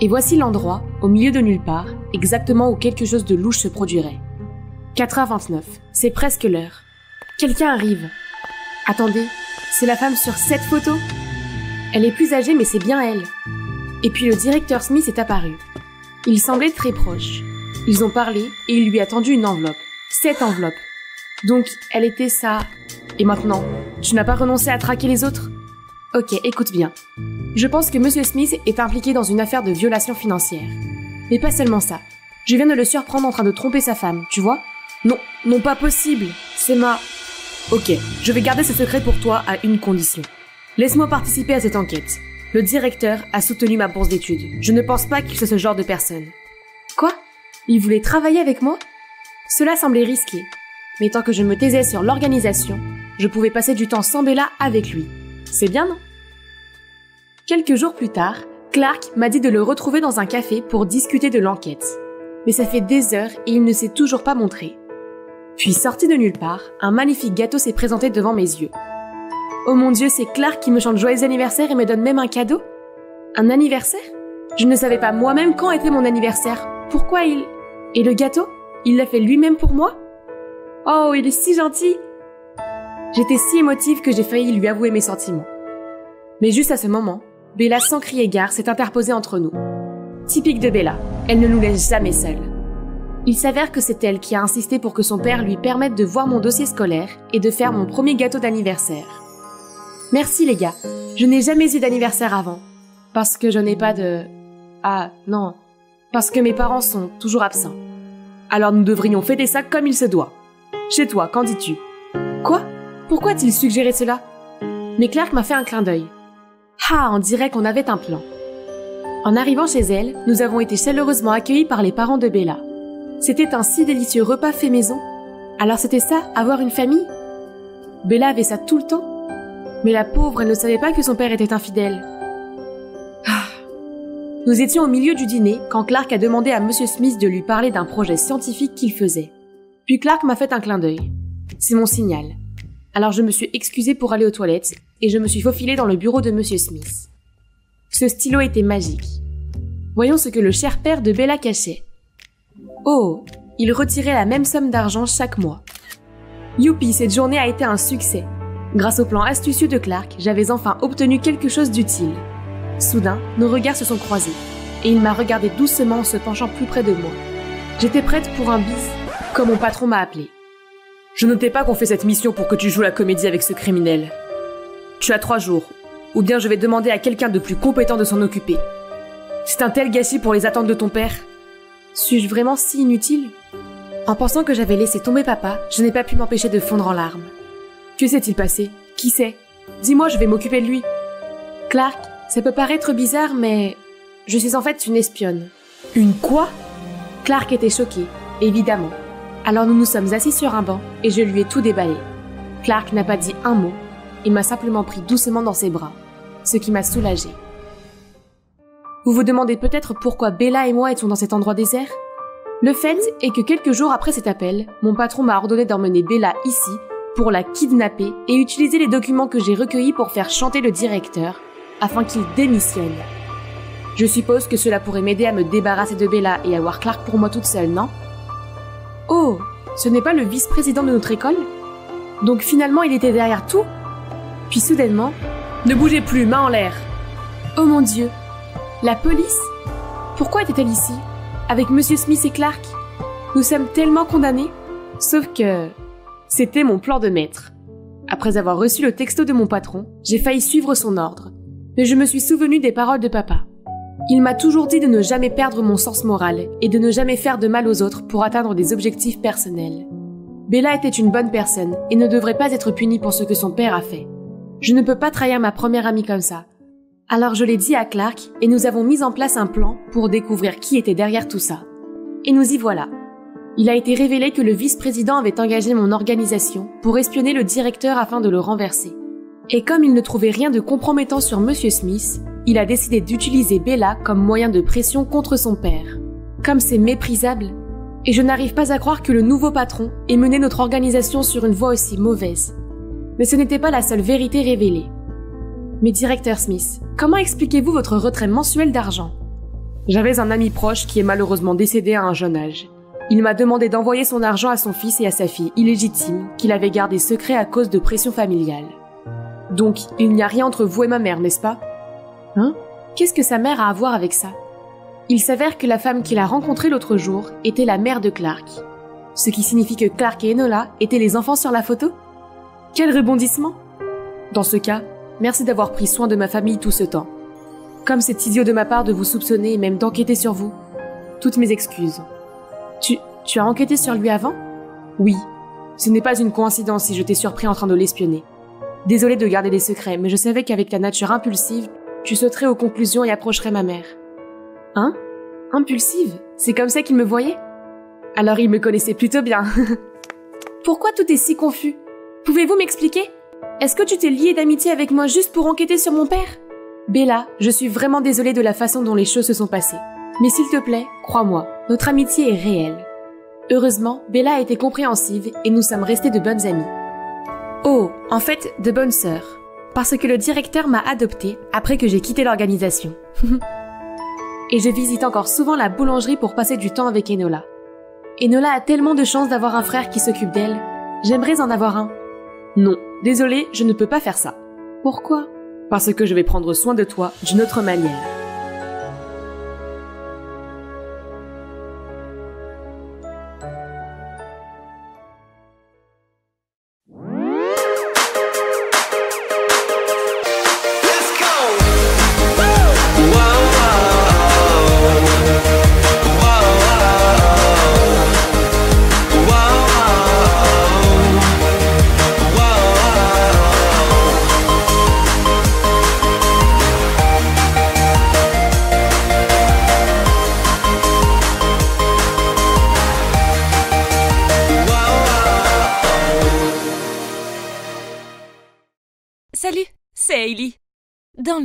Et voici l'endroit, au milieu de nulle part, exactement où quelque chose de louche se produirait. 4h29, c'est presque l'heure. Quelqu'un arrive. Attendez, c'est la femme sur cette photo Elle est plus âgée mais c'est bien elle. Et puis le directeur Smith est apparu. Il semblait très proche. Ils ont parlé et il lui a tendu une enveloppe. Cette enveloppe. Donc, elle était ça. Et maintenant, tu n'as pas renoncé à traquer les autres Ok, écoute bien. Je pense que Monsieur Smith est impliqué dans une affaire de violation financière. Mais pas seulement ça. Je viens de le surprendre en train de tromper sa femme, tu vois Non, non pas possible. C'est ma... Ok, je vais garder ce secret pour toi à une condition. Laisse-moi participer à cette enquête. Le directeur a soutenu ma bourse d'études. Je ne pense pas qu'il soit ce genre de personne. Quoi il voulait travailler avec moi Cela semblait risqué, mais tant que je me taisais sur l'organisation, je pouvais passer du temps sans Bella avec lui. C'est bien, non Quelques jours plus tard, Clark m'a dit de le retrouver dans un café pour discuter de l'enquête. Mais ça fait des heures et il ne s'est toujours pas montré. Puis sorti de nulle part, un magnifique gâteau s'est présenté devant mes yeux. Oh mon dieu, c'est Clark qui me chante joyeux anniversaire et me donne même un cadeau Un anniversaire Je ne savais pas moi-même quand était mon anniversaire. Pourquoi il... Et le gâteau Il l'a fait lui-même pour moi Oh, il est si gentil J'étais si émotive que j'ai failli lui avouer mes sentiments. Mais juste à ce moment, Bella sans crier gare s'est interposée entre nous. Typique de Bella, elle ne nous laisse jamais seuls. Il s'avère que c'est elle qui a insisté pour que son père lui permette de voir mon dossier scolaire et de faire mon premier gâteau d'anniversaire. Merci les gars, je n'ai jamais eu d'anniversaire avant. Parce que je n'ai pas de... Ah non, parce que mes parents sont toujours absents. Alors nous devrions fêter ça comme il se doit. Chez toi, qu'en dis-tu Quoi Pourquoi a-t-il suggéré cela Mais Clark m'a fait un clin d'œil. Ah, on dirait qu'on avait un plan. En arrivant chez elle, nous avons été chaleureusement accueillis par les parents de Bella. C'était un si délicieux repas fait maison. Alors c'était ça, avoir une famille Bella avait ça tout le temps. Mais la pauvre, elle ne savait pas que son père était infidèle. Nous étions au milieu du dîner quand Clark a demandé à M. Smith de lui parler d'un projet scientifique qu'il faisait. Puis Clark m'a fait un clin d'œil. C'est mon signal. Alors je me suis excusée pour aller aux toilettes et je me suis faufilée dans le bureau de M. Smith. Ce stylo était magique. Voyons ce que le cher père de Bella cachait. Oh, il retirait la même somme d'argent chaque mois. Youpi, cette journée a été un succès. Grâce au plan astucieux de Clark, j'avais enfin obtenu quelque chose d'utile. Soudain, nos regards se sont croisés, et il m'a regardé doucement en se penchant plus près de moi. J'étais prête pour un bis, comme mon patron m'a appelé. Je ne t'ai pas qu'on fait cette mission pour que tu joues la comédie avec ce criminel. Tu as trois jours, ou bien je vais demander à quelqu'un de plus compétent de s'en occuper. C'est un tel gâchis pour les attentes de ton père. Suis-je vraiment si inutile En pensant que j'avais laissé tomber papa, je n'ai pas pu m'empêcher de fondre en larmes. Que s'est-il passé Qui sait Dis-moi, je vais m'occuper de lui. Clark, ça peut paraître bizarre, mais je suis en fait une espionne. Une quoi Clark était choqué, évidemment. Alors nous nous sommes assis sur un banc et je lui ai tout déballé. Clark n'a pas dit un mot Il m'a simplement pris doucement dans ses bras, ce qui m'a soulagée. Vous vous demandez peut-être pourquoi Bella et moi étions dans cet endroit désert Le fait est que quelques jours après cet appel, mon patron m'a ordonné d'emmener Bella ici pour la kidnapper et utiliser les documents que j'ai recueillis pour faire chanter le directeur afin qu'il démissionne. Je suppose que cela pourrait m'aider à me débarrasser de Bella et à avoir Clark pour moi toute seule, non Oh, ce n'est pas le vice-président de notre école Donc finalement il était derrière tout Puis soudainement, ne bougez plus, main en l'air Oh mon Dieu La police Pourquoi était-elle ici Avec Monsieur Smith et Clark Nous sommes tellement condamnés Sauf que... C'était mon plan de maître. Après avoir reçu le texto de mon patron, j'ai failli suivre son ordre, mais je me suis souvenu des paroles de papa. Il m'a toujours dit de ne jamais perdre mon sens moral et de ne jamais faire de mal aux autres pour atteindre des objectifs personnels. Bella était une bonne personne et ne devrait pas être punie pour ce que son père a fait. Je ne peux pas trahir ma première amie comme ça. Alors je l'ai dit à Clark et nous avons mis en place un plan pour découvrir qui était derrière tout ça. Et nous y voilà. Il a été révélé que le vice-président avait engagé mon organisation pour espionner le directeur afin de le renverser. Et comme il ne trouvait rien de compromettant sur M. Smith, il a décidé d'utiliser Bella comme moyen de pression contre son père. Comme c'est méprisable, et je n'arrive pas à croire que le nouveau patron ait mené notre organisation sur une voie aussi mauvaise. Mais ce n'était pas la seule vérité révélée. Mais directeur Smith, comment expliquez-vous votre retrait mensuel d'argent J'avais un ami proche qui est malheureusement décédé à un jeune âge. Il m'a demandé d'envoyer son argent à son fils et à sa fille illégitime, qu'il avait gardé secret à cause de pression familiale. Donc, il n'y a rien entre vous et ma mère, n'est-ce pas Hein Qu'est-ce que sa mère a à voir avec ça Il s'avère que la femme qu'il a rencontrée l'autre jour était la mère de Clark. Ce qui signifie que Clark et Enola étaient les enfants sur la photo Quel rebondissement Dans ce cas, merci d'avoir pris soin de ma famille tout ce temps. Comme c'est idiot de ma part de vous soupçonner et même d'enquêter sur vous. Toutes mes excuses. Tu, tu as enquêté sur lui avant Oui. Ce n'est pas une coïncidence si je t'ai surpris en train de l'espionner. Désolée de garder des secrets, mais je savais qu'avec ta nature impulsive, tu sauterais aux conclusions et approcherais ma mère. Hein Impulsive C'est comme ça qu'il me voyait Alors il me connaissait plutôt bien. *laughs* Pourquoi tout est si confus Pouvez-vous m'expliquer Est-ce que tu t'es lié d'amitié avec moi juste pour enquêter sur mon père Bella, je suis vraiment désolée de la façon dont les choses se sont passées. Mais s'il te plaît, crois-moi, notre amitié est réelle. Heureusement, Bella a été compréhensive et nous sommes restés de bonnes amies. Oh, en fait, de bonnes sœurs. Parce que le directeur m'a adoptée après que j'ai quitté l'organisation. *laughs* et je visite encore souvent la boulangerie pour passer du temps avec Enola. Enola a tellement de chance d'avoir un frère qui s'occupe d'elle. J'aimerais en avoir un. Non, désolé, je ne peux pas faire ça. Pourquoi Parce que je vais prendre soin de toi d'une autre manière.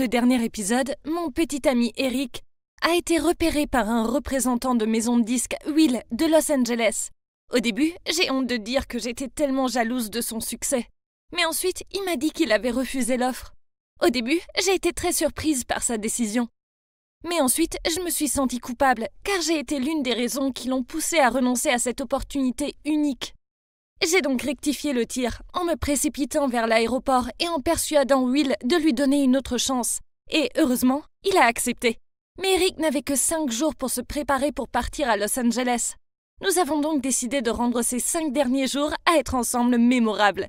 le dernier épisode, mon petit ami Eric a été repéré par un représentant de maison de disques Will de Los Angeles. Au début, j'ai honte de dire que j'étais tellement jalouse de son succès. Mais ensuite, il m'a dit qu'il avait refusé l'offre. Au début, j'ai été très surprise par sa décision. Mais ensuite, je me suis sentie coupable, car j'ai été l'une des raisons qui l'ont poussé à renoncer à cette opportunité unique. J'ai donc rectifié le tir en me précipitant vers l'aéroport et en persuadant Will de lui donner une autre chance. Et heureusement, il a accepté. Mais Eric n'avait que cinq jours pour se préparer pour partir à Los Angeles. Nous avons donc décidé de rendre ces cinq derniers jours à être ensemble mémorables.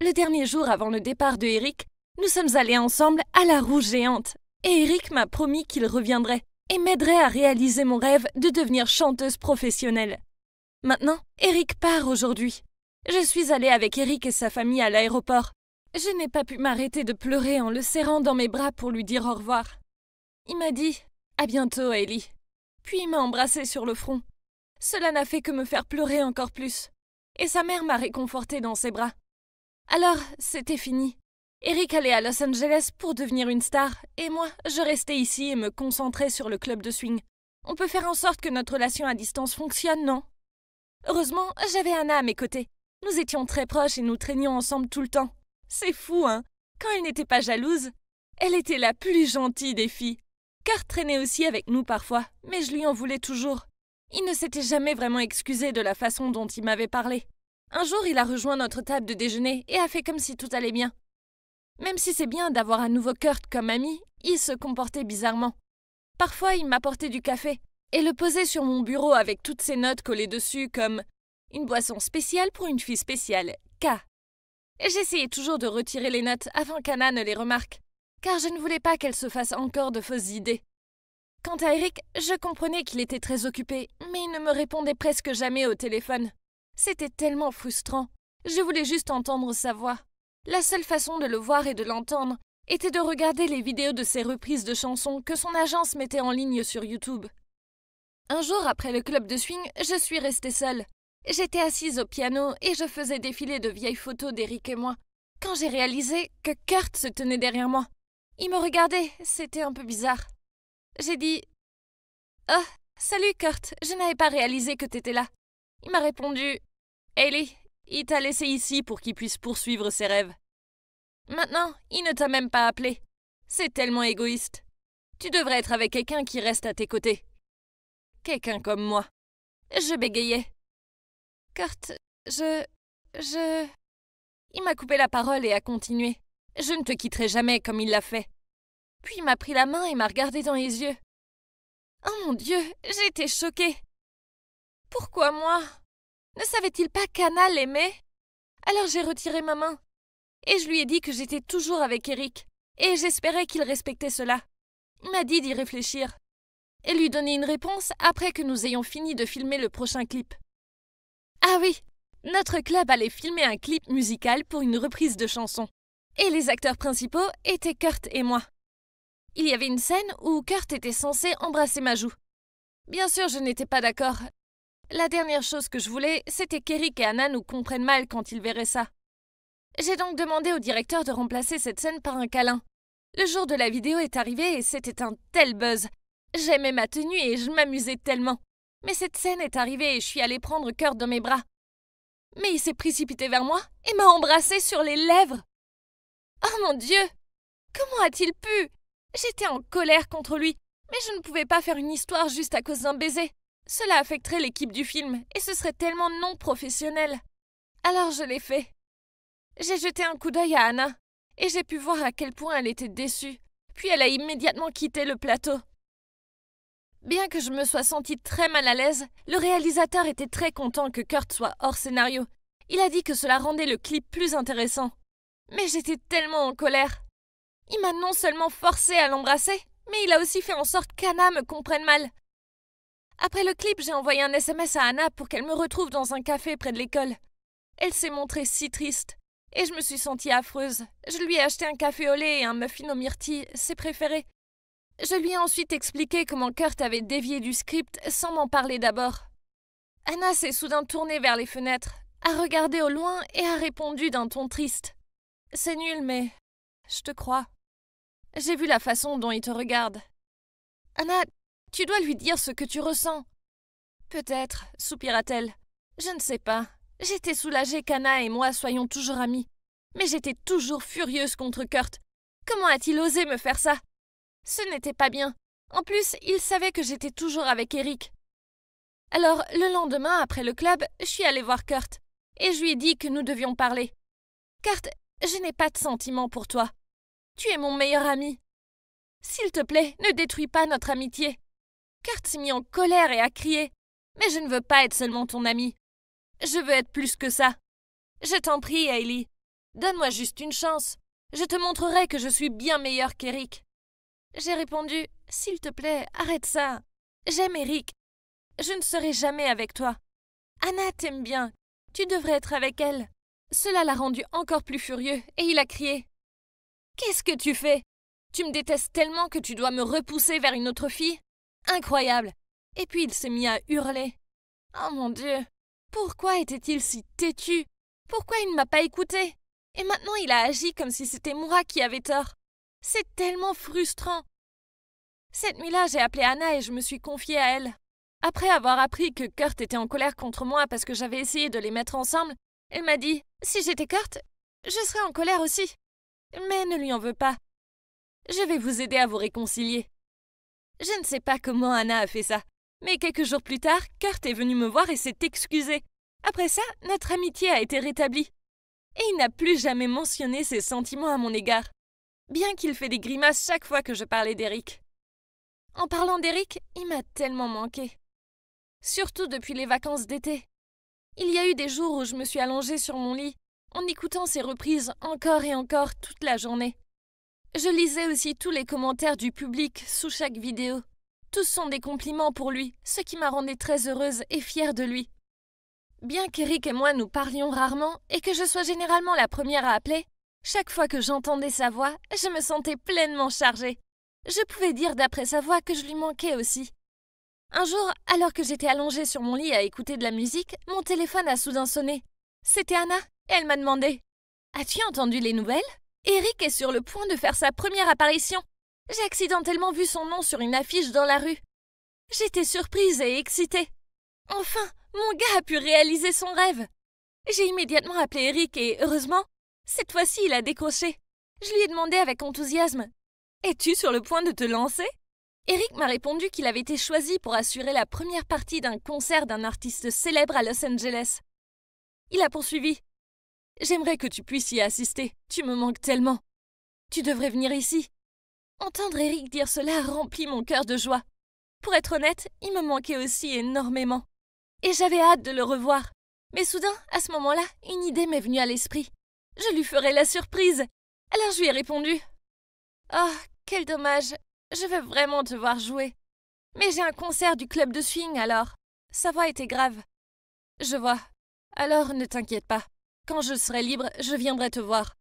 Le dernier jour avant le départ de Eric, nous sommes allés ensemble à la roue géante. Et Eric m'a promis qu'il reviendrait et m'aiderait à réaliser mon rêve de devenir chanteuse professionnelle. Maintenant, Eric part aujourd'hui. Je suis allée avec Eric et sa famille à l'aéroport. Je n'ai pas pu m'arrêter de pleurer en le serrant dans mes bras pour lui dire au revoir. Il m'a dit À bientôt, Ellie. Puis il m'a embrassée sur le front. Cela n'a fait que me faire pleurer encore plus. Et sa mère m'a réconfortée dans ses bras. Alors, c'était fini. Eric allait à Los Angeles pour devenir une star, et moi, je restais ici et me concentrais sur le club de swing. On peut faire en sorte que notre relation à distance fonctionne, non Heureusement, j'avais Anna à mes côtés. Nous étions très proches et nous traînions ensemble tout le temps. C'est fou, hein Quand elle n'était pas jalouse, elle était la plus gentille des filles. Kurt traînait aussi avec nous parfois, mais je lui en voulais toujours. Il ne s'était jamais vraiment excusé de la façon dont il m'avait parlé. Un jour, il a rejoint notre table de déjeuner et a fait comme si tout allait bien. Même si c'est bien d'avoir à nouveau Kurt comme ami, il se comportait bizarrement. Parfois, il m'apportait du café, et le poser sur mon bureau avec toutes ces notes collées dessus comme une boisson spéciale pour une fille spéciale, K. J'essayais toujours de retirer les notes avant qu'Anna ne les remarque, car je ne voulais pas qu'elle se fasse encore de fausses idées. Quant à Eric, je comprenais qu'il était très occupé, mais il ne me répondait presque jamais au téléphone. C'était tellement frustrant. Je voulais juste entendre sa voix. La seule façon de le voir et de l'entendre était de regarder les vidéos de ses reprises de chansons que son agence mettait en ligne sur YouTube. Un jour après le club de swing, je suis restée seule. J'étais assise au piano et je faisais défiler de vieilles photos d'Eric et moi, quand j'ai réalisé que Kurt se tenait derrière moi. Il me regardait, c'était un peu bizarre. J'ai dit Oh, salut Kurt, je n'avais pas réalisé que t'étais là. Il m'a répondu Ellie, il t'a laissé ici pour qu'il puisse poursuivre ses rêves. Maintenant, il ne t'a même pas appelé. C'est tellement égoïste. Tu devrais être avec quelqu'un qui reste à tes côtés quelqu'un comme moi. Je bégayais. Kurt, je. je. Il m'a coupé la parole et a continué. Je ne te quitterai jamais comme il l'a fait. Puis il m'a pris la main et m'a regardé dans les yeux. Oh mon Dieu, j'étais choquée. Pourquoi moi Ne savait-il pas qu'Anna l'aimait Alors j'ai retiré ma main. Et je lui ai dit que j'étais toujours avec Eric. Et j'espérais qu'il respectait cela. Il m'a dit d'y réfléchir et lui donner une réponse après que nous ayons fini de filmer le prochain clip. Ah oui, notre club allait filmer un clip musical pour une reprise de chanson. Et les acteurs principaux étaient Kurt et moi. Il y avait une scène où Kurt était censé embrasser ma joue. Bien sûr, je n'étais pas d'accord. La dernière chose que je voulais, c'était qu'Eric et Anna nous comprennent mal quand ils verraient ça. J'ai donc demandé au directeur de remplacer cette scène par un câlin. Le jour de la vidéo est arrivé et c'était un tel buzz J'aimais ma tenue et je m'amusais tellement. Mais cette scène est arrivée et je suis allée prendre cœur dans mes bras. Mais il s'est précipité vers moi et m'a embrassée sur les lèvres. Oh mon Dieu Comment a-t-il pu J'étais en colère contre lui, mais je ne pouvais pas faire une histoire juste à cause d'un baiser. Cela affecterait l'équipe du film et ce serait tellement non professionnel. Alors je l'ai fait. J'ai jeté un coup d'œil à Anna et j'ai pu voir à quel point elle était déçue. Puis elle a immédiatement quitté le plateau. Bien que je me sois sentie très mal à l'aise, le réalisateur était très content que Kurt soit hors scénario. Il a dit que cela rendait le clip plus intéressant. Mais j'étais tellement en colère. Il m'a non seulement forcé à l'embrasser, mais il a aussi fait en sorte qu'Anna me comprenne mal. Après le clip, j'ai envoyé un SMS à Anna pour qu'elle me retrouve dans un café près de l'école. Elle s'est montrée si triste, et je me suis sentie affreuse. Je lui ai acheté un café au lait et un muffin aux myrtilles, ses préférés, je lui ai ensuite expliqué comment Kurt avait dévié du script sans m'en parler d'abord. Anna s'est soudain tournée vers les fenêtres, a regardé au loin et a répondu d'un ton triste. C'est nul, mais je te crois. J'ai vu la façon dont il te regarde. Anna, tu dois lui dire ce que tu ressens. Peut-être, soupira-t-elle. Je ne sais pas. J'étais soulagée qu'Anna et moi soyons toujours amis. Mais j'étais toujours furieuse contre Kurt. Comment a-t-il osé me faire ça ce n'était pas bien. En plus, il savait que j'étais toujours avec Eric. Alors, le lendemain, après le club, je suis allée voir Kurt, et je lui ai dit que nous devions parler. Kurt, je n'ai pas de sentiments pour toi. Tu es mon meilleur ami. S'il te plaît, ne détruis pas notre amitié. Kurt s'est mis en colère et a crié. Mais je ne veux pas être seulement ton ami. Je veux être plus que ça. Je t'en prie, Hailey. Donne-moi juste une chance. Je te montrerai que je suis bien meilleur qu'Eric. J'ai répondu S'il te plaît, arrête ça. J'aime Eric. Je ne serai jamais avec toi. Anna t'aime bien. Tu devrais être avec elle. Cela l'a rendu encore plus furieux et il a crié Qu'est-ce que tu fais Tu me détestes tellement que tu dois me repousser vers une autre fille Incroyable Et puis il s'est mis à hurler. Oh mon Dieu Pourquoi était-il si têtu Pourquoi il ne m'a pas écouté Et maintenant il a agi comme si c'était Moura qui avait tort. C'est tellement frustrant. Cette nuit-là, j'ai appelé Anna et je me suis confiée à elle. Après avoir appris que Kurt était en colère contre moi parce que j'avais essayé de les mettre ensemble, elle m'a dit Si j'étais Kurt, je serais en colère aussi. Mais ne lui en veux pas. Je vais vous aider à vous réconcilier. Je ne sais pas comment Anna a fait ça, mais quelques jours plus tard, Kurt est venu me voir et s'est excusé. Après ça, notre amitié a été rétablie. Et il n'a plus jamais mentionné ses sentiments à mon égard bien qu'il fait des grimaces chaque fois que je parlais d'Eric. En parlant d'Eric, il m'a tellement manqué. Surtout depuis les vacances d'été. Il y a eu des jours où je me suis allongée sur mon lit, en écoutant ses reprises encore et encore toute la journée. Je lisais aussi tous les commentaires du public sous chaque vidéo. Tous sont des compliments pour lui, ce qui m'a rendue très heureuse et fière de lui. Bien qu'Eric et moi nous parlions rarement et que je sois généralement la première à appeler, chaque fois que j'entendais sa voix, je me sentais pleinement chargée. Je pouvais dire d'après sa voix que je lui manquais aussi. Un jour, alors que j'étais allongée sur mon lit à écouter de la musique, mon téléphone a soudain sonné. C'était Anna. Elle m'a demandé As-tu entendu les nouvelles Eric est sur le point de faire sa première apparition. J'ai accidentellement vu son nom sur une affiche dans la rue. J'étais surprise et excitée. Enfin, mon gars a pu réaliser son rêve. J'ai immédiatement appelé Eric et, heureusement, cette fois-ci, il a décroché. Je lui ai demandé avec enthousiasme Es-tu sur le point de te lancer Eric m'a répondu qu'il avait été choisi pour assurer la première partie d'un concert d'un artiste célèbre à Los Angeles. Il a poursuivi J'aimerais que tu puisses y assister, tu me manques tellement. Tu devrais venir ici. Entendre Eric dire cela remplit mon cœur de joie. Pour être honnête, il me manquait aussi énormément. Et j'avais hâte de le revoir. Mais soudain, à ce moment-là, une idée m'est venue à l'esprit. Je lui ferai la surprise. Alors je lui ai répondu. Oh, quel dommage. Je veux vraiment te voir jouer. Mais j'ai un concert du club de swing alors. Sa voix était grave. Je vois. Alors ne t'inquiète pas. Quand je serai libre, je viendrai te voir.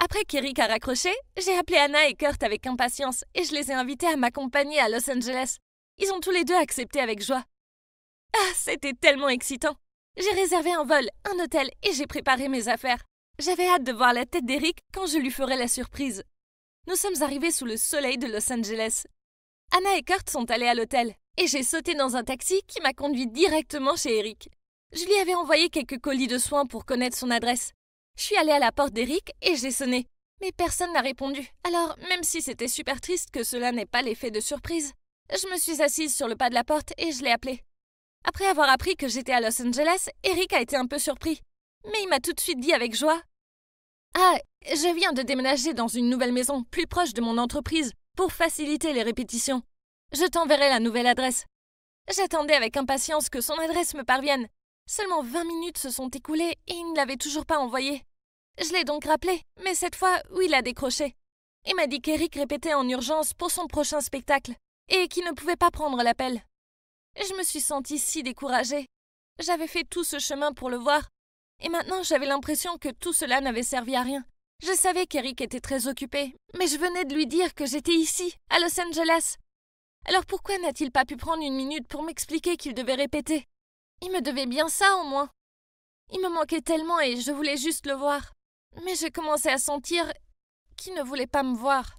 Après qu'Eric a raccroché, j'ai appelé Anna et Kurt avec impatience et je les ai invités à m'accompagner à Los Angeles. Ils ont tous les deux accepté avec joie. Ah, c'était tellement excitant. J'ai réservé un vol, un hôtel et j'ai préparé mes affaires. J'avais hâte de voir la tête d'Eric quand je lui ferai la surprise. Nous sommes arrivés sous le soleil de Los Angeles. Anna et Kurt sont allés à l'hôtel, et j'ai sauté dans un taxi qui m'a conduit directement chez Eric. Je lui avais envoyé quelques colis de soins pour connaître son adresse. Je suis allée à la porte d'Eric et j'ai sonné. Mais personne n'a répondu. Alors, même si c'était super triste que cela n'ait pas l'effet de surprise, je me suis assise sur le pas de la porte et je l'ai appelé. Après avoir appris que j'étais à Los Angeles, Eric a été un peu surpris. Mais il m'a tout de suite dit avec joie ah, je viens de déménager dans une nouvelle maison plus proche de mon entreprise pour faciliter les répétitions. Je t'enverrai la nouvelle adresse. J'attendais avec impatience que son adresse me parvienne. Seulement vingt minutes se sont écoulées et il ne l'avait toujours pas envoyée. Je l'ai donc rappelé, mais cette fois, oui, il a décroché. Il m'a dit qu'Eric répétait en urgence pour son prochain spectacle et qu'il ne pouvait pas prendre l'appel. Je me suis sentie si découragée. J'avais fait tout ce chemin pour le voir et maintenant, j'avais l'impression que tout cela n'avait servi à rien. Je savais qu'Eric était très occupé, mais je venais de lui dire que j'étais ici, à Los Angeles. Alors pourquoi n'a-t-il pas pu prendre une minute pour m'expliquer qu'il devait répéter Il me devait bien ça au moins. Il me manquait tellement et je voulais juste le voir. Mais je commençais à sentir qu'il ne voulait pas me voir.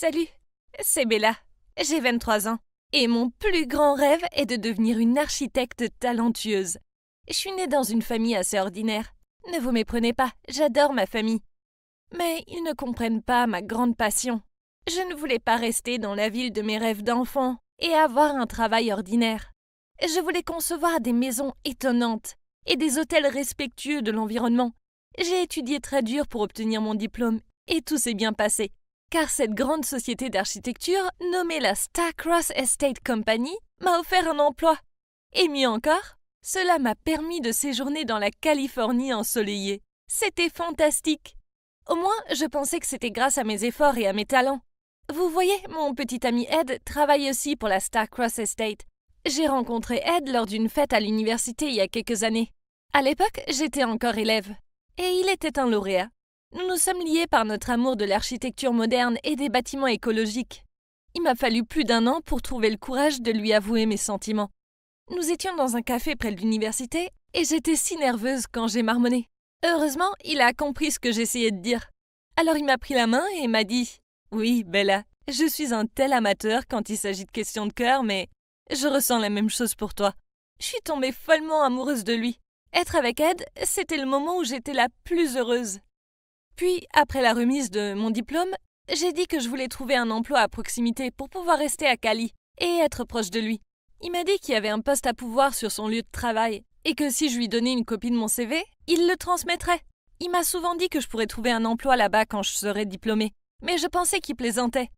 Salut, c'est Bella. J'ai 23 ans. Et mon plus grand rêve est de devenir une architecte talentueuse. Je suis née dans une famille assez ordinaire. Ne vous méprenez pas, j'adore ma famille. Mais ils ne comprennent pas ma grande passion. Je ne voulais pas rester dans la ville de mes rêves d'enfant et avoir un travail ordinaire. Je voulais concevoir des maisons étonnantes et des hôtels respectueux de l'environnement. J'ai étudié très dur pour obtenir mon diplôme et tout s'est bien passé car cette grande société d'architecture, nommée la Starcross Estate Company, m'a offert un emploi. Et mieux encore, cela m'a permis de séjourner dans la Californie ensoleillée. C'était fantastique. Au moins, je pensais que c'était grâce à mes efforts et à mes talents. Vous voyez, mon petit ami Ed travaille aussi pour la Starcross Estate. J'ai rencontré Ed lors d'une fête à l'université il y a quelques années. À l'époque, j'étais encore élève. Et il était un lauréat. Nous nous sommes liés par notre amour de l'architecture moderne et des bâtiments écologiques. Il m'a fallu plus d'un an pour trouver le courage de lui avouer mes sentiments. Nous étions dans un café près de l'université et j'étais si nerveuse quand j'ai marmonné. Heureusement, il a compris ce que j'essayais de dire. Alors il m'a pris la main et m'a dit Oui, Bella, je suis un tel amateur quand il s'agit de questions de cœur, mais je ressens la même chose pour toi. Je suis tombée follement amoureuse de lui. Être avec Ed, c'était le moment où j'étais la plus heureuse. Puis, après la remise de mon diplôme, j'ai dit que je voulais trouver un emploi à proximité pour pouvoir rester à Cali et être proche de lui. Il m'a dit qu'il y avait un poste à pouvoir sur son lieu de travail et que si je lui donnais une copie de mon CV, il le transmettrait. Il m'a souvent dit que je pourrais trouver un emploi là-bas quand je serais diplômée, mais je pensais qu'il plaisantait.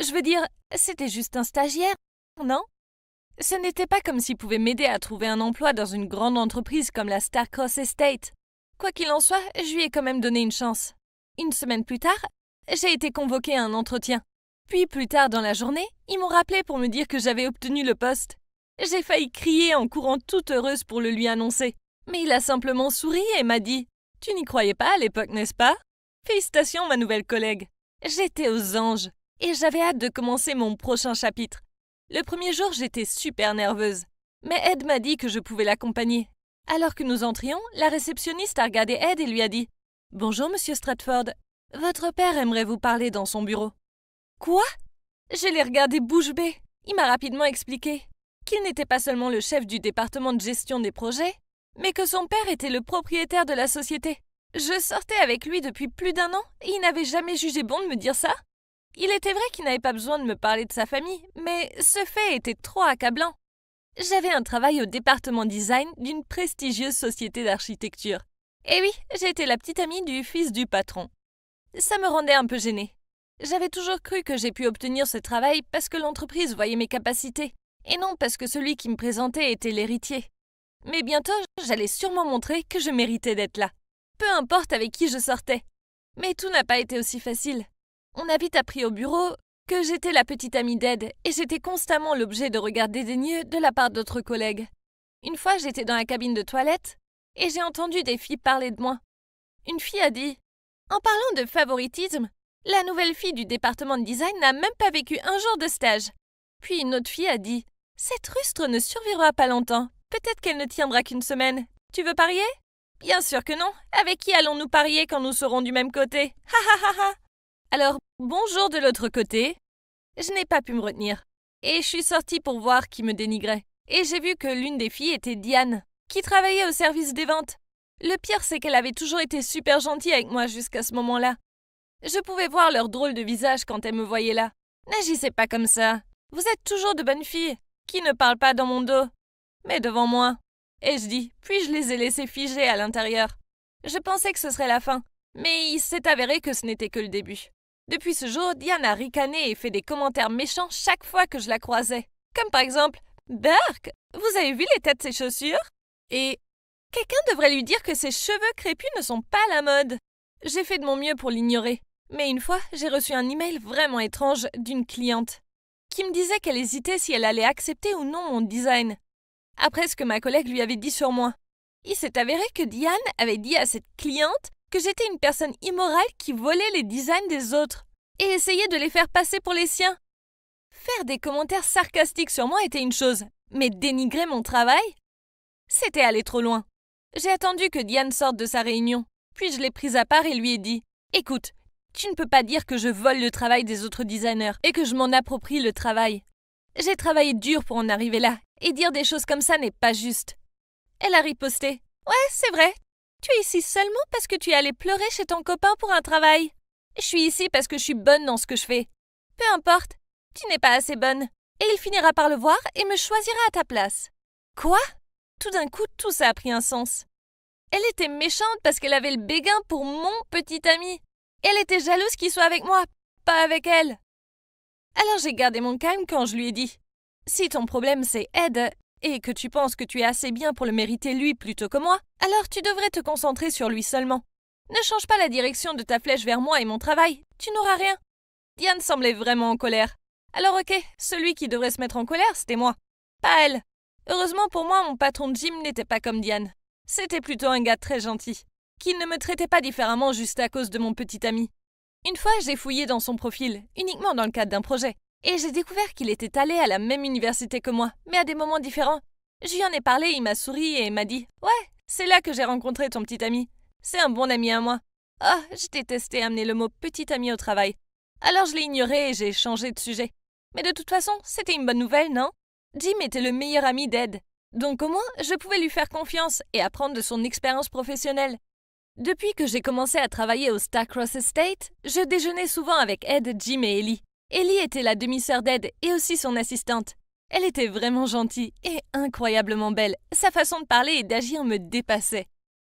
Je veux dire, c'était juste un stagiaire, non Ce n'était pas comme s'il pouvait m'aider à trouver un emploi dans une grande entreprise comme la Starcross Estate. Quoi qu'il en soit, je lui ai quand même donné une chance. Une semaine plus tard, j'ai été convoquée à un entretien. Puis plus tard dans la journée, ils m'ont rappelé pour me dire que j'avais obtenu le poste. J'ai failli crier en courant toute heureuse pour le lui annoncer. Mais il a simplement souri et m'a dit Tu n'y croyais pas à l'époque, n'est-ce pas Félicitations, ma nouvelle collègue. J'étais aux anges et j'avais hâte de commencer mon prochain chapitre. Le premier jour, j'étais super nerveuse. Mais Ed m'a dit que je pouvais l'accompagner. Alors que nous entrions, la réceptionniste a regardé Ed et lui a dit Bonjour, monsieur Stratford. Votre père aimerait vous parler dans son bureau. Quoi Je l'ai regardé bouche bée. Il m'a rapidement expliqué qu'il n'était pas seulement le chef du département de gestion des projets, mais que son père était le propriétaire de la société. Je sortais avec lui depuis plus d'un an et il n'avait jamais jugé bon de me dire ça. Il était vrai qu'il n'avait pas besoin de me parler de sa famille, mais ce fait était trop accablant. J'avais un travail au département design d'une prestigieuse société d'architecture. Eh oui, été la petite amie du fils du patron. Ça me rendait un peu gênée. J'avais toujours cru que j'ai pu obtenir ce travail parce que l'entreprise voyait mes capacités, et non parce que celui qui me présentait était l'héritier. Mais bientôt, j'allais sûrement montrer que je méritais d'être là. Peu importe avec qui je sortais. Mais tout n'a pas été aussi facile. On a vite appris au bureau que j'étais la petite amie d'Ed et j'étais constamment l'objet de regards dédaigneux de la part d'autres collègues. Une fois, j'étais dans la cabine de toilette et j'ai entendu des filles parler de moi. Une fille a dit En parlant de favoritisme, la nouvelle fille du département de design n'a même pas vécu un jour de stage. Puis une autre fille a dit Cette rustre ne survivra pas longtemps. Peut-être qu'elle ne tiendra qu'une semaine. Tu veux parier Bien sûr que non. Avec qui allons-nous parier quand nous serons du même côté Ha ha ha ha Alors, bonjour de l'autre côté. Je n'ai pas pu me retenir. Et je suis sortie pour voir qui me dénigrait. Et j'ai vu que l'une des filles était Diane qui travaillait au service des ventes. Le pire, c'est qu'elle avait toujours été super gentille avec moi jusqu'à ce moment-là. Je pouvais voir leur drôle de visage quand elle me voyait là. N'agissez pas comme ça. Vous êtes toujours de bonnes filles, qui ne parle pas dans mon dos, mais devant moi. Et je dis, puis je les ai laissées figer à l'intérieur. Je pensais que ce serait la fin, mais il s'est avéré que ce n'était que le début. Depuis ce jour, Diane a ricané et fait des commentaires méchants chaque fois que je la croisais. Comme par exemple Burke, vous avez vu les têtes de ses chaussures et quelqu'un devrait lui dire que ses cheveux crépus ne sont pas à la mode. J'ai fait de mon mieux pour l'ignorer. Mais une fois, j'ai reçu un email vraiment étrange d'une cliente qui me disait qu'elle hésitait si elle allait accepter ou non mon design. Après ce que ma collègue lui avait dit sur moi, il s'est avéré que Diane avait dit à cette cliente que j'étais une personne immorale qui volait les designs des autres et essayait de les faire passer pour les siens. Faire des commentaires sarcastiques sur moi était une chose, mais dénigrer mon travail c'était aller trop loin. J'ai attendu que Diane sorte de sa réunion, puis je l'ai prise à part et lui ai dit Écoute, tu ne peux pas dire que je vole le travail des autres designers et que je m'en approprie le travail. J'ai travaillé dur pour en arriver là, et dire des choses comme ça n'est pas juste. Elle a riposté. Ouais, c'est vrai. Tu es ici seulement parce que tu es allé pleurer chez ton copain pour un travail. Je suis ici parce que je suis bonne dans ce que je fais. Peu importe, tu n'es pas assez bonne. Et il finira par le voir et me choisira à ta place. Quoi tout d'un coup, tout ça a pris un sens. Elle était méchante parce qu'elle avait le béguin pour mon petit ami. Elle était jalouse qu'il soit avec moi, pas avec elle. Alors j'ai gardé mon calme quand je lui ai dit Si ton problème c'est Ed et que tu penses que tu es assez bien pour le mériter lui plutôt que moi, alors tu devrais te concentrer sur lui seulement. Ne change pas la direction de ta flèche vers moi et mon travail, tu n'auras rien. Diane semblait vraiment en colère. Alors ok, celui qui devrait se mettre en colère, c'était moi, pas elle. Heureusement pour moi, mon patron Jim n'était pas comme Diane. C'était plutôt un gars très gentil, qui ne me traitait pas différemment juste à cause de mon petit ami. Une fois, j'ai fouillé dans son profil, uniquement dans le cadre d'un projet, et j'ai découvert qu'il était allé à la même université que moi, mais à des moments différents. Je lui en ai parlé, il m'a souri et m'a dit Ouais, c'est là que j'ai rencontré ton petit ami. C'est un bon ami à moi. oh, je détestais amener le mot petit ami au travail. Alors je l'ai ignoré et j'ai changé de sujet. Mais de toute façon, c'était une bonne nouvelle, non Jim était le meilleur ami d'Ed, donc au moins je pouvais lui faire confiance et apprendre de son expérience professionnelle. Depuis que j'ai commencé à travailler au Starcross Estate, je déjeunais souvent avec Ed, Jim et Ellie. Ellie était la demi-sœur d'Ed et aussi son assistante. Elle était vraiment gentille et incroyablement belle. Sa façon de parler et d'agir me dépassait.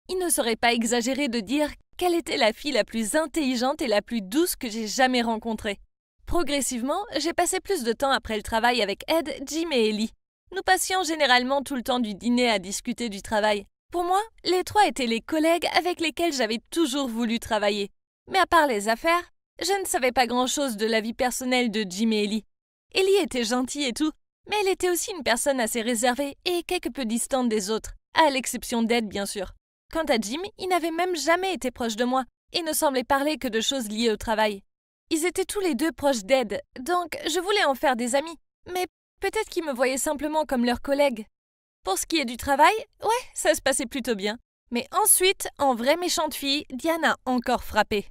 Il ne serait pas exagéré de dire qu'elle était la fille la plus intelligente et la plus douce que j'ai jamais rencontrée. Progressivement, j'ai passé plus de temps après le travail avec Ed, Jim et Ellie. Nous passions généralement tout le temps du dîner à discuter du travail. Pour moi, les trois étaient les collègues avec lesquels j'avais toujours voulu travailler. Mais à part les affaires, je ne savais pas grand-chose de la vie personnelle de Jim et Ellie. Ellie était gentille et tout, mais elle était aussi une personne assez réservée et quelque peu distante des autres, à l'exception d'Ed bien sûr. Quant à Jim, il n'avait même jamais été proche de moi et ne semblait parler que de choses liées au travail. Ils étaient tous les deux proches d'Ed, donc je voulais en faire des amis. Mais peut-être qu'ils me voyaient simplement comme leur collègue. Pour ce qui est du travail, ouais, ça se passait plutôt bien. Mais ensuite, en vraie méchante fille, Diane a encore frappé.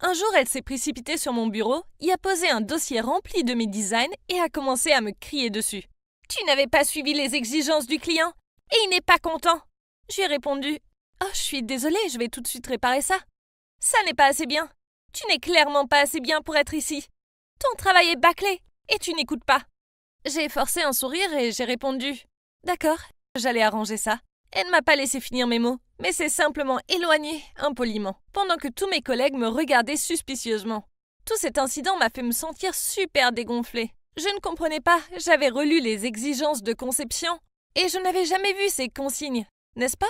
Un jour, elle s'est précipitée sur mon bureau, y a posé un dossier rempli de mes designs et a commencé à me crier dessus. Tu n'avais pas suivi les exigences du client et il n'est pas content. J'ai répondu Oh, je suis désolée, je vais tout de suite réparer ça. Ça n'est pas assez bien. Tu n'es clairement pas assez bien pour être ici. Ton travail est bâclé et tu n'écoutes pas. J'ai forcé un sourire et j'ai répondu D'accord, j'allais arranger ça. Elle ne m'a pas laissé finir mes mots, mais s'est simplement éloignée impoliment, pendant que tous mes collègues me regardaient suspicieusement. Tout cet incident m'a fait me sentir super dégonflée. Je ne comprenais pas, j'avais relu les exigences de conception, et je n'avais jamais vu ces consignes, n'est-ce pas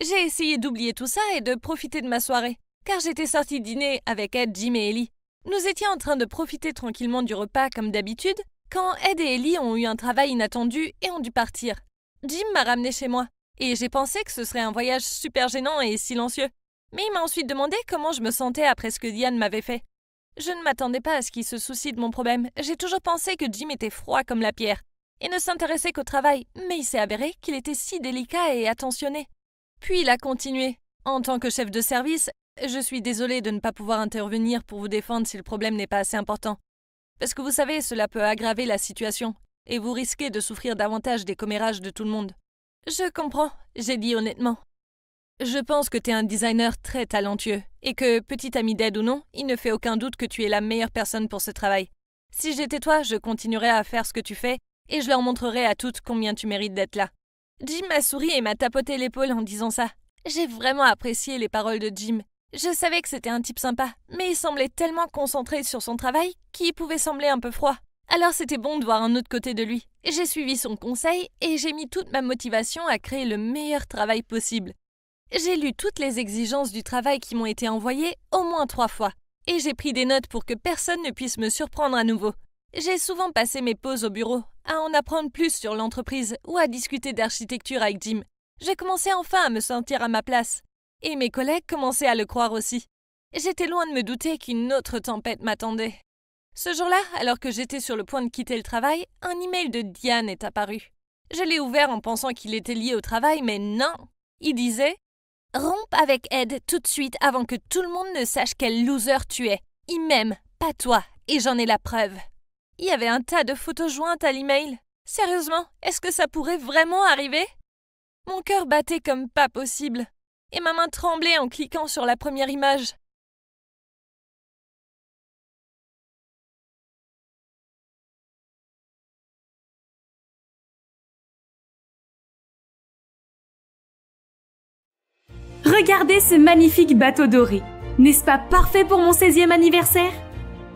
J'ai essayé d'oublier tout ça et de profiter de ma soirée car j'étais sortie dîner avec Ed, Jim et Ellie. Nous étions en train de profiter tranquillement du repas comme d'habitude quand Ed et Ellie ont eu un travail inattendu et ont dû partir. Jim m'a ramené chez moi et j'ai pensé que ce serait un voyage super gênant et silencieux. Mais il m'a ensuite demandé comment je me sentais après ce que Diane m'avait fait. Je ne m'attendais pas à ce qu'il se soucie de mon problème. J'ai toujours pensé que Jim était froid comme la pierre et ne s'intéressait qu'au travail, mais il s'est avéré qu'il était si délicat et attentionné. Puis il a continué. En tant que chef de service, je suis désolée de ne pas pouvoir intervenir pour vous défendre si le problème n'est pas assez important. Parce que vous savez, cela peut aggraver la situation, et vous risquez de souffrir davantage des commérages de tout le monde. Je comprends, j'ai dit honnêtement. Je pense que tu es un designer très talentueux, et que, petit ami d'aide ou non, il ne fait aucun doute que tu es la meilleure personne pour ce travail. Si j'étais toi, je continuerais à faire ce que tu fais, et je leur montrerais à toutes combien tu mérites d'être là. Jim m'a souri et m'a tapoté l'épaule en disant ça. J'ai vraiment apprécié les paroles de Jim, je savais que c'était un type sympa, mais il semblait tellement concentré sur son travail qu'il pouvait sembler un peu froid. Alors c'était bon de voir un autre côté de lui. J'ai suivi son conseil et j'ai mis toute ma motivation à créer le meilleur travail possible. J'ai lu toutes les exigences du travail qui m'ont été envoyées au moins trois fois, et j'ai pris des notes pour que personne ne puisse me surprendre à nouveau. J'ai souvent passé mes pauses au bureau, à en apprendre plus sur l'entreprise ou à discuter d'architecture avec Jim. J'ai commencé enfin à me sentir à ma place et mes collègues commençaient à le croire aussi. J'étais loin de me douter qu'une autre tempête m'attendait. Ce jour-là, alors que j'étais sur le point de quitter le travail, un email de Diane est apparu. Je l'ai ouvert en pensant qu'il était lié au travail, mais non. Il disait Rompe avec Ed tout de suite avant que tout le monde ne sache quel loser tu es. Il m'aime, pas toi, et j'en ai la preuve. Il y avait un tas de photos jointes à l'email. Sérieusement, est-ce que ça pourrait vraiment arriver Mon cœur battait comme pas possible et ma main tremblait en cliquant sur la première image. Regardez ce magnifique bateau doré. N'est-ce pas parfait pour mon 16e anniversaire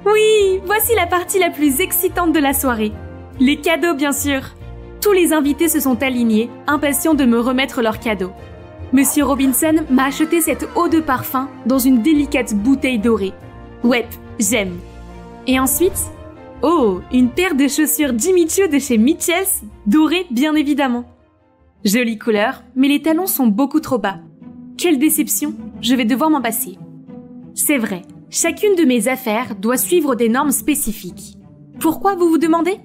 Oui, voici la partie la plus excitante de la soirée. Les cadeaux, bien sûr. Tous les invités se sont alignés, impatients de me remettre leurs cadeaux. Monsieur Robinson m'a acheté cette eau de parfum dans une délicate bouteille dorée. Ouais, j'aime. Et ensuite, oh, une paire de chaussures Jimmy Choo de chez Mitchells, dorées bien évidemment. Jolie couleur, mais les talons sont beaucoup trop bas. Quelle déception, je vais devoir m'en passer. C'est vrai, chacune de mes affaires doit suivre des normes spécifiques. Pourquoi vous vous demandez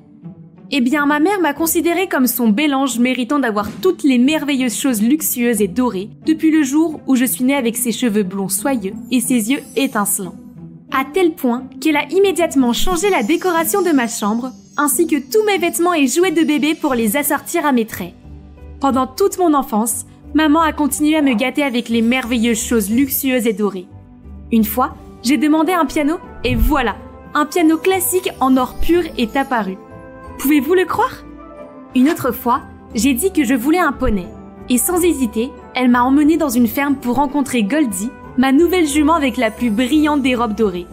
eh bien, ma mère m'a considérée comme son bel ange méritant d'avoir toutes les merveilleuses choses luxueuses et dorées depuis le jour où je suis née avec ses cheveux blonds soyeux et ses yeux étincelants. À tel point qu'elle a immédiatement changé la décoration de ma chambre, ainsi que tous mes vêtements et jouets de bébé pour les assortir à mes traits. Pendant toute mon enfance, maman a continué à me gâter avec les merveilleuses choses luxueuses et dorées. Une fois, j'ai demandé un piano et voilà, un piano classique en or pur est apparu. Pouvez-vous le croire Une autre fois, j'ai dit que je voulais un poney. Et sans hésiter, elle m'a emmené dans une ferme pour rencontrer Goldie, ma nouvelle jument avec la plus brillante des robes dorées.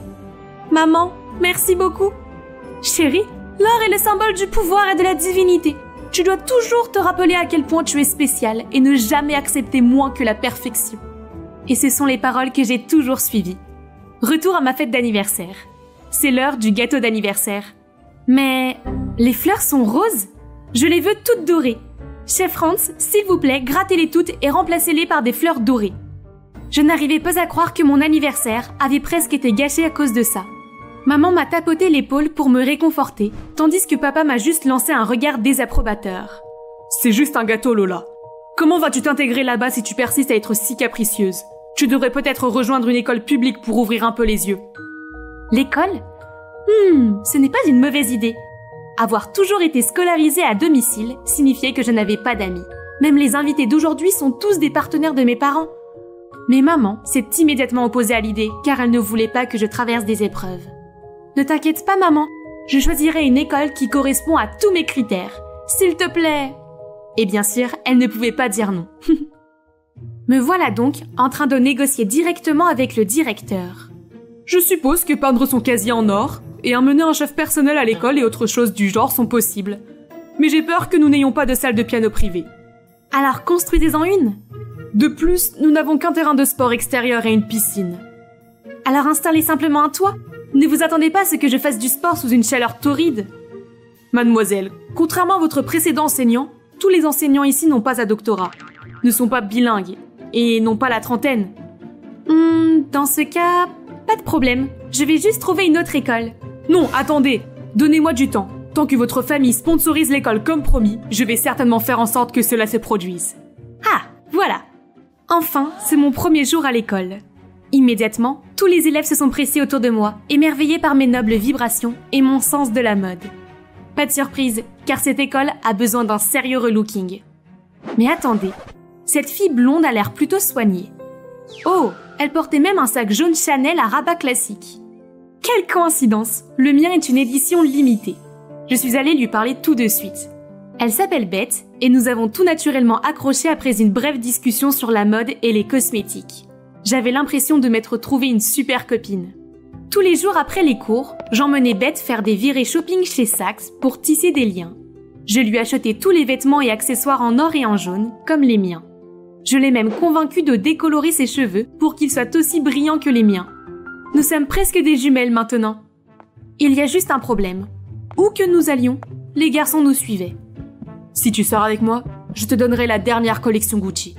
Maman, merci beaucoup. Chérie, l'or est le symbole du pouvoir et de la divinité. Tu dois toujours te rappeler à quel point tu es spécial et ne jamais accepter moins que la perfection. Et ce sont les paroles que j'ai toujours suivies. Retour à ma fête d'anniversaire. C'est l'heure du gâteau d'anniversaire. Mais les fleurs sont roses Je les veux toutes dorées. Chef Franz, s'il vous plaît, grattez-les toutes et remplacez-les par des fleurs dorées. Je n'arrivais pas à croire que mon anniversaire avait presque été gâché à cause de ça. Maman m'a tapoté l'épaule pour me réconforter, tandis que papa m'a juste lancé un regard désapprobateur. C'est juste un gâteau, Lola. Comment vas-tu t'intégrer là-bas si tu persistes à être si capricieuse Tu devrais peut-être rejoindre une école publique pour ouvrir un peu les yeux. L'école Hmm, ce n'est pas une mauvaise idée. Avoir toujours été scolarisé à domicile signifiait que je n'avais pas d'amis. Même les invités d'aujourd'hui sont tous des partenaires de mes parents. Mais maman s'est immédiatement opposée à l'idée car elle ne voulait pas que je traverse des épreuves. Ne t'inquiète pas maman, je choisirai une école qui correspond à tous mes critères. S'il te plaît. Et bien sûr, elle ne pouvait pas dire non. *laughs* Me voilà donc en train de négocier directement avec le directeur. Je suppose que peindre son casier en or, et emmener un chef personnel à l'école et autres choses du genre sont possibles. Mais j'ai peur que nous n'ayons pas de salle de piano privée. Alors construisez-en une De plus, nous n'avons qu'un terrain de sport extérieur et une piscine. Alors installez simplement un toit Ne vous attendez pas à ce que je fasse du sport sous une chaleur torride Mademoiselle, contrairement à votre précédent enseignant, tous les enseignants ici n'ont pas un doctorat, ne sont pas bilingues et n'ont pas la trentaine. Hmm, dans ce cas, pas de problème. Je vais juste trouver une autre école. Non, attendez. Donnez-moi du temps. Tant que votre famille sponsorise l'école comme promis, je vais certainement faire en sorte que cela se produise. Ah, voilà. Enfin, c'est mon premier jour à l'école. Immédiatement, tous les élèves se sont pressés autour de moi, émerveillés par mes nobles vibrations et mon sens de la mode. Pas de surprise, car cette école a besoin d'un sérieux relooking. Mais attendez, cette fille blonde a l'air plutôt soignée. Oh, elle portait même un sac jaune Chanel à rabat classique. Quelle coïncidence Le mien est une édition limitée. Je suis allée lui parler tout de suite. Elle s'appelle Beth et nous avons tout naturellement accroché après une brève discussion sur la mode et les cosmétiques. J'avais l'impression de m'être trouvé une super copine. Tous les jours après les cours, j'emmenais Beth faire des virées shopping chez Saxe pour tisser des liens. Je lui achetais tous les vêtements et accessoires en or et en jaune, comme les miens. Je l'ai même convaincue de décolorer ses cheveux pour qu'ils soient aussi brillants que les miens, nous sommes presque des jumelles maintenant. Il y a juste un problème. Où que nous allions, les garçons nous suivaient. Si tu sors avec moi, je te donnerai la dernière collection Gucci.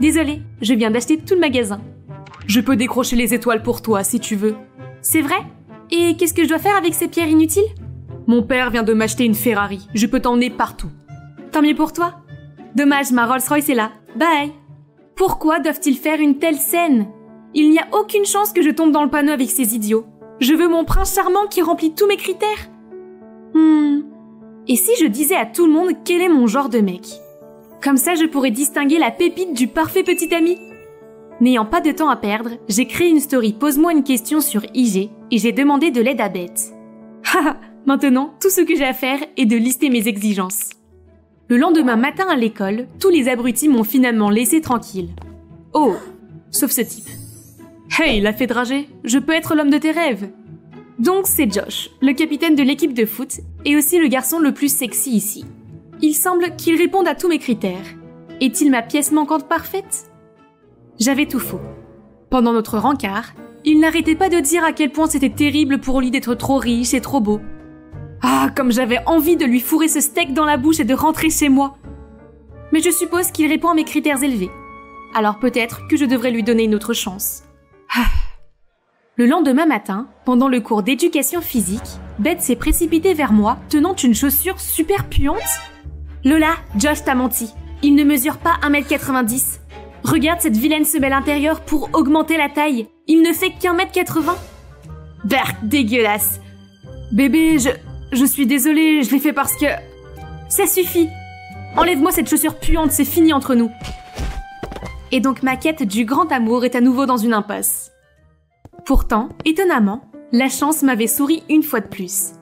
Désolée, je viens d'acheter tout le magasin. Je peux décrocher les étoiles pour toi si tu veux. C'est vrai Et qu'est-ce que je dois faire avec ces pierres inutiles Mon père vient de m'acheter une Ferrari, je peux t'emmener partout. Tant mieux pour toi. Dommage, ma Rolls-Royce est là. Bye Pourquoi doivent-ils faire une telle scène il n'y a aucune chance que je tombe dans le panneau avec ces idiots. Je veux mon prince charmant qui remplit tous mes critères. Hmm. Et si je disais à tout le monde quel est mon genre de mec Comme ça, je pourrais distinguer la pépite du parfait petit ami. N'ayant pas de temps à perdre, j'ai créé une story Pose-moi une question sur IG et j'ai demandé de l'aide à Bette. Haha, maintenant, tout ce que j'ai à faire est de lister mes exigences. Le lendemain matin à l'école, tous les abrutis m'ont finalement laissé tranquille. Oh, sauf ce type. Hey, la fée dragée, je peux être l'homme de tes rêves Donc c'est Josh, le capitaine de l'équipe de foot, et aussi le garçon le plus sexy ici. Il semble qu'il réponde à tous mes critères. Est-il ma pièce manquante parfaite J'avais tout faux. Pendant notre rencard, il n'arrêtait pas de dire à quel point c'était terrible pour lui d'être trop riche et trop beau. Ah, comme j'avais envie de lui fourrer ce steak dans la bouche et de rentrer chez moi. Mais je suppose qu'il répond à mes critères élevés. Alors peut-être que je devrais lui donner une autre chance. *sighs* Le lendemain matin, pendant le cours d'éducation physique, Bette s'est précipitée vers moi, tenant une chaussure super puante. Lola, Josh t'a menti. Il ne mesure pas 1m90. Regarde cette vilaine semelle intérieure pour augmenter la taille. Il ne fait qu'1m80. Berk, dégueulasse. Bébé, je... Je suis désolée, je l'ai fait parce que... Ça suffit. Enlève-moi cette chaussure puante, c'est fini entre nous et donc ma quête du grand amour est à nouveau dans une impasse. Pourtant, étonnamment, la chance m'avait souri une fois de plus.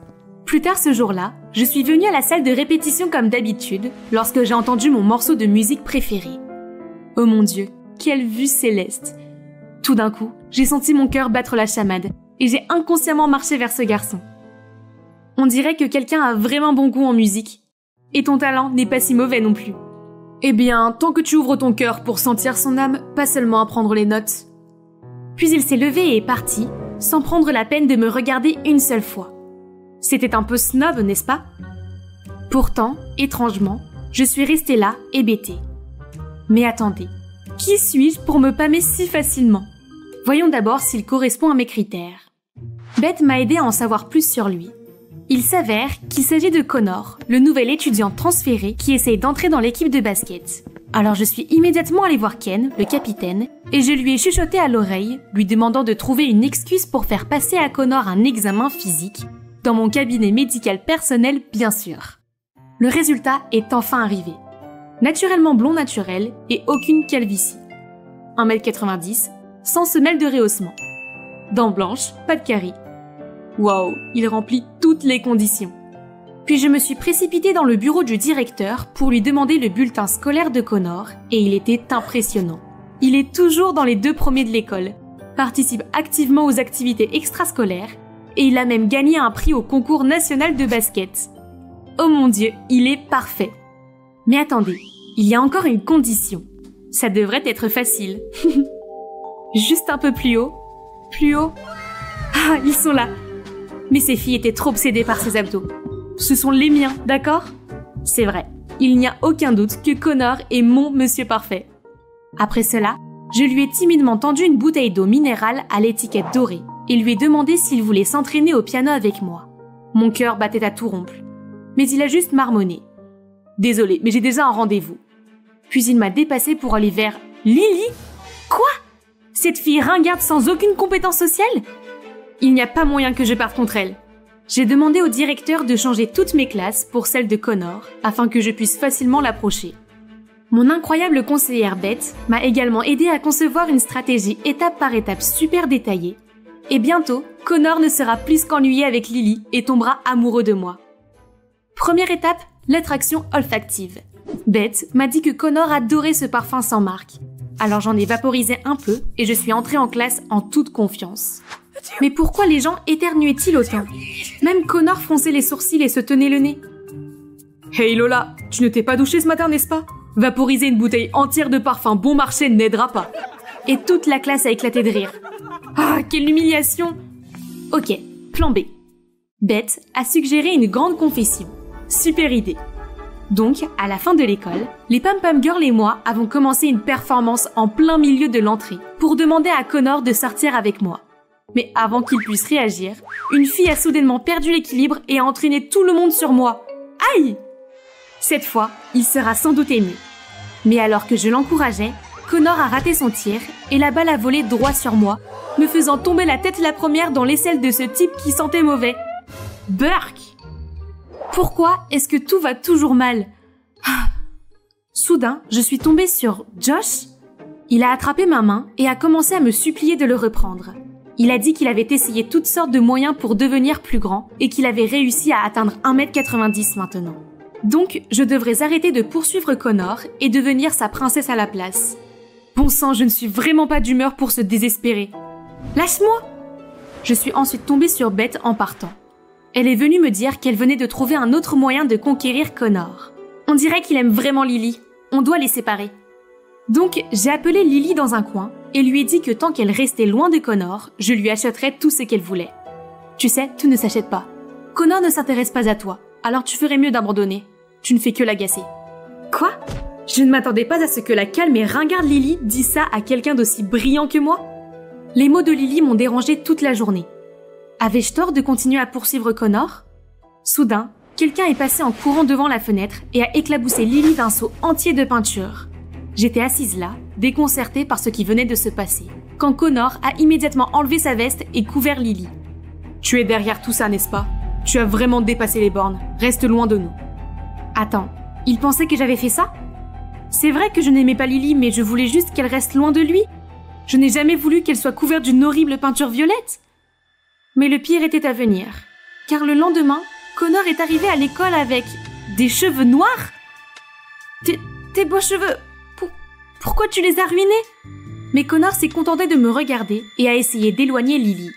Plus tard ce jour-là, je suis venue à la salle de répétition comme d'habitude lorsque j'ai entendu mon morceau de musique préféré. Oh mon Dieu, quelle vue céleste Tout d'un coup, j'ai senti mon cœur battre la chamade et j'ai inconsciemment marché vers ce garçon. On dirait que quelqu'un a vraiment bon goût en musique. Et ton talent n'est pas si mauvais non plus. Eh bien, tant que tu ouvres ton cœur pour sentir son âme, pas seulement à prendre les notes. Puis il s'est levé et est parti, sans prendre la peine de me regarder une seule fois. C'était un peu snob, n'est-ce pas Pourtant, étrangement, je suis restée là, hébétée. Mais attendez, qui suis-je pour me pâmer si facilement Voyons d'abord s'il correspond à mes critères. Beth m'a aidé à en savoir plus sur lui. Il s'avère qu'il s'agit de Connor, le nouvel étudiant transféré qui essaye d'entrer dans l'équipe de basket. Alors je suis immédiatement allé voir Ken, le capitaine, et je lui ai chuchoté à l'oreille, lui demandant de trouver une excuse pour faire passer à Connor un examen physique, dans mon cabinet médical personnel bien sûr. Le résultat est enfin arrivé. Naturellement blond naturel et aucune calvitie. 1m90, sans semelle de rehaussement. Dents blanches, pas de caries, Wow, il remplit toutes les conditions. Puis je me suis précipitée dans le bureau du directeur pour lui demander le bulletin scolaire de Connor et il était impressionnant. Il est toujours dans les deux premiers de l'école, participe activement aux activités extrascolaires et il a même gagné un prix au concours national de basket. Oh mon dieu, il est parfait. Mais attendez, il y a encore une condition. Ça devrait être facile. *laughs* Juste un peu plus haut. Plus haut. Ah, ils sont là mais ces filles étaient trop obsédées par ses abdos. Ce sont les miens, d'accord C'est vrai, il n'y a aucun doute que Connor est mon monsieur parfait. Après cela, je lui ai timidement tendu une bouteille d'eau minérale à l'étiquette dorée et lui ai demandé s'il voulait s'entraîner au piano avec moi. Mon cœur battait à tout rompre. Mais il a juste marmonné. Désolé, mais j'ai déjà un rendez-vous. Puis il m'a dépassé pour aller vers Lily Quoi Cette fille ringarde sans aucune compétence sociale il n'y a pas moyen que je parte contre elle. J'ai demandé au directeur de changer toutes mes classes pour celles de Connor, afin que je puisse facilement l'approcher. Mon incroyable conseillère Beth m'a également aidé à concevoir une stratégie étape par étape super détaillée. Et bientôt, Connor ne sera plus qu'ennuyé avec Lily et tombera amoureux de moi. Première étape, l'attraction olfactive. Beth m'a dit que Connor adorait ce parfum sans marque. Alors j'en ai vaporisé un peu et je suis entrée en classe en toute confiance. Mais pourquoi les gens éternuaient-ils autant Même Connor fronçait les sourcils et se tenait le nez. Hey Lola, tu ne t'es pas douchée ce matin, n'est-ce pas Vaporiser une bouteille entière de parfum bon marché n'aidera pas. Et toute la classe a éclaté de rire. Ah, quelle humiliation Ok, plan B. Beth a suggéré une grande confession. Super idée. Donc, à la fin de l'école, les Pam Pam Girl et moi avons commencé une performance en plein milieu de l'entrée pour demander à Connor de sortir avec moi. Mais avant qu'il puisse réagir, une fille a soudainement perdu l'équilibre et a entraîné tout le monde sur moi. Aïe Cette fois, il sera sans doute ému. Mais alors que je l'encourageais, Connor a raté son tir et la balle a volé droit sur moi, me faisant tomber la tête la première dans l'aisselle de ce type qui sentait mauvais. Burke Pourquoi est-ce que tout va toujours mal ah Soudain, je suis tombée sur Josh. Il a attrapé ma main et a commencé à me supplier de le reprendre. Il a dit qu'il avait essayé toutes sortes de moyens pour devenir plus grand et qu'il avait réussi à atteindre 1m90 maintenant. Donc, je devrais arrêter de poursuivre Connor et devenir sa princesse à la place. Bon sang, je ne suis vraiment pas d'humeur pour se désespérer. Lâche-moi Je suis ensuite tombée sur Beth en partant. Elle est venue me dire qu'elle venait de trouver un autre moyen de conquérir Connor. On dirait qu'il aime vraiment Lily. On doit les séparer. Donc, j'ai appelé Lily dans un coin et lui ai dit que tant qu'elle restait loin de Connor, je lui achèterais tout ce qu'elle voulait. Tu sais, tout ne s'achète pas. Connor ne s'intéresse pas à toi, alors tu ferais mieux d'abandonner. Tu ne fais que l'agacer. Quoi Je ne m'attendais pas à ce que la calme et ringarde Lily dise ça à quelqu'un d'aussi brillant que moi. Les mots de Lily m'ont dérangé toute la journée. Avais-je tort de continuer à poursuivre Connor Soudain, quelqu'un est passé en courant devant la fenêtre et a éclaboussé Lily d'un seau entier de peinture. J'étais assise là, déconcerté par ce qui venait de se passer, quand Connor a immédiatement enlevé sa veste et couvert Lily. Tu es derrière tout ça, n'est-ce pas Tu as vraiment dépassé les bornes. Reste loin de nous. Attends, il pensait que j'avais fait ça C'est vrai que je n'aimais pas Lily, mais je voulais juste qu'elle reste loin de lui. Je n'ai jamais voulu qu'elle soit couverte d'une horrible peinture violette. Mais le pire était à venir, car le lendemain, Connor est arrivé à l'école avec des cheveux noirs. Tes, tes beaux cheveux pourquoi tu les as ruinés Mais Connor s'est contenté de me regarder et a essayé d'éloigner Lily.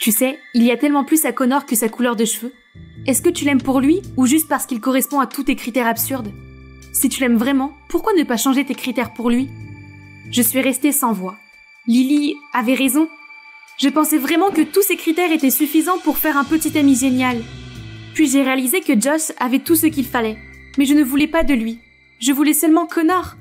Tu sais, il y a tellement plus à Connor que sa couleur de cheveux. Est-ce que tu l'aimes pour lui ou juste parce qu'il correspond à tous tes critères absurdes Si tu l'aimes vraiment, pourquoi ne pas changer tes critères pour lui Je suis restée sans voix. Lily avait raison. Je pensais vraiment que tous ces critères étaient suffisants pour faire un petit ami génial. Puis j'ai réalisé que Josh avait tout ce qu'il fallait. Mais je ne voulais pas de lui. Je voulais seulement Connor.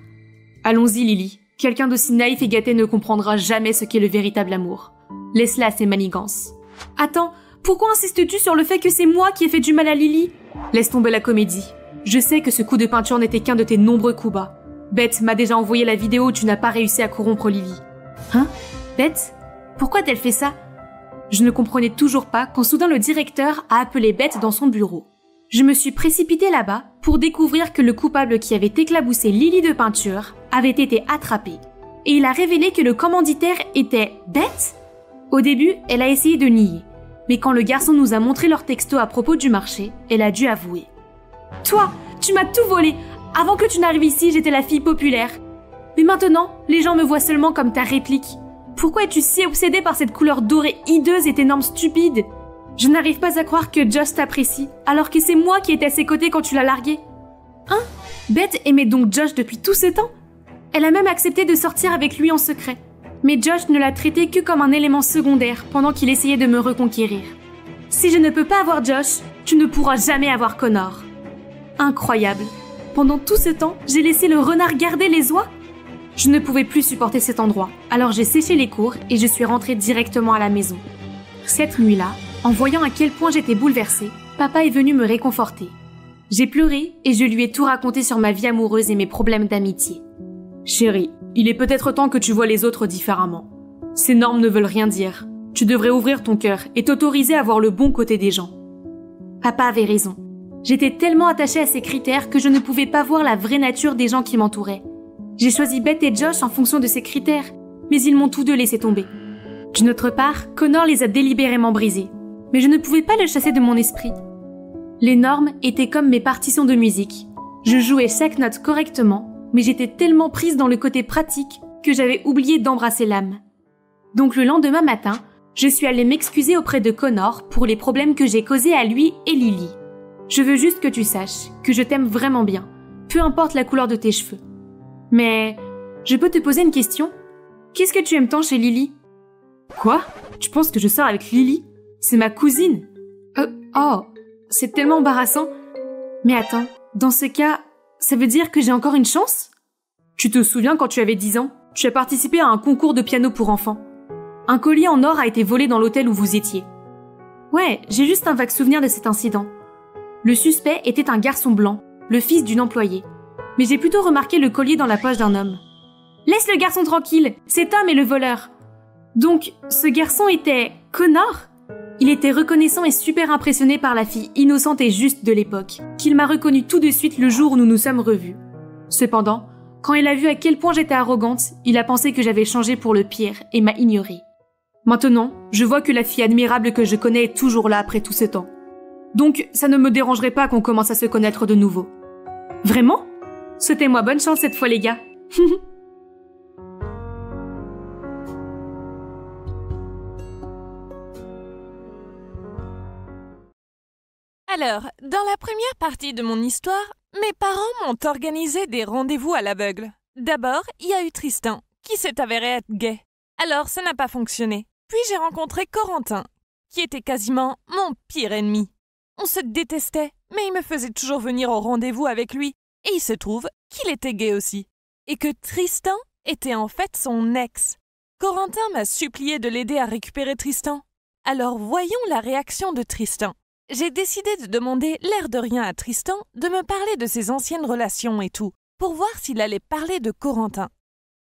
Allons-y, Lily. Quelqu'un d'aussi naïf et gâté ne comprendra jamais ce qu'est le véritable amour. Laisse-la à ses manigances. Attends, pourquoi insistes-tu sur le fait que c'est moi qui ai fait du mal à Lily Laisse tomber la comédie. Je sais que ce coup de peinture n'était qu'un de tes nombreux coups bas. Beth m'a déjà envoyé la vidéo où tu n'as pas réussi à corrompre Lily. Hein Beth Pourquoi telle fait ça Je ne comprenais toujours pas quand soudain le directeur a appelé Beth dans son bureau. Je me suis précipitée là-bas pour découvrir que le coupable qui avait éclaboussé Lily de peinture avait été attrapée et il a révélé que le commanditaire était bête Au début, elle a essayé de nier, mais quand le garçon nous a montré leur texto à propos du marché, elle a dû avouer. Toi, tu m'as tout volé Avant que tu n'arrives ici, j'étais la fille populaire. Mais maintenant, les gens me voient seulement comme ta réplique. Pourquoi es-tu si obsédée par cette couleur dorée hideuse et énorme stupide Je n'arrive pas à croire que Josh t'apprécie, alors que c'est moi qui étais à ses côtés quand tu l'as largué. Hein Beth aimait donc Josh depuis tout ce temps elle a même accepté de sortir avec lui en secret. Mais Josh ne l'a traité que comme un élément secondaire pendant qu'il essayait de me reconquérir. Si je ne peux pas avoir Josh, tu ne pourras jamais avoir Connor. Incroyable. Pendant tout ce temps, j'ai laissé le renard garder les oies Je ne pouvais plus supporter cet endroit, alors j'ai séché les cours et je suis rentrée directement à la maison. Cette nuit-là, en voyant à quel point j'étais bouleversée, papa est venu me réconforter. J'ai pleuré et je lui ai tout raconté sur ma vie amoureuse et mes problèmes d'amitié. Chérie, il est peut-être temps que tu vois les autres différemment. Ces normes ne veulent rien dire. Tu devrais ouvrir ton cœur et t'autoriser à voir le bon côté des gens. Papa avait raison. J'étais tellement attachée à ces critères que je ne pouvais pas voir la vraie nature des gens qui m'entouraient. J'ai choisi Beth et Josh en fonction de ces critères, mais ils m'ont tous deux laissé tomber. D'une autre part, Connor les a délibérément brisés, mais je ne pouvais pas le chasser de mon esprit. Les normes étaient comme mes partitions de musique. Je jouais chaque note correctement mais j'étais tellement prise dans le côté pratique que j'avais oublié d'embrasser l'âme. Donc le lendemain matin, je suis allée m'excuser auprès de Connor pour les problèmes que j'ai causés à lui et Lily. Je veux juste que tu saches que je t'aime vraiment bien, peu importe la couleur de tes cheveux. Mais je peux te poser une question Qu'est-ce que tu aimes tant chez Lily Quoi Tu penses que je sors avec Lily C'est ma cousine euh, Oh, c'est tellement embarrassant. Mais attends, dans ce cas, ça veut dire que j'ai encore une chance Tu te souviens quand tu avais 10 ans Tu as participé à un concours de piano pour enfants. Un collier en or a été volé dans l'hôtel où vous étiez. Ouais, j'ai juste un vague souvenir de cet incident. Le suspect était un garçon blanc, le fils d'une employée. Mais j'ai plutôt remarqué le collier dans la poche d'un homme. Laisse le garçon tranquille, cet homme est le voleur. Donc, ce garçon était Connor il était reconnaissant et super impressionné par la fille innocente et juste de l'époque, qu'il m'a reconnue tout de suite le jour où nous nous sommes revus. Cependant, quand il a vu à quel point j'étais arrogante, il a pensé que j'avais changé pour le pire et m'a ignorée. Maintenant, je vois que la fille admirable que je connais est toujours là après tout ce temps. Donc, ça ne me dérangerait pas qu'on commence à se connaître de nouveau. Vraiment C'était moi bonne chance cette fois, les gars. *laughs* Alors, dans la première partie de mon histoire, mes parents m'ont organisé des rendez-vous à l'aveugle. D'abord, il y a eu Tristan, qui s'est avéré être gay. Alors, ça n'a pas fonctionné. Puis j'ai rencontré Corentin, qui était quasiment mon pire ennemi. On se détestait, mais il me faisait toujours venir au rendez-vous avec lui. Et il se trouve qu'il était gay aussi. Et que Tristan était en fait son ex. Corentin m'a supplié de l'aider à récupérer Tristan. Alors voyons la réaction de Tristan j'ai décidé de demander l'air de rien à Tristan de me parler de ses anciennes relations et tout, pour voir s'il allait parler de Corentin.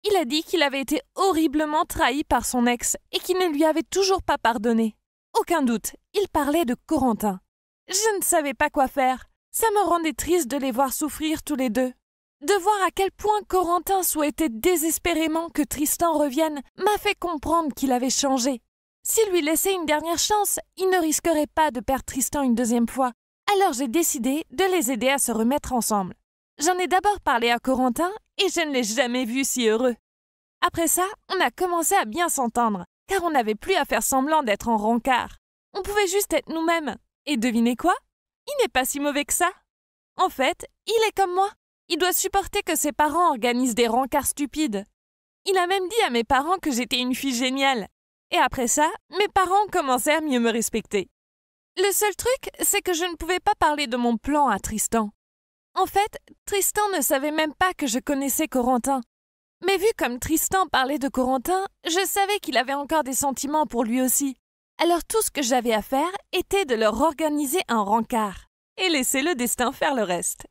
Il a dit qu'il avait été horriblement trahi par son ex et qu'il ne lui avait toujours pas pardonné. Aucun doute, il parlait de Corentin. Je ne savais pas quoi faire. Ça me rendait triste de les voir souffrir tous les deux. De voir à quel point Corentin souhaitait désespérément que Tristan revienne m'a fait comprendre qu'il avait changé s'il lui laissait une dernière chance, il ne risquerait pas de perdre Tristan une deuxième fois. Alors j'ai décidé de les aider à se remettre ensemble. J'en ai d'abord parlé à Corentin et je ne l'ai jamais vu si heureux. Après ça, on a commencé à bien s'entendre, car on n'avait plus à faire semblant d'être en rancard. On pouvait juste être nous-mêmes. Et devinez quoi Il n'est pas si mauvais que ça. En fait, il est comme moi. Il doit supporter que ses parents organisent des rancards stupides. Il a même dit à mes parents que j'étais une fille géniale, et après ça, mes parents commençaient à mieux me respecter. Le seul truc, c'est que je ne pouvais pas parler de mon plan à Tristan. En fait, Tristan ne savait même pas que je connaissais Corentin. Mais vu comme Tristan parlait de Corentin, je savais qu'il avait encore des sentiments pour lui aussi. Alors tout ce que j'avais à faire était de leur organiser un rencard et laisser le destin faire le reste.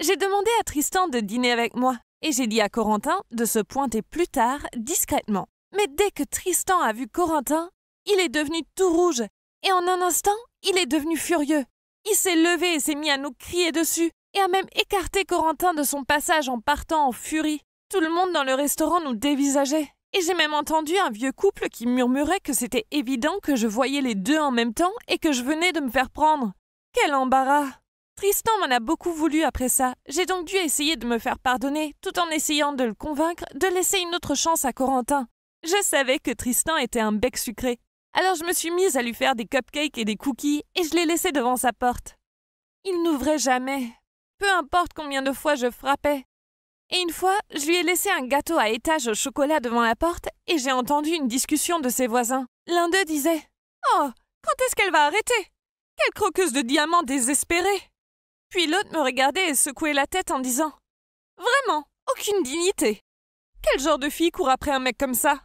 J'ai demandé à Tristan de dîner avec moi et j'ai dit à Corentin de se pointer plus tard discrètement. Mais dès que Tristan a vu Corentin, il est devenu tout rouge, et en un instant, il est devenu furieux. Il s'est levé et s'est mis à nous crier dessus, et a même écarté Corentin de son passage en partant en furie. Tout le monde dans le restaurant nous dévisageait, et j'ai même entendu un vieux couple qui murmurait que c'était évident que je voyais les deux en même temps et que je venais de me faire prendre. Quel embarras Tristan m'en a beaucoup voulu après ça. J'ai donc dû essayer de me faire pardonner, tout en essayant de le convaincre de laisser une autre chance à Corentin. Je savais que Tristan était un bec sucré, alors je me suis mise à lui faire des cupcakes et des cookies et je l'ai laissé devant sa porte. Il n'ouvrait jamais, peu importe combien de fois je frappais. Et une fois, je lui ai laissé un gâteau à étage au chocolat devant la porte et j'ai entendu une discussion de ses voisins. L'un d'eux disait Oh, quand est-ce qu'elle va arrêter Quelle croqueuse de diamants désespérée Puis l'autre me regardait et secouait la tête en disant Vraiment, aucune dignité Quel genre de fille court après un mec comme ça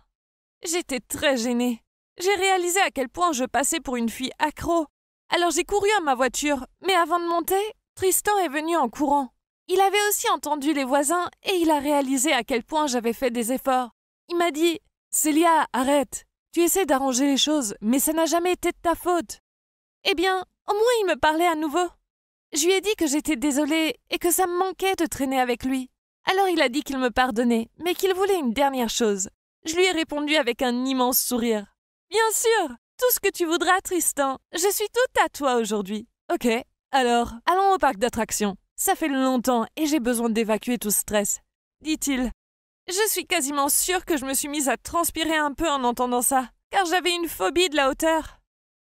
J'étais très gênée. J'ai réalisé à quel point je passais pour une fille accro. Alors j'ai couru à ma voiture, mais avant de monter, Tristan est venu en courant. Il avait aussi entendu les voisins et il a réalisé à quel point j'avais fait des efforts. Il m'a dit Célia, arrête Tu essaies d'arranger les choses, mais ça n'a jamais été de ta faute. Eh bien, au moins il me parlait à nouveau. Je lui ai dit que j'étais désolée et que ça me manquait de traîner avec lui. Alors il a dit qu'il me pardonnait, mais qu'il voulait une dernière chose je lui ai répondu avec un immense sourire. Bien sûr, tout ce que tu voudras, Tristan. Je suis tout à toi aujourd'hui. Ok, alors, allons au parc d'attractions. Ça fait longtemps et j'ai besoin d'évacuer tout stress, dit-il. Je suis quasiment sûre que je me suis mise à transpirer un peu en entendant ça, car j'avais une phobie de la hauteur.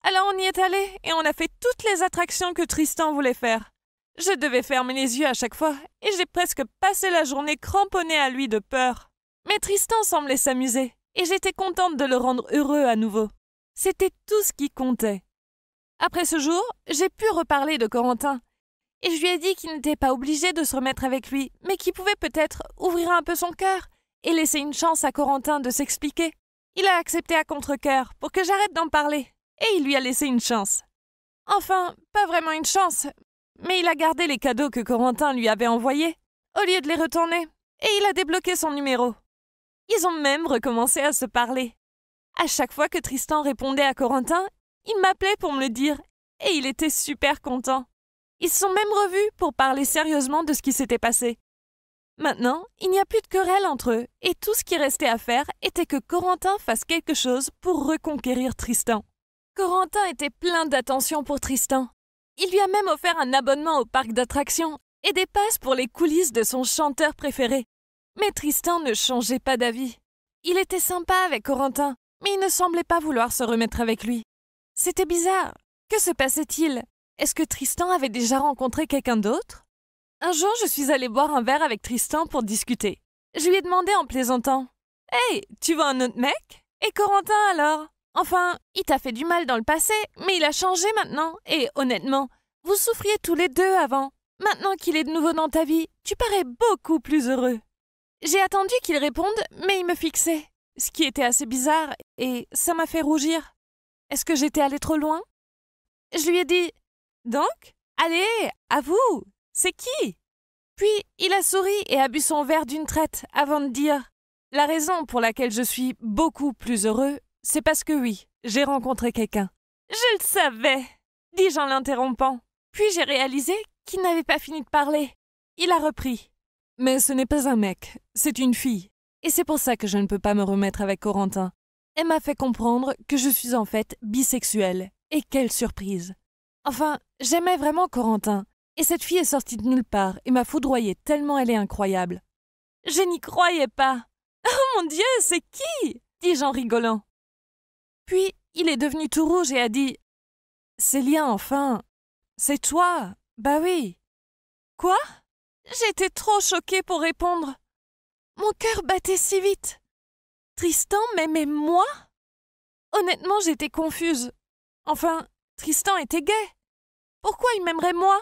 Alors on y est allé et on a fait toutes les attractions que Tristan voulait faire. Je devais fermer les yeux à chaque fois et j'ai presque passé la journée cramponnée à lui de peur. Mais Tristan semblait s'amuser, et j'étais contente de le rendre heureux à nouveau. C'était tout ce qui comptait. Après ce jour, j'ai pu reparler de Corentin, et je lui ai dit qu'il n'était pas obligé de se remettre avec lui, mais qu'il pouvait peut-être ouvrir un peu son cœur et laisser une chance à Corentin de s'expliquer. Il a accepté à contre pour que j'arrête d'en parler, et il lui a laissé une chance. Enfin, pas vraiment une chance, mais il a gardé les cadeaux que Corentin lui avait envoyés, au lieu de les retourner, et il a débloqué son numéro. Ils ont même recommencé à se parler. À chaque fois que Tristan répondait à Corentin, il m'appelait pour me le dire, et il était super content. Ils se sont même revus pour parler sérieusement de ce qui s'était passé. Maintenant, il n'y a plus de querelle entre eux, et tout ce qui restait à faire était que Corentin fasse quelque chose pour reconquérir Tristan. Corentin était plein d'attention pour Tristan. Il lui a même offert un abonnement au parc d'attractions et des passes pour les coulisses de son chanteur préféré. Mais Tristan ne changeait pas d'avis. Il était sympa avec Corentin, mais il ne semblait pas vouloir se remettre avec lui. C'était bizarre. Que se passait-il Est-ce que Tristan avait déjà rencontré quelqu'un d'autre Un jour, je suis allée boire un verre avec Tristan pour discuter. Je lui ai demandé en plaisantant Hey, tu vois un autre mec Et Corentin alors Enfin, il t'a fait du mal dans le passé, mais il a changé maintenant, et honnêtement, vous souffriez tous les deux avant. Maintenant qu'il est de nouveau dans ta vie, tu parais beaucoup plus heureux. J'ai attendu qu'il réponde, mais il me fixait, ce qui était assez bizarre, et ça m'a fait rougir. Est-ce que j'étais allée trop loin Je lui ai dit Donc, allez, à vous, c'est qui Puis il a souri et a bu son verre d'une traite avant de dire La raison pour laquelle je suis beaucoup plus heureux, c'est parce que oui, j'ai rencontré quelqu'un. Je le savais, dis-je en l'interrompant. Puis j'ai réalisé qu'il n'avait pas fini de parler. Il a repris. Mais ce n'est pas un mec, c'est une fille. Et c'est pour ça que je ne peux pas me remettre avec Corentin. Elle m'a fait comprendre que je suis en fait bisexuelle. Et quelle surprise. Enfin, j'aimais vraiment Corentin. Et cette fille est sortie de nulle part et m'a foudroyée tellement elle est incroyable. Je n'y croyais pas. *laughs* Oh mon Dieu, c'est qui dis-je en rigolant. Puis il est devenu tout rouge et a dit Lien, enfin C'est toi Bah oui Quoi J'étais trop choquée pour répondre. Mon cœur battait si vite. Tristan m'aimait moi Honnêtement, j'étais confuse. Enfin, Tristan était gay. Pourquoi il m'aimerait moi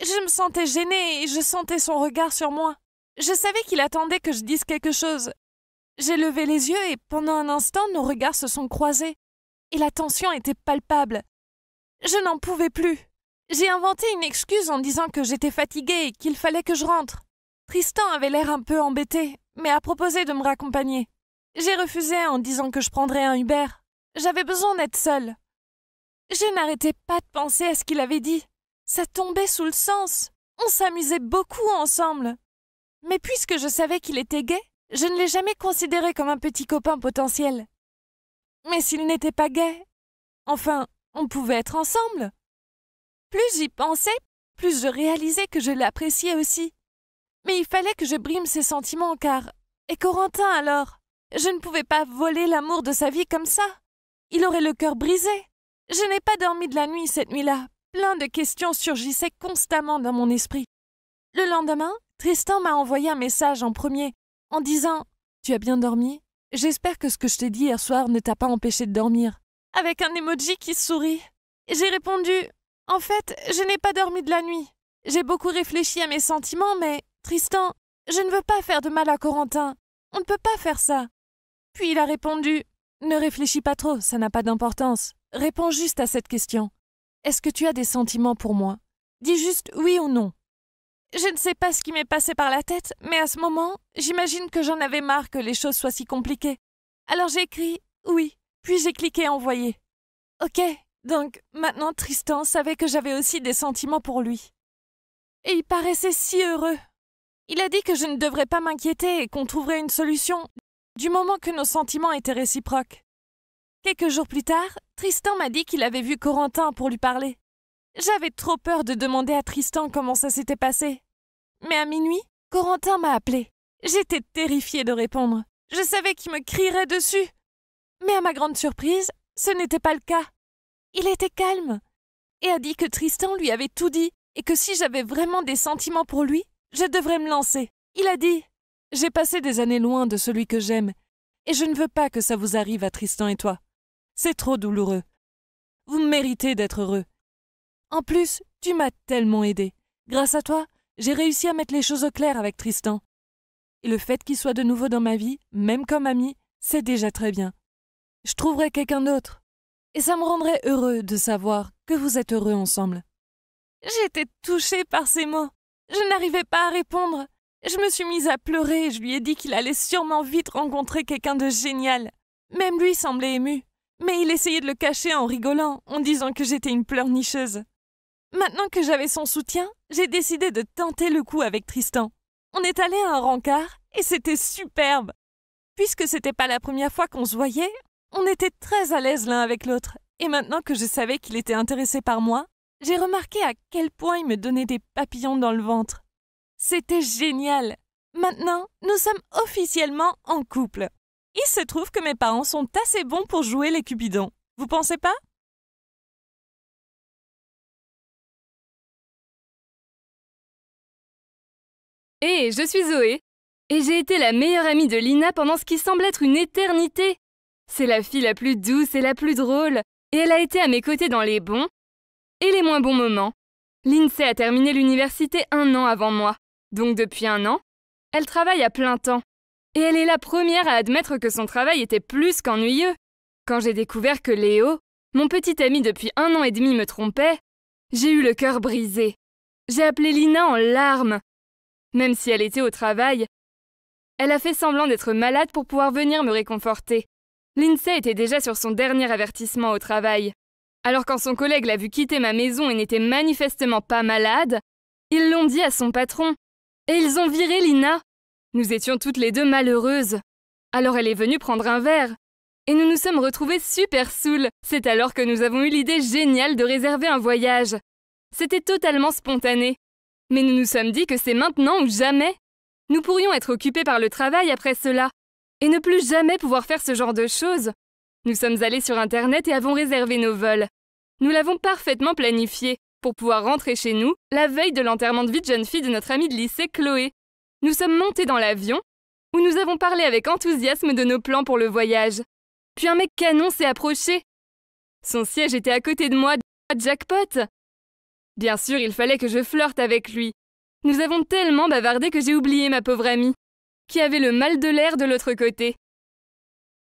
Je me sentais gênée et je sentais son regard sur moi. Je savais qu'il attendait que je dise quelque chose. J'ai levé les yeux et pendant un instant, nos regards se sont croisés. Et la tension était palpable. Je n'en pouvais plus. J'ai inventé une excuse en disant que j'étais fatiguée et qu'il fallait que je rentre. Tristan avait l'air un peu embêté, mais a proposé de me raccompagner. J'ai refusé en disant que je prendrais un Uber. J'avais besoin d'être seule. Je n'arrêtais pas de penser à ce qu'il avait dit. Ça tombait sous le sens. On s'amusait beaucoup ensemble. Mais puisque je savais qu'il était gay, je ne l'ai jamais considéré comme un petit copain potentiel. Mais s'il n'était pas gay, enfin, on pouvait être ensemble. Plus j'y pensais, plus je réalisais que je l'appréciais aussi. Mais il fallait que je brime ses sentiments car. Et Corentin alors Je ne pouvais pas voler l'amour de sa vie comme ça. Il aurait le cœur brisé. Je n'ai pas dormi de la nuit cette nuit-là. Plein de questions surgissaient constamment dans mon esprit. Le lendemain, Tristan m'a envoyé un message en premier, en disant Tu as bien dormi J'espère que ce que je t'ai dit hier soir ne t'a pas empêché de dormir. Avec un emoji qui sourit. J'ai répondu en fait, je n'ai pas dormi de la nuit. J'ai beaucoup réfléchi à mes sentiments, mais, Tristan, je ne veux pas faire de mal à Corentin. On ne peut pas faire ça. Puis il a répondu Ne réfléchis pas trop, ça n'a pas d'importance. Réponds juste à cette question. Est-ce que tu as des sentiments pour moi Dis juste oui ou non. Je ne sais pas ce qui m'est passé par la tête, mais à ce moment, j'imagine que j'en avais marre que les choses soient si compliquées. Alors j'ai écrit oui, puis j'ai cliqué envoyer. Ok, donc maintenant Tristan savait que j'avais aussi des sentiments pour lui. Et il paraissait si heureux. Il a dit que je ne devrais pas m'inquiéter et qu'on trouverait une solution du moment que nos sentiments étaient réciproques. Quelques jours plus tard, Tristan m'a dit qu'il avait vu Corentin pour lui parler. J'avais trop peur de demander à Tristan comment ça s'était passé. Mais à minuit, Corentin m'a appelé. J'étais terrifiée de répondre. Je savais qu'il me crierait dessus. Mais à ma grande surprise, ce n'était pas le cas. Il était calme et a dit que Tristan lui avait tout dit et que si j'avais vraiment des sentiments pour lui, je devrais me lancer. Il a dit J'ai passé des années loin de celui que j'aime et je ne veux pas que ça vous arrive à Tristan et toi. C'est trop douloureux. Vous méritez d'être heureux. En plus, tu m'as tellement aidé. Grâce à toi, j'ai réussi à mettre les choses au clair avec Tristan. Et le fait qu'il soit de nouveau dans ma vie, même comme ami, c'est déjà très bien. Je trouverai quelqu'un d'autre et ça me rendrait heureux de savoir que vous êtes heureux ensemble. J'étais touchée par ces mots. Je n'arrivais pas à répondre. Je me suis mise à pleurer et je lui ai dit qu'il allait sûrement vite rencontrer quelqu'un de génial. Même lui semblait ému. Mais il essayait de le cacher en rigolant, en disant que j'étais une pleurnicheuse. Maintenant que j'avais son soutien, j'ai décidé de tenter le coup avec Tristan. On est allé à un rencard et c'était superbe. Puisque c'était pas la première fois qu'on se voyait, on était très à l'aise l'un avec l'autre, et maintenant que je savais qu'il était intéressé par moi, j'ai remarqué à quel point il me donnait des papillons dans le ventre. C'était génial. Maintenant, nous sommes officiellement en couple. Il se trouve que mes parents sont assez bons pour jouer les cupidons. Vous pensez pas Hé, eh, je suis Zoé. Et j'ai été la meilleure amie de Lina pendant ce qui semble être une éternité. C'est la fille la plus douce et la plus drôle, et elle a été à mes côtés dans les bons et les moins bons moments. L'INSEE a terminé l'université un an avant moi, donc depuis un an, elle travaille à plein temps. Et elle est la première à admettre que son travail était plus qu'ennuyeux. Quand j'ai découvert que Léo, mon petit ami depuis un an et demi, me trompait, j'ai eu le cœur brisé. J'ai appelé Lina en larmes. Même si elle était au travail, elle a fait semblant d'être malade pour pouvoir venir me réconforter. Lindsay était déjà sur son dernier avertissement au travail. Alors quand son collègue l'a vu quitter ma maison et n'était manifestement pas malade, ils l'ont dit à son patron. Et ils ont viré Lina. Nous étions toutes les deux malheureuses. Alors elle est venue prendre un verre. Et nous nous sommes retrouvés super saouls. C'est alors que nous avons eu l'idée géniale de réserver un voyage. C'était totalement spontané. Mais nous nous sommes dit que c'est maintenant ou jamais. Nous pourrions être occupés par le travail après cela et ne plus jamais pouvoir faire ce genre de choses. Nous sommes allés sur Internet et avons réservé nos vols. Nous l'avons parfaitement planifié pour pouvoir rentrer chez nous la veille de l'enterrement de vie de jeune fille de notre amie de lycée Chloé. Nous sommes montés dans l'avion où nous avons parlé avec enthousiasme de nos plans pour le voyage. Puis un mec canon s'est approché. Son siège était à côté de moi, jackpot. Bien sûr, il fallait que je flirte avec lui. Nous avons tellement bavardé que j'ai oublié ma pauvre amie qui avait le mal de l'air de l'autre côté.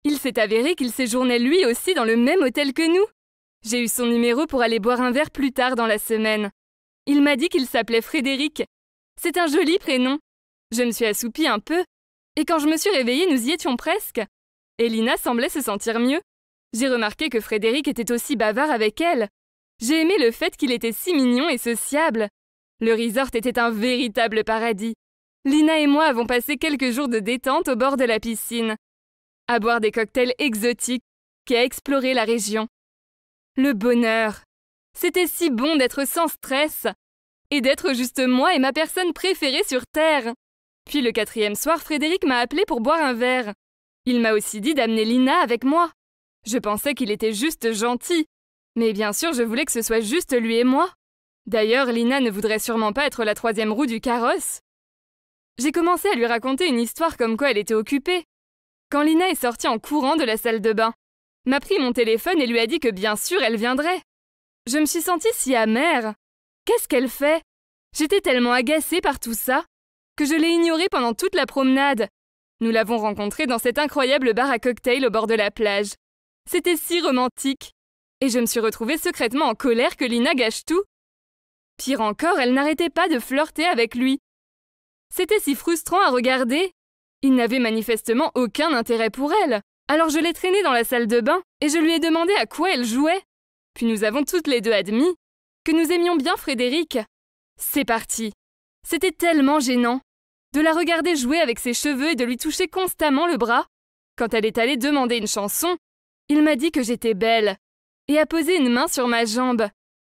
Il s'est avéré qu'il séjournait lui aussi dans le même hôtel que nous. J'ai eu son numéro pour aller boire un verre plus tard dans la semaine. Il m'a dit qu'il s'appelait Frédéric. C'est un joli prénom. Je me suis assoupie un peu, et quand je me suis réveillée, nous y étions presque. Elina semblait se sentir mieux. J'ai remarqué que Frédéric était aussi bavard avec elle. J'ai aimé le fait qu'il était si mignon et sociable. Le resort était un véritable paradis. Lina et moi avons passé quelques jours de détente au bord de la piscine, à boire des cocktails exotiques et à explorer la région. Le bonheur C'était si bon d'être sans stress et d'être juste moi et ma personne préférée sur Terre. Puis le quatrième soir, Frédéric m'a appelé pour boire un verre. Il m'a aussi dit d'amener Lina avec moi. Je pensais qu'il était juste gentil, mais bien sûr je voulais que ce soit juste lui et moi. D'ailleurs, Lina ne voudrait sûrement pas être la troisième roue du carrosse. J'ai commencé à lui raconter une histoire comme quoi elle était occupée. Quand Lina est sortie en courant de la salle de bain, m'a pris mon téléphone et lui a dit que bien sûr elle viendrait. Je me suis sentie si amère. Qu'est-ce qu'elle fait J'étais tellement agacée par tout ça que je l'ai ignorée pendant toute la promenade. Nous l'avons rencontrée dans cet incroyable bar à cocktail au bord de la plage. C'était si romantique. Et je me suis retrouvée secrètement en colère que Lina gâche tout. Pire encore, elle n'arrêtait pas de flirter avec lui, c'était si frustrant à regarder. Il n'avait manifestement aucun intérêt pour elle. Alors je l'ai traînée dans la salle de bain et je lui ai demandé à quoi elle jouait. Puis nous avons toutes les deux admis que nous aimions bien Frédéric. C'est parti. C'était tellement gênant. De la regarder jouer avec ses cheveux et de lui toucher constamment le bras. Quand elle est allée demander une chanson, il m'a dit que j'étais belle et a posé une main sur ma jambe.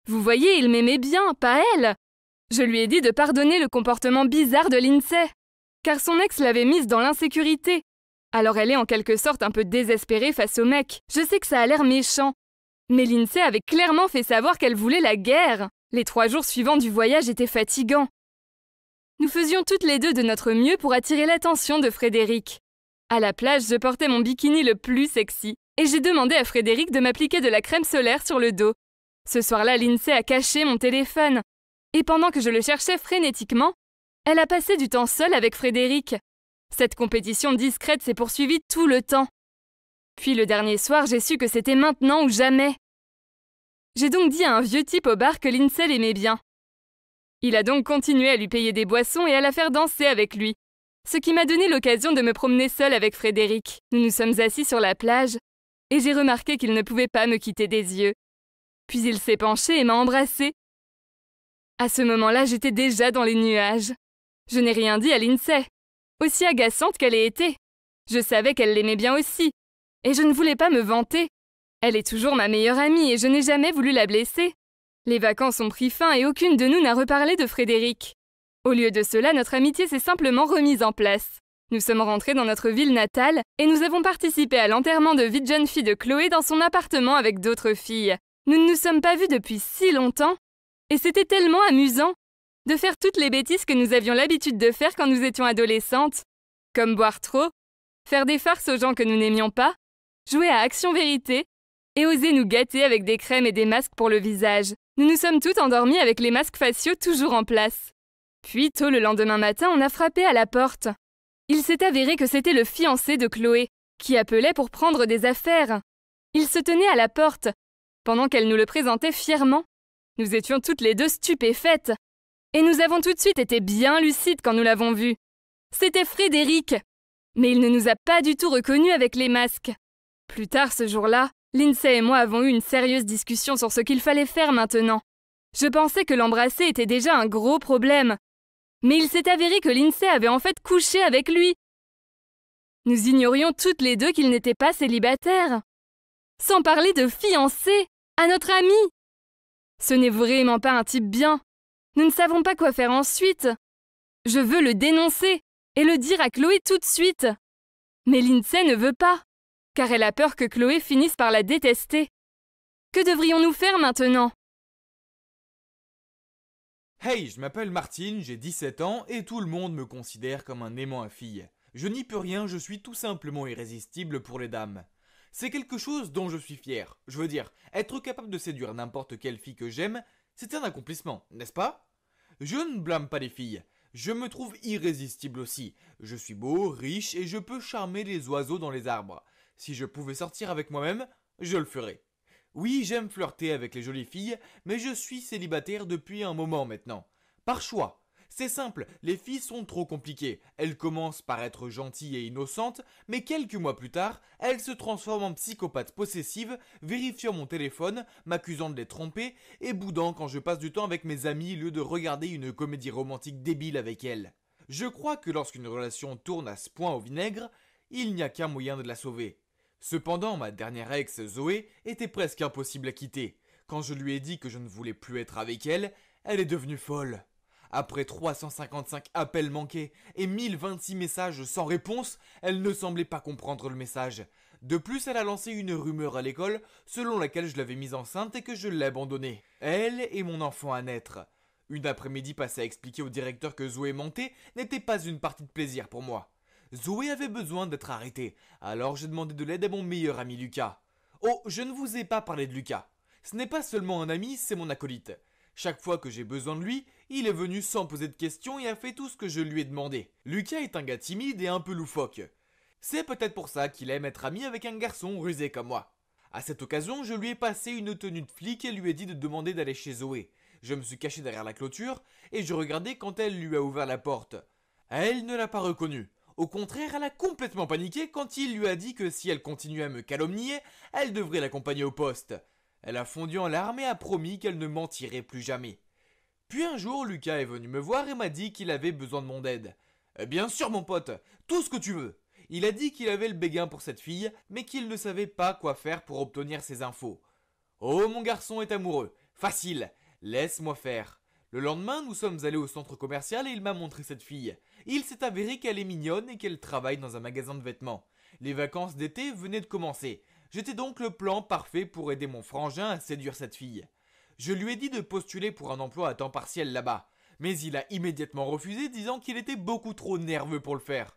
Vous voyez, il m'aimait bien, pas elle. Je lui ai dit de pardonner le comportement bizarre de Lindsay, car son ex l'avait mise dans l'insécurité. Alors elle est en quelque sorte un peu désespérée face au mec. Je sais que ça a l'air méchant. Mais Lindsay avait clairement fait savoir qu'elle voulait la guerre. Les trois jours suivants du voyage étaient fatigants. Nous faisions toutes les deux de notre mieux pour attirer l'attention de Frédéric. À la plage, je portais mon bikini le plus sexy et j'ai demandé à Frédéric de m'appliquer de la crème solaire sur le dos. Ce soir-là, Lindsay a caché mon téléphone et pendant que je le cherchais frénétiquement, elle a passé du temps seule avec Frédéric. Cette compétition discrète s'est poursuivie tout le temps. Puis le dernier soir, j'ai su que c'était maintenant ou jamais. J'ai donc dit à un vieux type au bar que Linsel aimait bien. Il a donc continué à lui payer des boissons et à la faire danser avec lui, ce qui m'a donné l'occasion de me promener seule avec Frédéric. Nous nous sommes assis sur la plage, et j'ai remarqué qu'il ne pouvait pas me quitter des yeux. Puis il s'est penché et m'a embrassée, à ce moment-là, j'étais déjà dans les nuages. Je n'ai rien dit à Lindsay, aussi agaçante qu'elle ait été. Je savais qu'elle l'aimait bien aussi, et je ne voulais pas me vanter. Elle est toujours ma meilleure amie et je n'ai jamais voulu la blesser. Les vacances ont pris fin et aucune de nous n'a reparlé de Frédéric. Au lieu de cela, notre amitié s'est simplement remise en place. Nous sommes rentrés dans notre ville natale et nous avons participé à l'enterrement de vie de jeune fille de Chloé dans son appartement avec d'autres filles. Nous ne nous sommes pas vus depuis si longtemps et c'était tellement amusant de faire toutes les bêtises que nous avions l'habitude de faire quand nous étions adolescentes, comme boire trop, faire des farces aux gens que nous n'aimions pas, jouer à Action Vérité et oser nous gâter avec des crèmes et des masques pour le visage. Nous nous sommes toutes endormies avec les masques faciaux toujours en place. Puis, tôt le lendemain matin, on a frappé à la porte. Il s'est avéré que c'était le fiancé de Chloé, qui appelait pour prendre des affaires. Il se tenait à la porte, pendant qu'elle nous le présentait fièrement. Nous étions toutes les deux stupéfaites. Et nous avons tout de suite été bien lucides quand nous l'avons vu. C'était Frédéric. Mais il ne nous a pas du tout reconnus avec les masques. Plus tard ce jour-là, Lindsay et moi avons eu une sérieuse discussion sur ce qu'il fallait faire maintenant. Je pensais que l'embrasser était déjà un gros problème. Mais il s'est avéré que Lindsay avait en fait couché avec lui. Nous ignorions toutes les deux qu'il n'était pas célibataire. Sans parler de fiancé à notre ami. Ce n'est vraiment pas un type bien. Nous ne savons pas quoi faire ensuite. Je veux le dénoncer et le dire à Chloé tout de suite. Mais Lindsay ne veut pas, car elle a peur que Chloé finisse par la détester. Que devrions-nous faire maintenant Hey, je m'appelle Martine, j'ai 17 ans et tout le monde me considère comme un aimant à fille. Je n'y peux rien, je suis tout simplement irrésistible pour les dames. C'est quelque chose dont je suis fier. Je veux dire, être capable de séduire n'importe quelle fille que j'aime, c'est un accomplissement, n'est-ce pas Je ne blâme pas les filles. Je me trouve irrésistible aussi. Je suis beau, riche et je peux charmer les oiseaux dans les arbres. Si je pouvais sortir avec moi-même, je le ferais. Oui, j'aime flirter avec les jolies filles, mais je suis célibataire depuis un moment maintenant. Par choix, c'est simple, les filles sont trop compliquées. Elles commencent par être gentilles et innocentes, mais quelques mois plus tard, elles se transforment en psychopathe possessive, vérifiant mon téléphone, m'accusant de les tromper et boudant quand je passe du temps avec mes amis au lieu de regarder une comédie romantique débile avec elles. Je crois que lorsqu'une relation tourne à ce point au vinaigre, il n'y a qu'un moyen de la sauver. Cependant, ma dernière ex, Zoé, était presque impossible à quitter. Quand je lui ai dit que je ne voulais plus être avec elle, elle est devenue folle. Après 355 appels manqués et 1026 messages sans réponse, elle ne semblait pas comprendre le message. De plus, elle a lancé une rumeur à l'école selon laquelle je l'avais mise enceinte et que je l'ai abandonnée. Elle et mon enfant à naître. Une après-midi passée à expliquer au directeur que Zoé mentait n'était pas une partie de plaisir pour moi. Zoé avait besoin d'être arrêtée, alors j'ai demandé de l'aide à mon meilleur ami Lucas. Oh, je ne vous ai pas parlé de Lucas. Ce n'est pas seulement un ami, c'est mon acolyte. Chaque fois que j'ai besoin de lui, il est venu sans poser de questions et a fait tout ce que je lui ai demandé. Lucas est un gars timide et un peu loufoque. C'est peut-être pour ça qu'il aime être ami avec un garçon rusé comme moi. À cette occasion, je lui ai passé une tenue de flic et lui ai dit de demander d'aller chez Zoé. Je me suis caché derrière la clôture et je regardais quand elle lui a ouvert la porte. Elle ne l'a pas reconnu. Au contraire, elle a complètement paniqué quand il lui a dit que si elle continuait à me calomnier, elle devrait l'accompagner au poste. Elle a fondu en larmes et a promis qu'elle ne mentirait plus jamais. Puis un jour, Lucas est venu me voir et m'a dit qu'il avait besoin de mon aide. Eh bien sûr, mon pote, tout ce que tu veux. Il a dit qu'il avait le béguin pour cette fille, mais qu'il ne savait pas quoi faire pour obtenir ses infos. Oh, mon garçon est amoureux. Facile. Laisse-moi faire. Le lendemain, nous sommes allés au centre commercial et il m'a montré cette fille. Il s'est avéré qu'elle est mignonne et qu'elle travaille dans un magasin de vêtements. Les vacances d'été venaient de commencer. J'étais donc le plan parfait pour aider mon frangin à séduire cette fille. Je lui ai dit de postuler pour un emploi à temps partiel là-bas, mais il a immédiatement refusé disant qu'il était beaucoup trop nerveux pour le faire.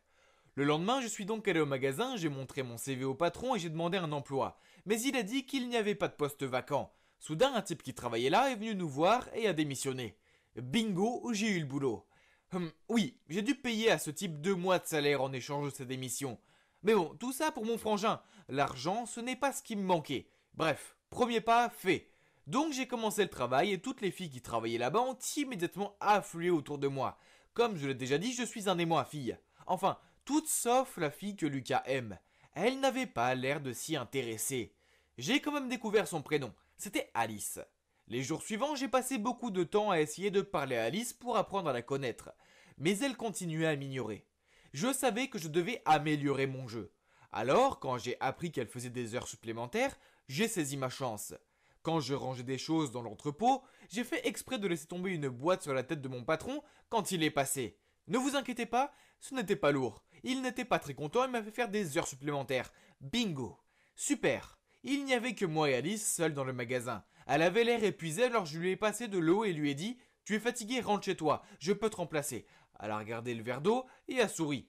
Le lendemain, je suis donc allé au magasin, j'ai montré mon CV au patron et j'ai demandé un emploi. Mais il a dit qu'il n'y avait pas de poste vacant. Soudain, un type qui travaillait là est venu nous voir et a démissionné. Bingo, j'ai eu le boulot. Hum, oui, j'ai dû payer à ce type deux mois de salaire en échange de sa démission. Mais bon, tout ça pour mon frangin. L'argent, ce n'est pas ce qui me manquait. Bref, premier pas fait. Donc j'ai commencé le travail et toutes les filles qui travaillaient là-bas ont immédiatement afflué autour de moi. Comme je l'ai déjà dit, je suis un aimant à filles. Enfin, toutes sauf la fille que Lucas aime. Elle n'avait pas l'air de s'y intéresser. J'ai quand même découvert son prénom. C'était Alice. Les jours suivants, j'ai passé beaucoup de temps à essayer de parler à Alice pour apprendre à la connaître. Mais elle continuait à m'ignorer je savais que je devais améliorer mon jeu. Alors, quand j'ai appris qu'elle faisait des heures supplémentaires, j'ai saisi ma chance. Quand je rangeais des choses dans l'entrepôt, j'ai fait exprès de laisser tomber une boîte sur la tête de mon patron quand il est passé. Ne vous inquiétez pas, ce n'était pas lourd. Il n'était pas très content et m'a fait faire des heures supplémentaires. Bingo. Super. Il n'y avait que moi et Alice seuls dans le magasin. Elle avait l'air épuisée alors je lui ai passé de l'eau et lui ai dit Tu es fatigué, rentre chez toi, je peux te remplacer. Elle a regardé le verre d'eau et a souri.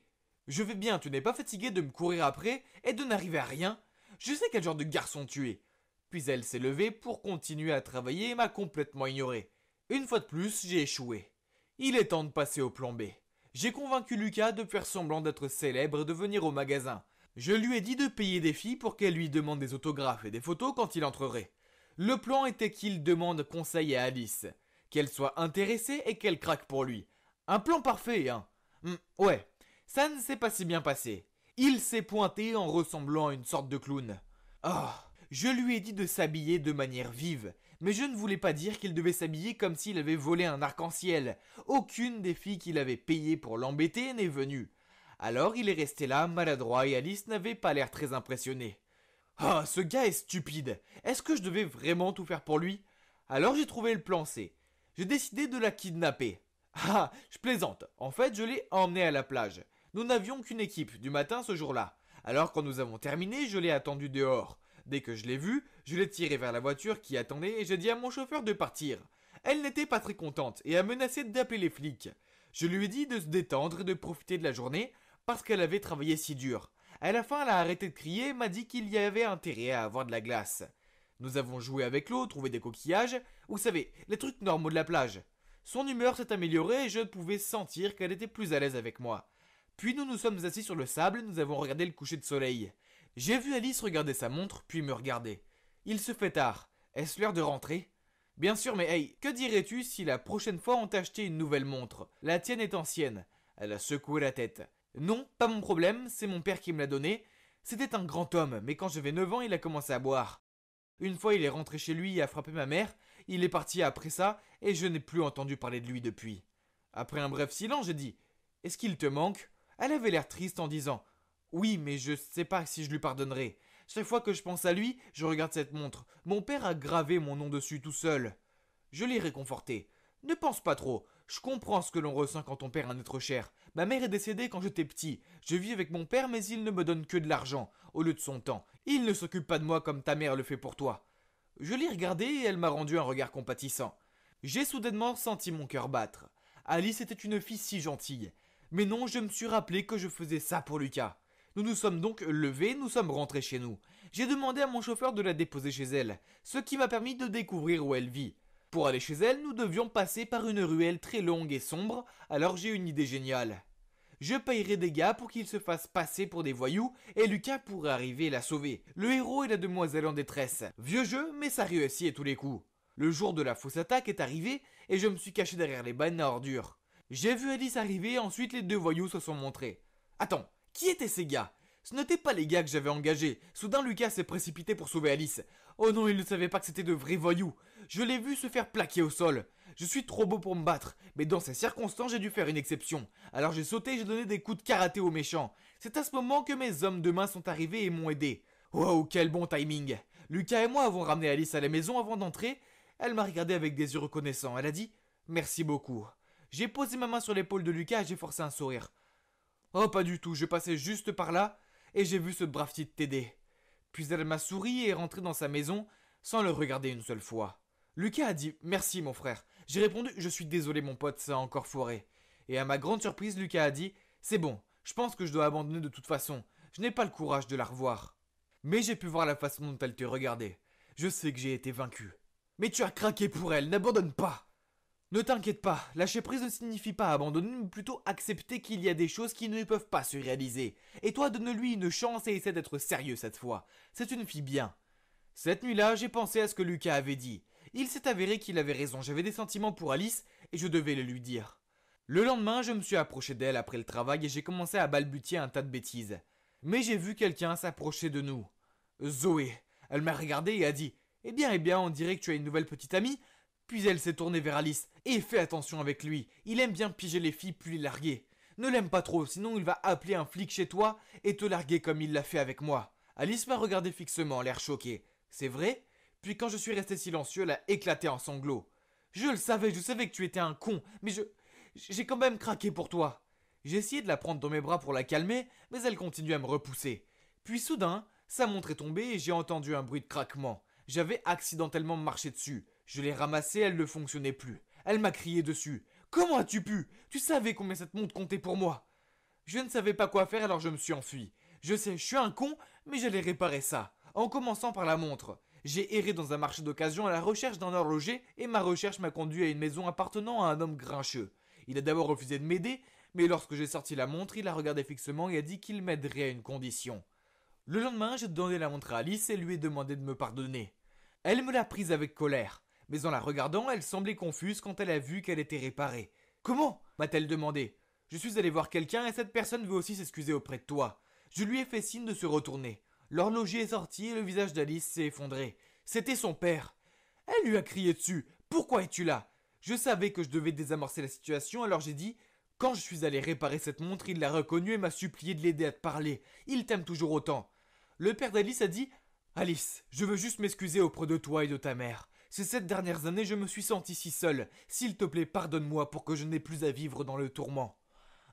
Je vais bien, tu n'es pas fatigué de me courir après et de n'arriver à rien. Je sais quel genre de garçon tu es. Puis elle s'est levée pour continuer à travailler et m'a complètement ignoré. Une fois de plus, j'ai échoué. Il est temps de passer au plan B. J'ai convaincu Lucas de faire semblant d'être célèbre et de venir au magasin. Je lui ai dit de payer des filles pour qu'elles lui demandent des autographes et des photos quand il entrerait. Le plan était qu'il demande conseil à Alice, qu'elle soit intéressée et qu'elle craque pour lui. Un plan parfait, hein hmm, Ouais, ça ne s'est pas si bien passé. Il s'est pointé en ressemblant à une sorte de clown. ah je lui ai dit de s'habiller de manière vive, mais je ne voulais pas dire qu'il devait s'habiller comme s'il avait volé un arc-en-ciel. Aucune des filles qu'il avait payées pour l'embêter n'est venue. Alors il est resté là, maladroit, et Alice n'avait pas l'air très impressionnée. Ah, ce gars est stupide. Est-ce que je devais vraiment tout faire pour lui Alors j'ai trouvé le plan C. J'ai décidé de la kidnapper. Ah, je plaisante. En fait, je l'ai emmené à la plage. Nous n'avions qu'une équipe du matin ce jour-là. Alors quand nous avons terminé, je l'ai attendu dehors. Dès que je l'ai vu, je l'ai tiré vers la voiture qui attendait et j'ai dit à mon chauffeur de partir. Elle n'était pas très contente et a menacé d'appeler les flics. Je lui ai dit de se détendre et de profiter de la journée parce qu'elle avait travaillé si dur. À la fin, elle a arrêté de crier et m'a dit qu'il y avait intérêt à avoir de la glace. Nous avons joué avec l'eau, trouvé des coquillages, vous savez, les trucs normaux de la plage. Son humeur s'est améliorée et je pouvais sentir qu'elle était plus à l'aise avec moi. Puis nous nous sommes assis sur le sable et nous avons regardé le coucher de soleil. J'ai vu Alice regarder sa montre, puis me regarder. Il se fait tard. Est-ce l'heure de rentrer Bien sûr, mais hey, que dirais-tu si la prochaine fois on t'achetait une nouvelle montre La tienne est ancienne. Elle a secoué la tête. Non, pas mon problème, c'est mon père qui me l'a donnée. C'était un grand homme, mais quand j'avais 9 ans, il a commencé à boire. Une fois, il est rentré chez lui et a frappé ma mère, il est parti après ça, et je n'ai plus entendu parler de lui depuis. Après un bref silence, j'ai dit Est-ce qu'il te manque Elle avait l'air triste en disant Oui, mais je ne sais pas si je lui pardonnerai. Chaque fois que je pense à lui, je regarde cette montre. Mon père a gravé mon nom dessus tout seul. Je l'ai réconforté. Ne pense pas trop. Je comprends ce que l'on ressent quand on perd un être cher. Ma mère est décédée quand j'étais petit. Je vis avec mon père, mais il ne me donne que de l'argent, au lieu de son temps. Il ne s'occupe pas de moi comme ta mère le fait pour toi. Je l'ai regardée et elle m'a rendu un regard compatissant. J'ai soudainement senti mon cœur battre. Alice était une fille si gentille. Mais non, je me suis rappelé que je faisais ça pour Lucas. Nous nous sommes donc levés, nous sommes rentrés chez nous. J'ai demandé à mon chauffeur de la déposer chez elle, ce qui m'a permis de découvrir où elle vit. Pour aller chez elle, nous devions passer par une ruelle très longue et sombre, alors j'ai une idée géniale. Je payerai des gars pour qu'ils se fassent passer pour des voyous et Lucas pourrait arriver et la sauver. Le héros et la demoiselle en détresse. Vieux jeu, mais ça réussit à tous les coups. Le jour de la fausse attaque est arrivé et je me suis caché derrière les bannes à ordures. J'ai vu Alice arriver, ensuite les deux voyous se sont montrés. Attends, qui étaient ces gars ce n'étaient pas les gars que j'avais engagés. Soudain, Lucas s'est précipité pour sauver Alice. Oh non, il ne savait pas que c'était de vrais voyous. Je l'ai vu se faire plaquer au sol. Je suis trop beau pour me battre, mais dans ces circonstances, j'ai dû faire une exception. Alors j'ai sauté et j'ai donné des coups de karaté aux méchants. C'est à ce moment que mes hommes de main sont arrivés et m'ont aidé. Wow, quel bon timing. Lucas et moi avons ramené Alice à la maison avant d'entrer. Elle m'a regardé avec des yeux reconnaissants. Elle a dit Merci beaucoup. J'ai posé ma main sur l'épaule de Lucas et j'ai forcé un sourire. Oh, pas du tout, je passais juste par là et j'ai vu ce brave type t'aider. Puis elle m'a souri et est rentrée dans sa maison sans le regarder une seule fois. Lucas a dit Merci mon frère. J'ai répondu Je suis désolé mon pote, ça a encore foiré. Et à ma grande surprise, Lucas a dit C'est bon, je pense que je dois abandonner de toute façon. Je n'ai pas le courage de la revoir. Mais j'ai pu voir la façon dont elle te regardait. Je sais que j'ai été vaincu. Mais tu as craqué pour elle, n'abandonne pas ne t'inquiète pas, lâcher prise ne signifie pas abandonner, mais plutôt accepter qu'il y a des choses qui ne peuvent pas se réaliser. Et toi, donne-lui une chance et essaie d'être sérieux cette fois. C'est une fille bien. Cette nuit-là, j'ai pensé à ce que Lucas avait dit. Il s'est avéré qu'il avait raison, j'avais des sentiments pour Alice et je devais le lui dire. Le lendemain, je me suis approché d'elle après le travail et j'ai commencé à balbutier un tas de bêtises. Mais j'ai vu quelqu'un s'approcher de nous. Zoé. Elle m'a regardé et a dit Eh bien, eh bien, on dirait que tu as une nouvelle petite amie. Puis elle s'est tournée vers Alice. Et fais attention avec lui, il aime bien piger les filles puis les larguer. Ne l'aime pas trop, sinon il va appeler un flic chez toi et te larguer comme il l'a fait avec moi. Alice m'a regardé fixement, l'air choqué. C'est vrai Puis quand je suis resté silencieux, elle a éclaté en sanglots. Je le savais, je savais que tu étais un con, mais je. J'ai quand même craqué pour toi. J'ai essayé de la prendre dans mes bras pour la calmer, mais elle continuait à me repousser. Puis soudain, sa montre est tombée et j'ai entendu un bruit de craquement. J'avais accidentellement marché dessus. Je l'ai ramassée, elle ne fonctionnait plus. Elle m'a crié dessus. Comment as-tu pu Tu savais combien cette montre comptait pour moi Je ne savais pas quoi faire alors je me suis enfui. Je sais, je suis un con, mais j'allais réparer ça. En commençant par la montre. J'ai erré dans un marché d'occasion à la recherche d'un horloger et ma recherche m'a conduit à une maison appartenant à un homme grincheux. Il a d'abord refusé de m'aider, mais lorsque j'ai sorti la montre, il a regardé fixement et a dit qu'il m'aiderait à une condition. Le lendemain, j'ai donné la montre à Alice et lui ai demandé de me pardonner. Elle me l'a prise avec colère mais en la regardant, elle semblait confuse quand elle a vu qu'elle était réparée. Comment m'a-t-elle demandé. Je suis allé voir quelqu'un et cette personne veut aussi s'excuser auprès de toi. Je lui ai fait signe de se retourner. L'horloger est sorti et le visage d'Alice s'est effondré. C'était son père. Elle lui a crié dessus. Pourquoi es-tu là Je savais que je devais désamorcer la situation, alors j'ai dit Quand je suis allé réparer cette montre, il l'a reconnue et m'a supplié de l'aider à te parler. Il t'aime toujours autant. Le père d'Alice a dit Alice, je veux juste m'excuser auprès de toi et de ta mère. Ces sept dernières années, je me suis senti si seul. S'il te plaît, pardonne-moi pour que je n'ai plus à vivre dans le tourment.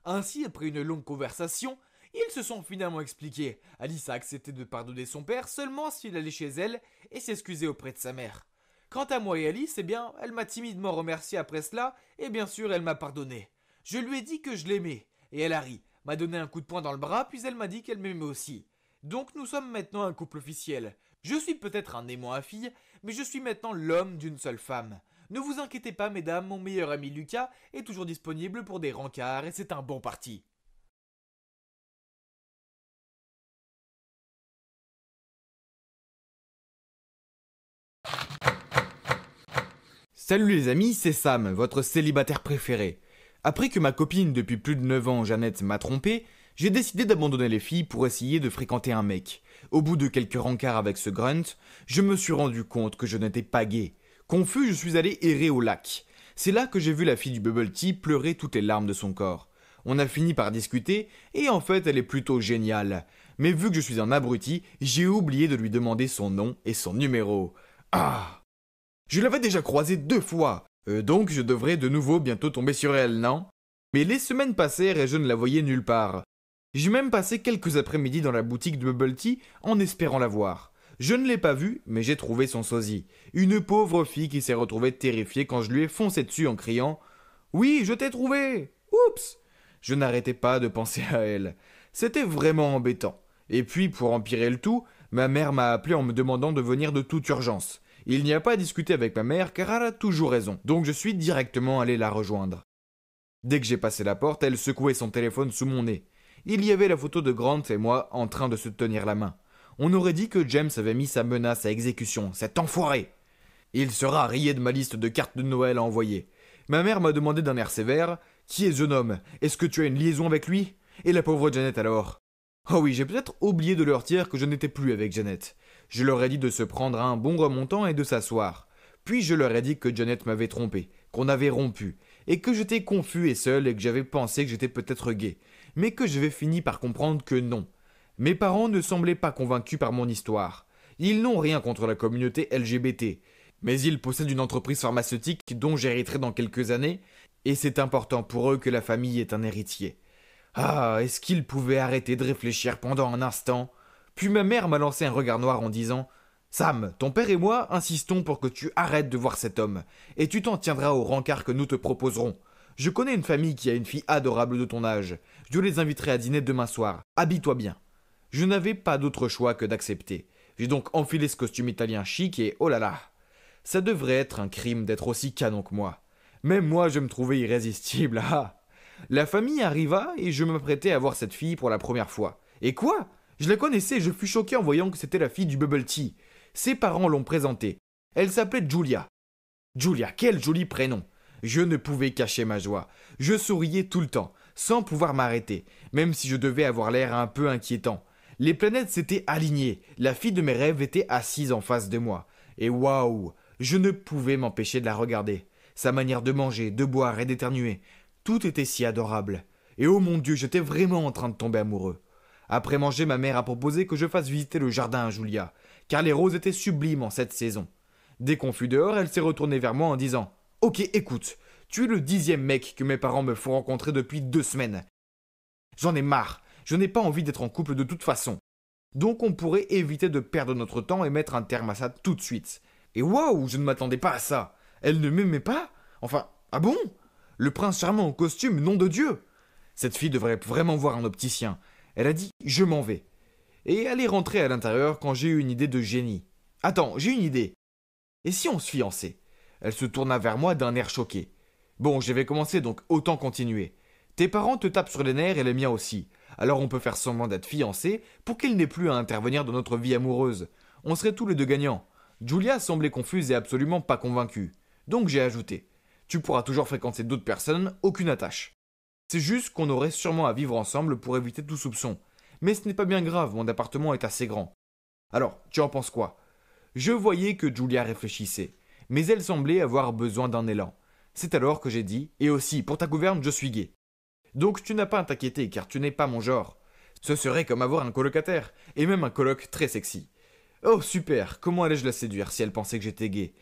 Ainsi, après une longue conversation, ils se sont finalement expliqués. Alice a accepté de pardonner son père seulement s'il allait chez elle et s'excuser auprès de sa mère. Quant à moi et Alice, eh bien, elle m'a timidement remercié après cela, et bien sûr, elle m'a pardonné. Je lui ai dit que je l'aimais, et elle a ri, m'a donné un coup de poing dans le bras, puis elle m'a dit qu'elle m'aimait aussi. Donc nous sommes maintenant un couple officiel. Je suis peut-être un aimant à fille, mais je suis maintenant l'homme d'une seule femme. Ne vous inquiétez pas, mesdames, mon meilleur ami Lucas est toujours disponible pour des rencarts et c'est un bon parti. Salut les amis, c'est Sam, votre célibataire préféré. Après que ma copine depuis plus de 9 ans, Jeannette, m'a trompé, j'ai décidé d'abandonner les filles pour essayer de fréquenter un mec. Au bout de quelques rencarts avec ce grunt, je me suis rendu compte que je n'étais pas gay. Confus, je suis allé errer au lac. C'est là que j'ai vu la fille du bubble tea pleurer toutes les larmes de son corps. On a fini par discuter, et en fait elle est plutôt géniale. Mais vu que je suis un abruti, j'ai oublié de lui demander son nom et son numéro. Ah Je l'avais déjà croisée deux fois, euh, donc je devrais de nouveau bientôt tomber sur elle, non Mais les semaines passèrent et je ne la voyais nulle part. J'ai même passé quelques après-midi dans la boutique de Bubble Tea en espérant la voir. Je ne l'ai pas vue, mais j'ai trouvé son sosie. Une pauvre fille qui s'est retrouvée terrifiée quand je lui ai foncé dessus en criant Oui, je t'ai trouvé Oups Je n'arrêtais pas de penser à elle. C'était vraiment embêtant. Et puis, pour empirer le tout, ma mère m'a appelé en me demandant de venir de toute urgence. Il n'y a pas à discuter avec ma mère car elle a toujours raison, donc je suis directement allé la rejoindre. Dès que j'ai passé la porte, elle secouait son téléphone sous mon nez il y avait la photo de Grant et moi en train de se tenir la main. On aurait dit que James avait mis sa menace à exécution, cet enfoiré. Il sera rié de ma liste de cartes de Noël à envoyer. Ma mère m'a demandé d'un air sévère Qui est ce homme Est-ce que tu as une liaison avec lui Et la pauvre Janet alors Oh oui, j'ai peut-être oublié de leur dire que je n'étais plus avec Janet. Je leur ai dit de se prendre un bon remontant et de s'asseoir. Puis je leur ai dit que Janet m'avait trompé, qu'on avait rompu, et que j'étais confus et seul et que j'avais pensé que j'étais peut-être gay, mais que je vais finir par comprendre que non. Mes parents ne semblaient pas convaincus par mon histoire. Ils n'ont rien contre la communauté LGBT, mais ils possèdent une entreprise pharmaceutique dont j'hériterai dans quelques années, et c'est important pour eux que la famille ait un héritier. Ah, est-ce qu'ils pouvaient arrêter de réfléchir pendant un instant Puis ma mère m'a lancé un regard noir en disant Sam, ton père et moi insistons pour que tu arrêtes de voir cet homme, et tu t'en tiendras au rencard que nous te proposerons. Je connais une famille qui a une fille adorable de ton âge. Je les inviterai à dîner demain soir. Habille-toi bien. Je n'avais pas d'autre choix que d'accepter. J'ai donc enfilé ce costume italien chic et oh là là. Ça devrait être un crime d'être aussi canon que moi. Même moi, je me trouvais irrésistible. *laughs* Ah la famille arriva et je m'apprêtais à voir cette fille pour la première fois. Et quoi Je la connaissais je fus choqué en voyant que c'était la fille du Bubble Tea. Ses parents l'ont présentée. Elle s'appelait Julia. Julia, quel joli prénom je ne pouvais cacher ma joie. Je souriais tout le temps, sans pouvoir m'arrêter, même si je devais avoir l'air un peu inquiétant. Les planètes s'étaient alignées, la fille de mes rêves était assise en face de moi. Et waouh Je ne pouvais m'empêcher de la regarder. Sa manière de manger, de boire et d'éternuer, tout était si adorable. Et oh mon Dieu, j'étais vraiment en train de tomber amoureux. Après manger, ma mère a proposé que je fasse visiter le jardin à Julia, car les roses étaient sublimes en cette saison. Dès qu'on fut dehors, elle s'est retournée vers moi en disant Ok, écoute, tu es le dixième mec que mes parents me font rencontrer depuis deux semaines. J'en ai marre, je n'ai pas envie d'être en couple de toute façon. Donc on pourrait éviter de perdre notre temps et mettre un terme à ça tout de suite. Et waouh, je ne m'attendais pas à ça. Elle ne m'aimait pas Enfin, ah bon Le prince charmant en costume, nom de Dieu Cette fille devrait vraiment voir un opticien. Elle a dit Je m'en vais. Et elle est rentrée à l'intérieur quand j'ai eu une idée de génie. Attends, j'ai une idée. Et si on se fiançait elle se tourna vers moi d'un air choqué. Bon, je vais commencer, donc autant continuer. Tes parents te tapent sur les nerfs et les miens aussi. Alors on peut faire semblant d'être fiancés pour qu'ils n'aient plus à intervenir dans notre vie amoureuse. On serait tous les deux gagnants. Julia semblait confuse et absolument pas convaincue. Donc j'ai ajouté. Tu pourras toujours fréquenter d'autres personnes, aucune attache. C'est juste qu'on aurait sûrement à vivre ensemble pour éviter tout soupçon. Mais ce n'est pas bien grave, mon appartement est assez grand. Alors, tu en penses quoi Je voyais que Julia réfléchissait mais elle semblait avoir besoin d'un élan. C'est alors que j'ai dit Et aussi, pour ta gouverne, je suis gay. Donc tu n'as pas à t'inquiéter, car tu n'es pas mon genre. Ce serait comme avoir un colocataire, et même un coloc très sexy. Oh super, comment allais-je la séduire si elle pensait que j'étais gay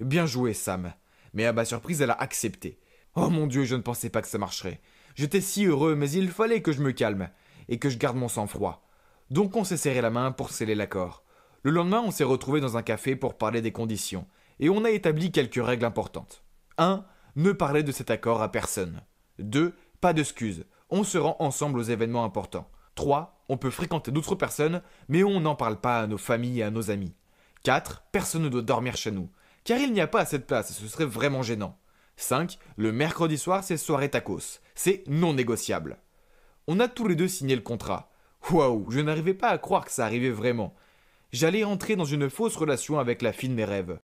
Bien joué, Sam. Mais à ma surprise, elle a accepté. Oh mon dieu, je ne pensais pas que ça marcherait. J'étais si heureux, mais il fallait que je me calme et que je garde mon sang-froid. Donc on s'est serré la main pour sceller l'accord. Le lendemain, on s'est retrouvé dans un café pour parler des conditions et on a établi quelques règles importantes. 1. Ne parler de cet accord à personne. 2. Pas d'excuses. On se rend ensemble aux événements importants. 3. On peut fréquenter d'autres personnes, mais on n'en parle pas à nos familles et à nos amis. 4. Personne ne doit dormir chez nous, car il n'y a pas à cette place et ce serait vraiment gênant. 5. Le mercredi soir, c'est soirée tacos. C'est non négociable. On a tous les deux signé le contrat. Waouh, je n'arrivais pas à croire que ça arrivait vraiment. J'allais entrer dans une fausse relation avec la fille de mes rêves.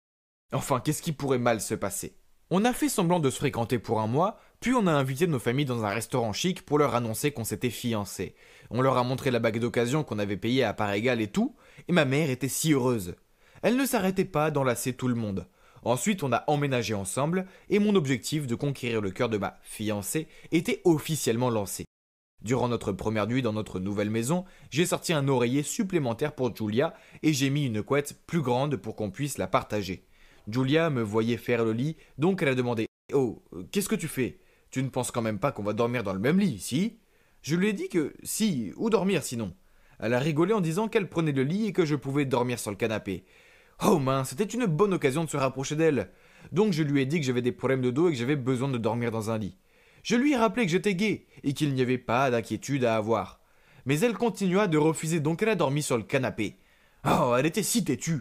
Enfin, qu'est-ce qui pourrait mal se passer On a fait semblant de se fréquenter pour un mois, puis on a invité nos familles dans un restaurant chic pour leur annoncer qu'on s'était fiancés. On leur a montré la bague d'occasion qu'on avait payée à part égale et tout, et ma mère était si heureuse. Elle ne s'arrêtait pas d'enlacer tout le monde. Ensuite, on a emménagé ensemble, et mon objectif de conquérir le cœur de ma fiancée était officiellement lancé. Durant notre première nuit dans notre nouvelle maison, j'ai sorti un oreiller supplémentaire pour Julia et j'ai mis une couette plus grande pour qu'on puisse la partager. Julia me voyait faire le lit, donc elle a demandé Oh, euh, qu'est-ce que tu fais Tu ne penses quand même pas qu'on va dormir dans le même lit, si Je lui ai dit que si, où dormir sinon Elle a rigolé en disant qu'elle prenait le lit et que je pouvais dormir sur le canapé. Oh mince, c'était une bonne occasion de se rapprocher d'elle. Donc je lui ai dit que j'avais des problèmes de dos et que j'avais besoin de dormir dans un lit. Je lui ai rappelé que j'étais gay et qu'il n'y avait pas d'inquiétude à avoir. Mais elle continua de refuser, donc elle a dormi sur le canapé. Oh, elle était si têtue.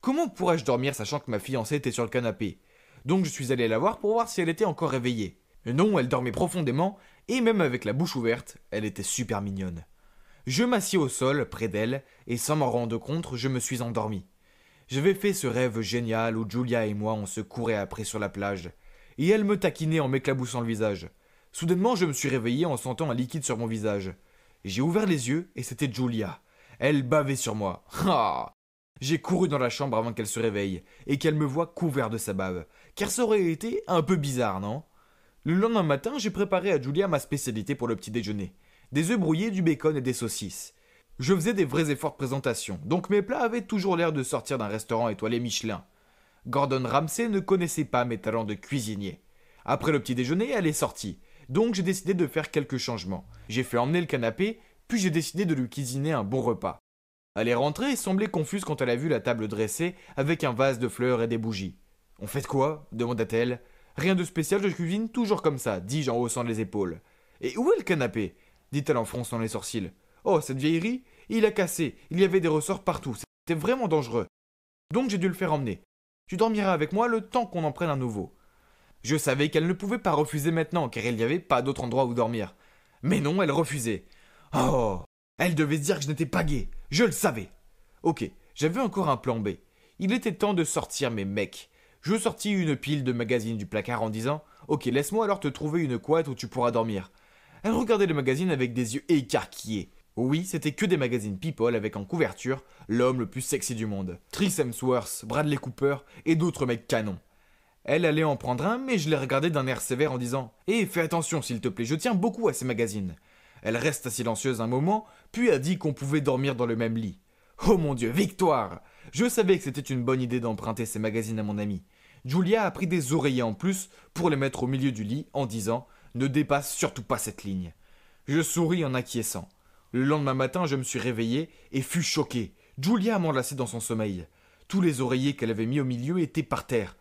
Comment pourrais-je dormir sachant que ma fiancée était sur le canapé Donc je suis allé la voir pour voir si elle était encore réveillée. Non, elle dormait profondément, et même avec la bouche ouverte, elle était super mignonne. Je m'assis au sol, près d'elle, et sans m'en rendre compte, je me suis endormi. J'avais fait ce rêve génial où Julia et moi on se courait après sur la plage, et elle me taquinait en m'éclaboussant le visage. Soudainement, je me suis réveillé en sentant un liquide sur mon visage. J'ai ouvert les yeux et c'était Julia. Elle bavait sur moi. *laughs* Ah j'ai couru dans la chambre avant qu'elle se réveille, et qu'elle me voie couvert de sa bave, car ça aurait été un peu bizarre, non Le lendemain matin, j'ai préparé à Julia ma spécialité pour le petit déjeuner des œufs brouillés, du bacon et des saucisses. Je faisais des vrais efforts de présentation, donc mes plats avaient toujours l'air de sortir d'un restaurant étoilé Michelin. Gordon Ramsay ne connaissait pas mes talents de cuisinier. Après le petit déjeuner, elle est sortie, donc j'ai décidé de faire quelques changements. J'ai fait emmener le canapé, puis j'ai décidé de lui cuisiner un bon repas. Elle est rentrée et semblait confuse quand elle a vu la table dressée avec un vase de fleurs et des bougies. On fait quoi demanda-t-elle. Rien de spécial, je cuisine toujours comme ça, dis-je en haussant les épaules. Et où est le canapé dit-elle en fronçant les sourcils. Oh, cette vieillerie Il a cassé, il y avait des ressorts partout, c'était vraiment dangereux. Donc j'ai dû le faire emmener. Tu dormiras avec moi le temps qu'on en prenne un nouveau. Je savais qu'elle ne pouvait pas refuser maintenant, car il n'y avait pas d'autre endroit où dormir. Mais non, elle refusait. Oh Elle devait se dire que je n'étais pas gay !» Je le savais. Ok, j'avais encore un plan B. Il était temps de sortir mes mecs. Je sortis une pile de magazines du placard en disant Ok, laisse-moi alors te trouver une couette où tu pourras dormir. Elle regardait les magazines avec des yeux écarquillés. Oui, c'était que des magazines People avec en couverture l'homme le plus sexy du monde. Tris Hemsworth, Bradley Cooper et d'autres mecs canons. Elle allait en prendre un, mais je les regardais d'un air sévère en disant Eh, fais attention s'il te plaît, je tiens beaucoup à ces magazines. Elle resta silencieuse un moment, puis a dit qu'on pouvait dormir dans le même lit. Oh mon Dieu, victoire Je savais que c'était une bonne idée d'emprunter ces magazines à mon ami. Julia a pris des oreillers en plus pour les mettre au milieu du lit en disant Ne dépasse surtout pas cette ligne. Je souris en acquiesçant. Le lendemain matin, je me suis réveillé et fus choqué. Julia m'enlaçait dans son sommeil. Tous les oreillers qu'elle avait mis au milieu étaient par terre.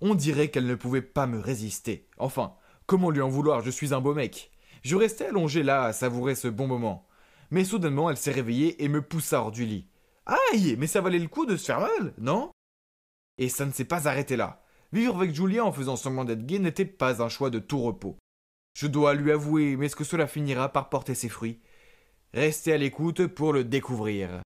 On dirait qu'elle ne pouvait pas me résister. Enfin, comment lui en vouloir, je suis un beau mec. Je restais allongé là à savourer ce bon moment mais soudainement elle s'est réveillée et me poussa hors du lit. Aïe, mais ça valait le coup de se faire mal, non Et ça ne s'est pas arrêté là. Vivre avec Julien en faisant semblant d'être gay n'était pas un choix de tout repos. Je dois lui avouer, mais est-ce que cela finira par porter ses fruits Restez à l'écoute pour le découvrir.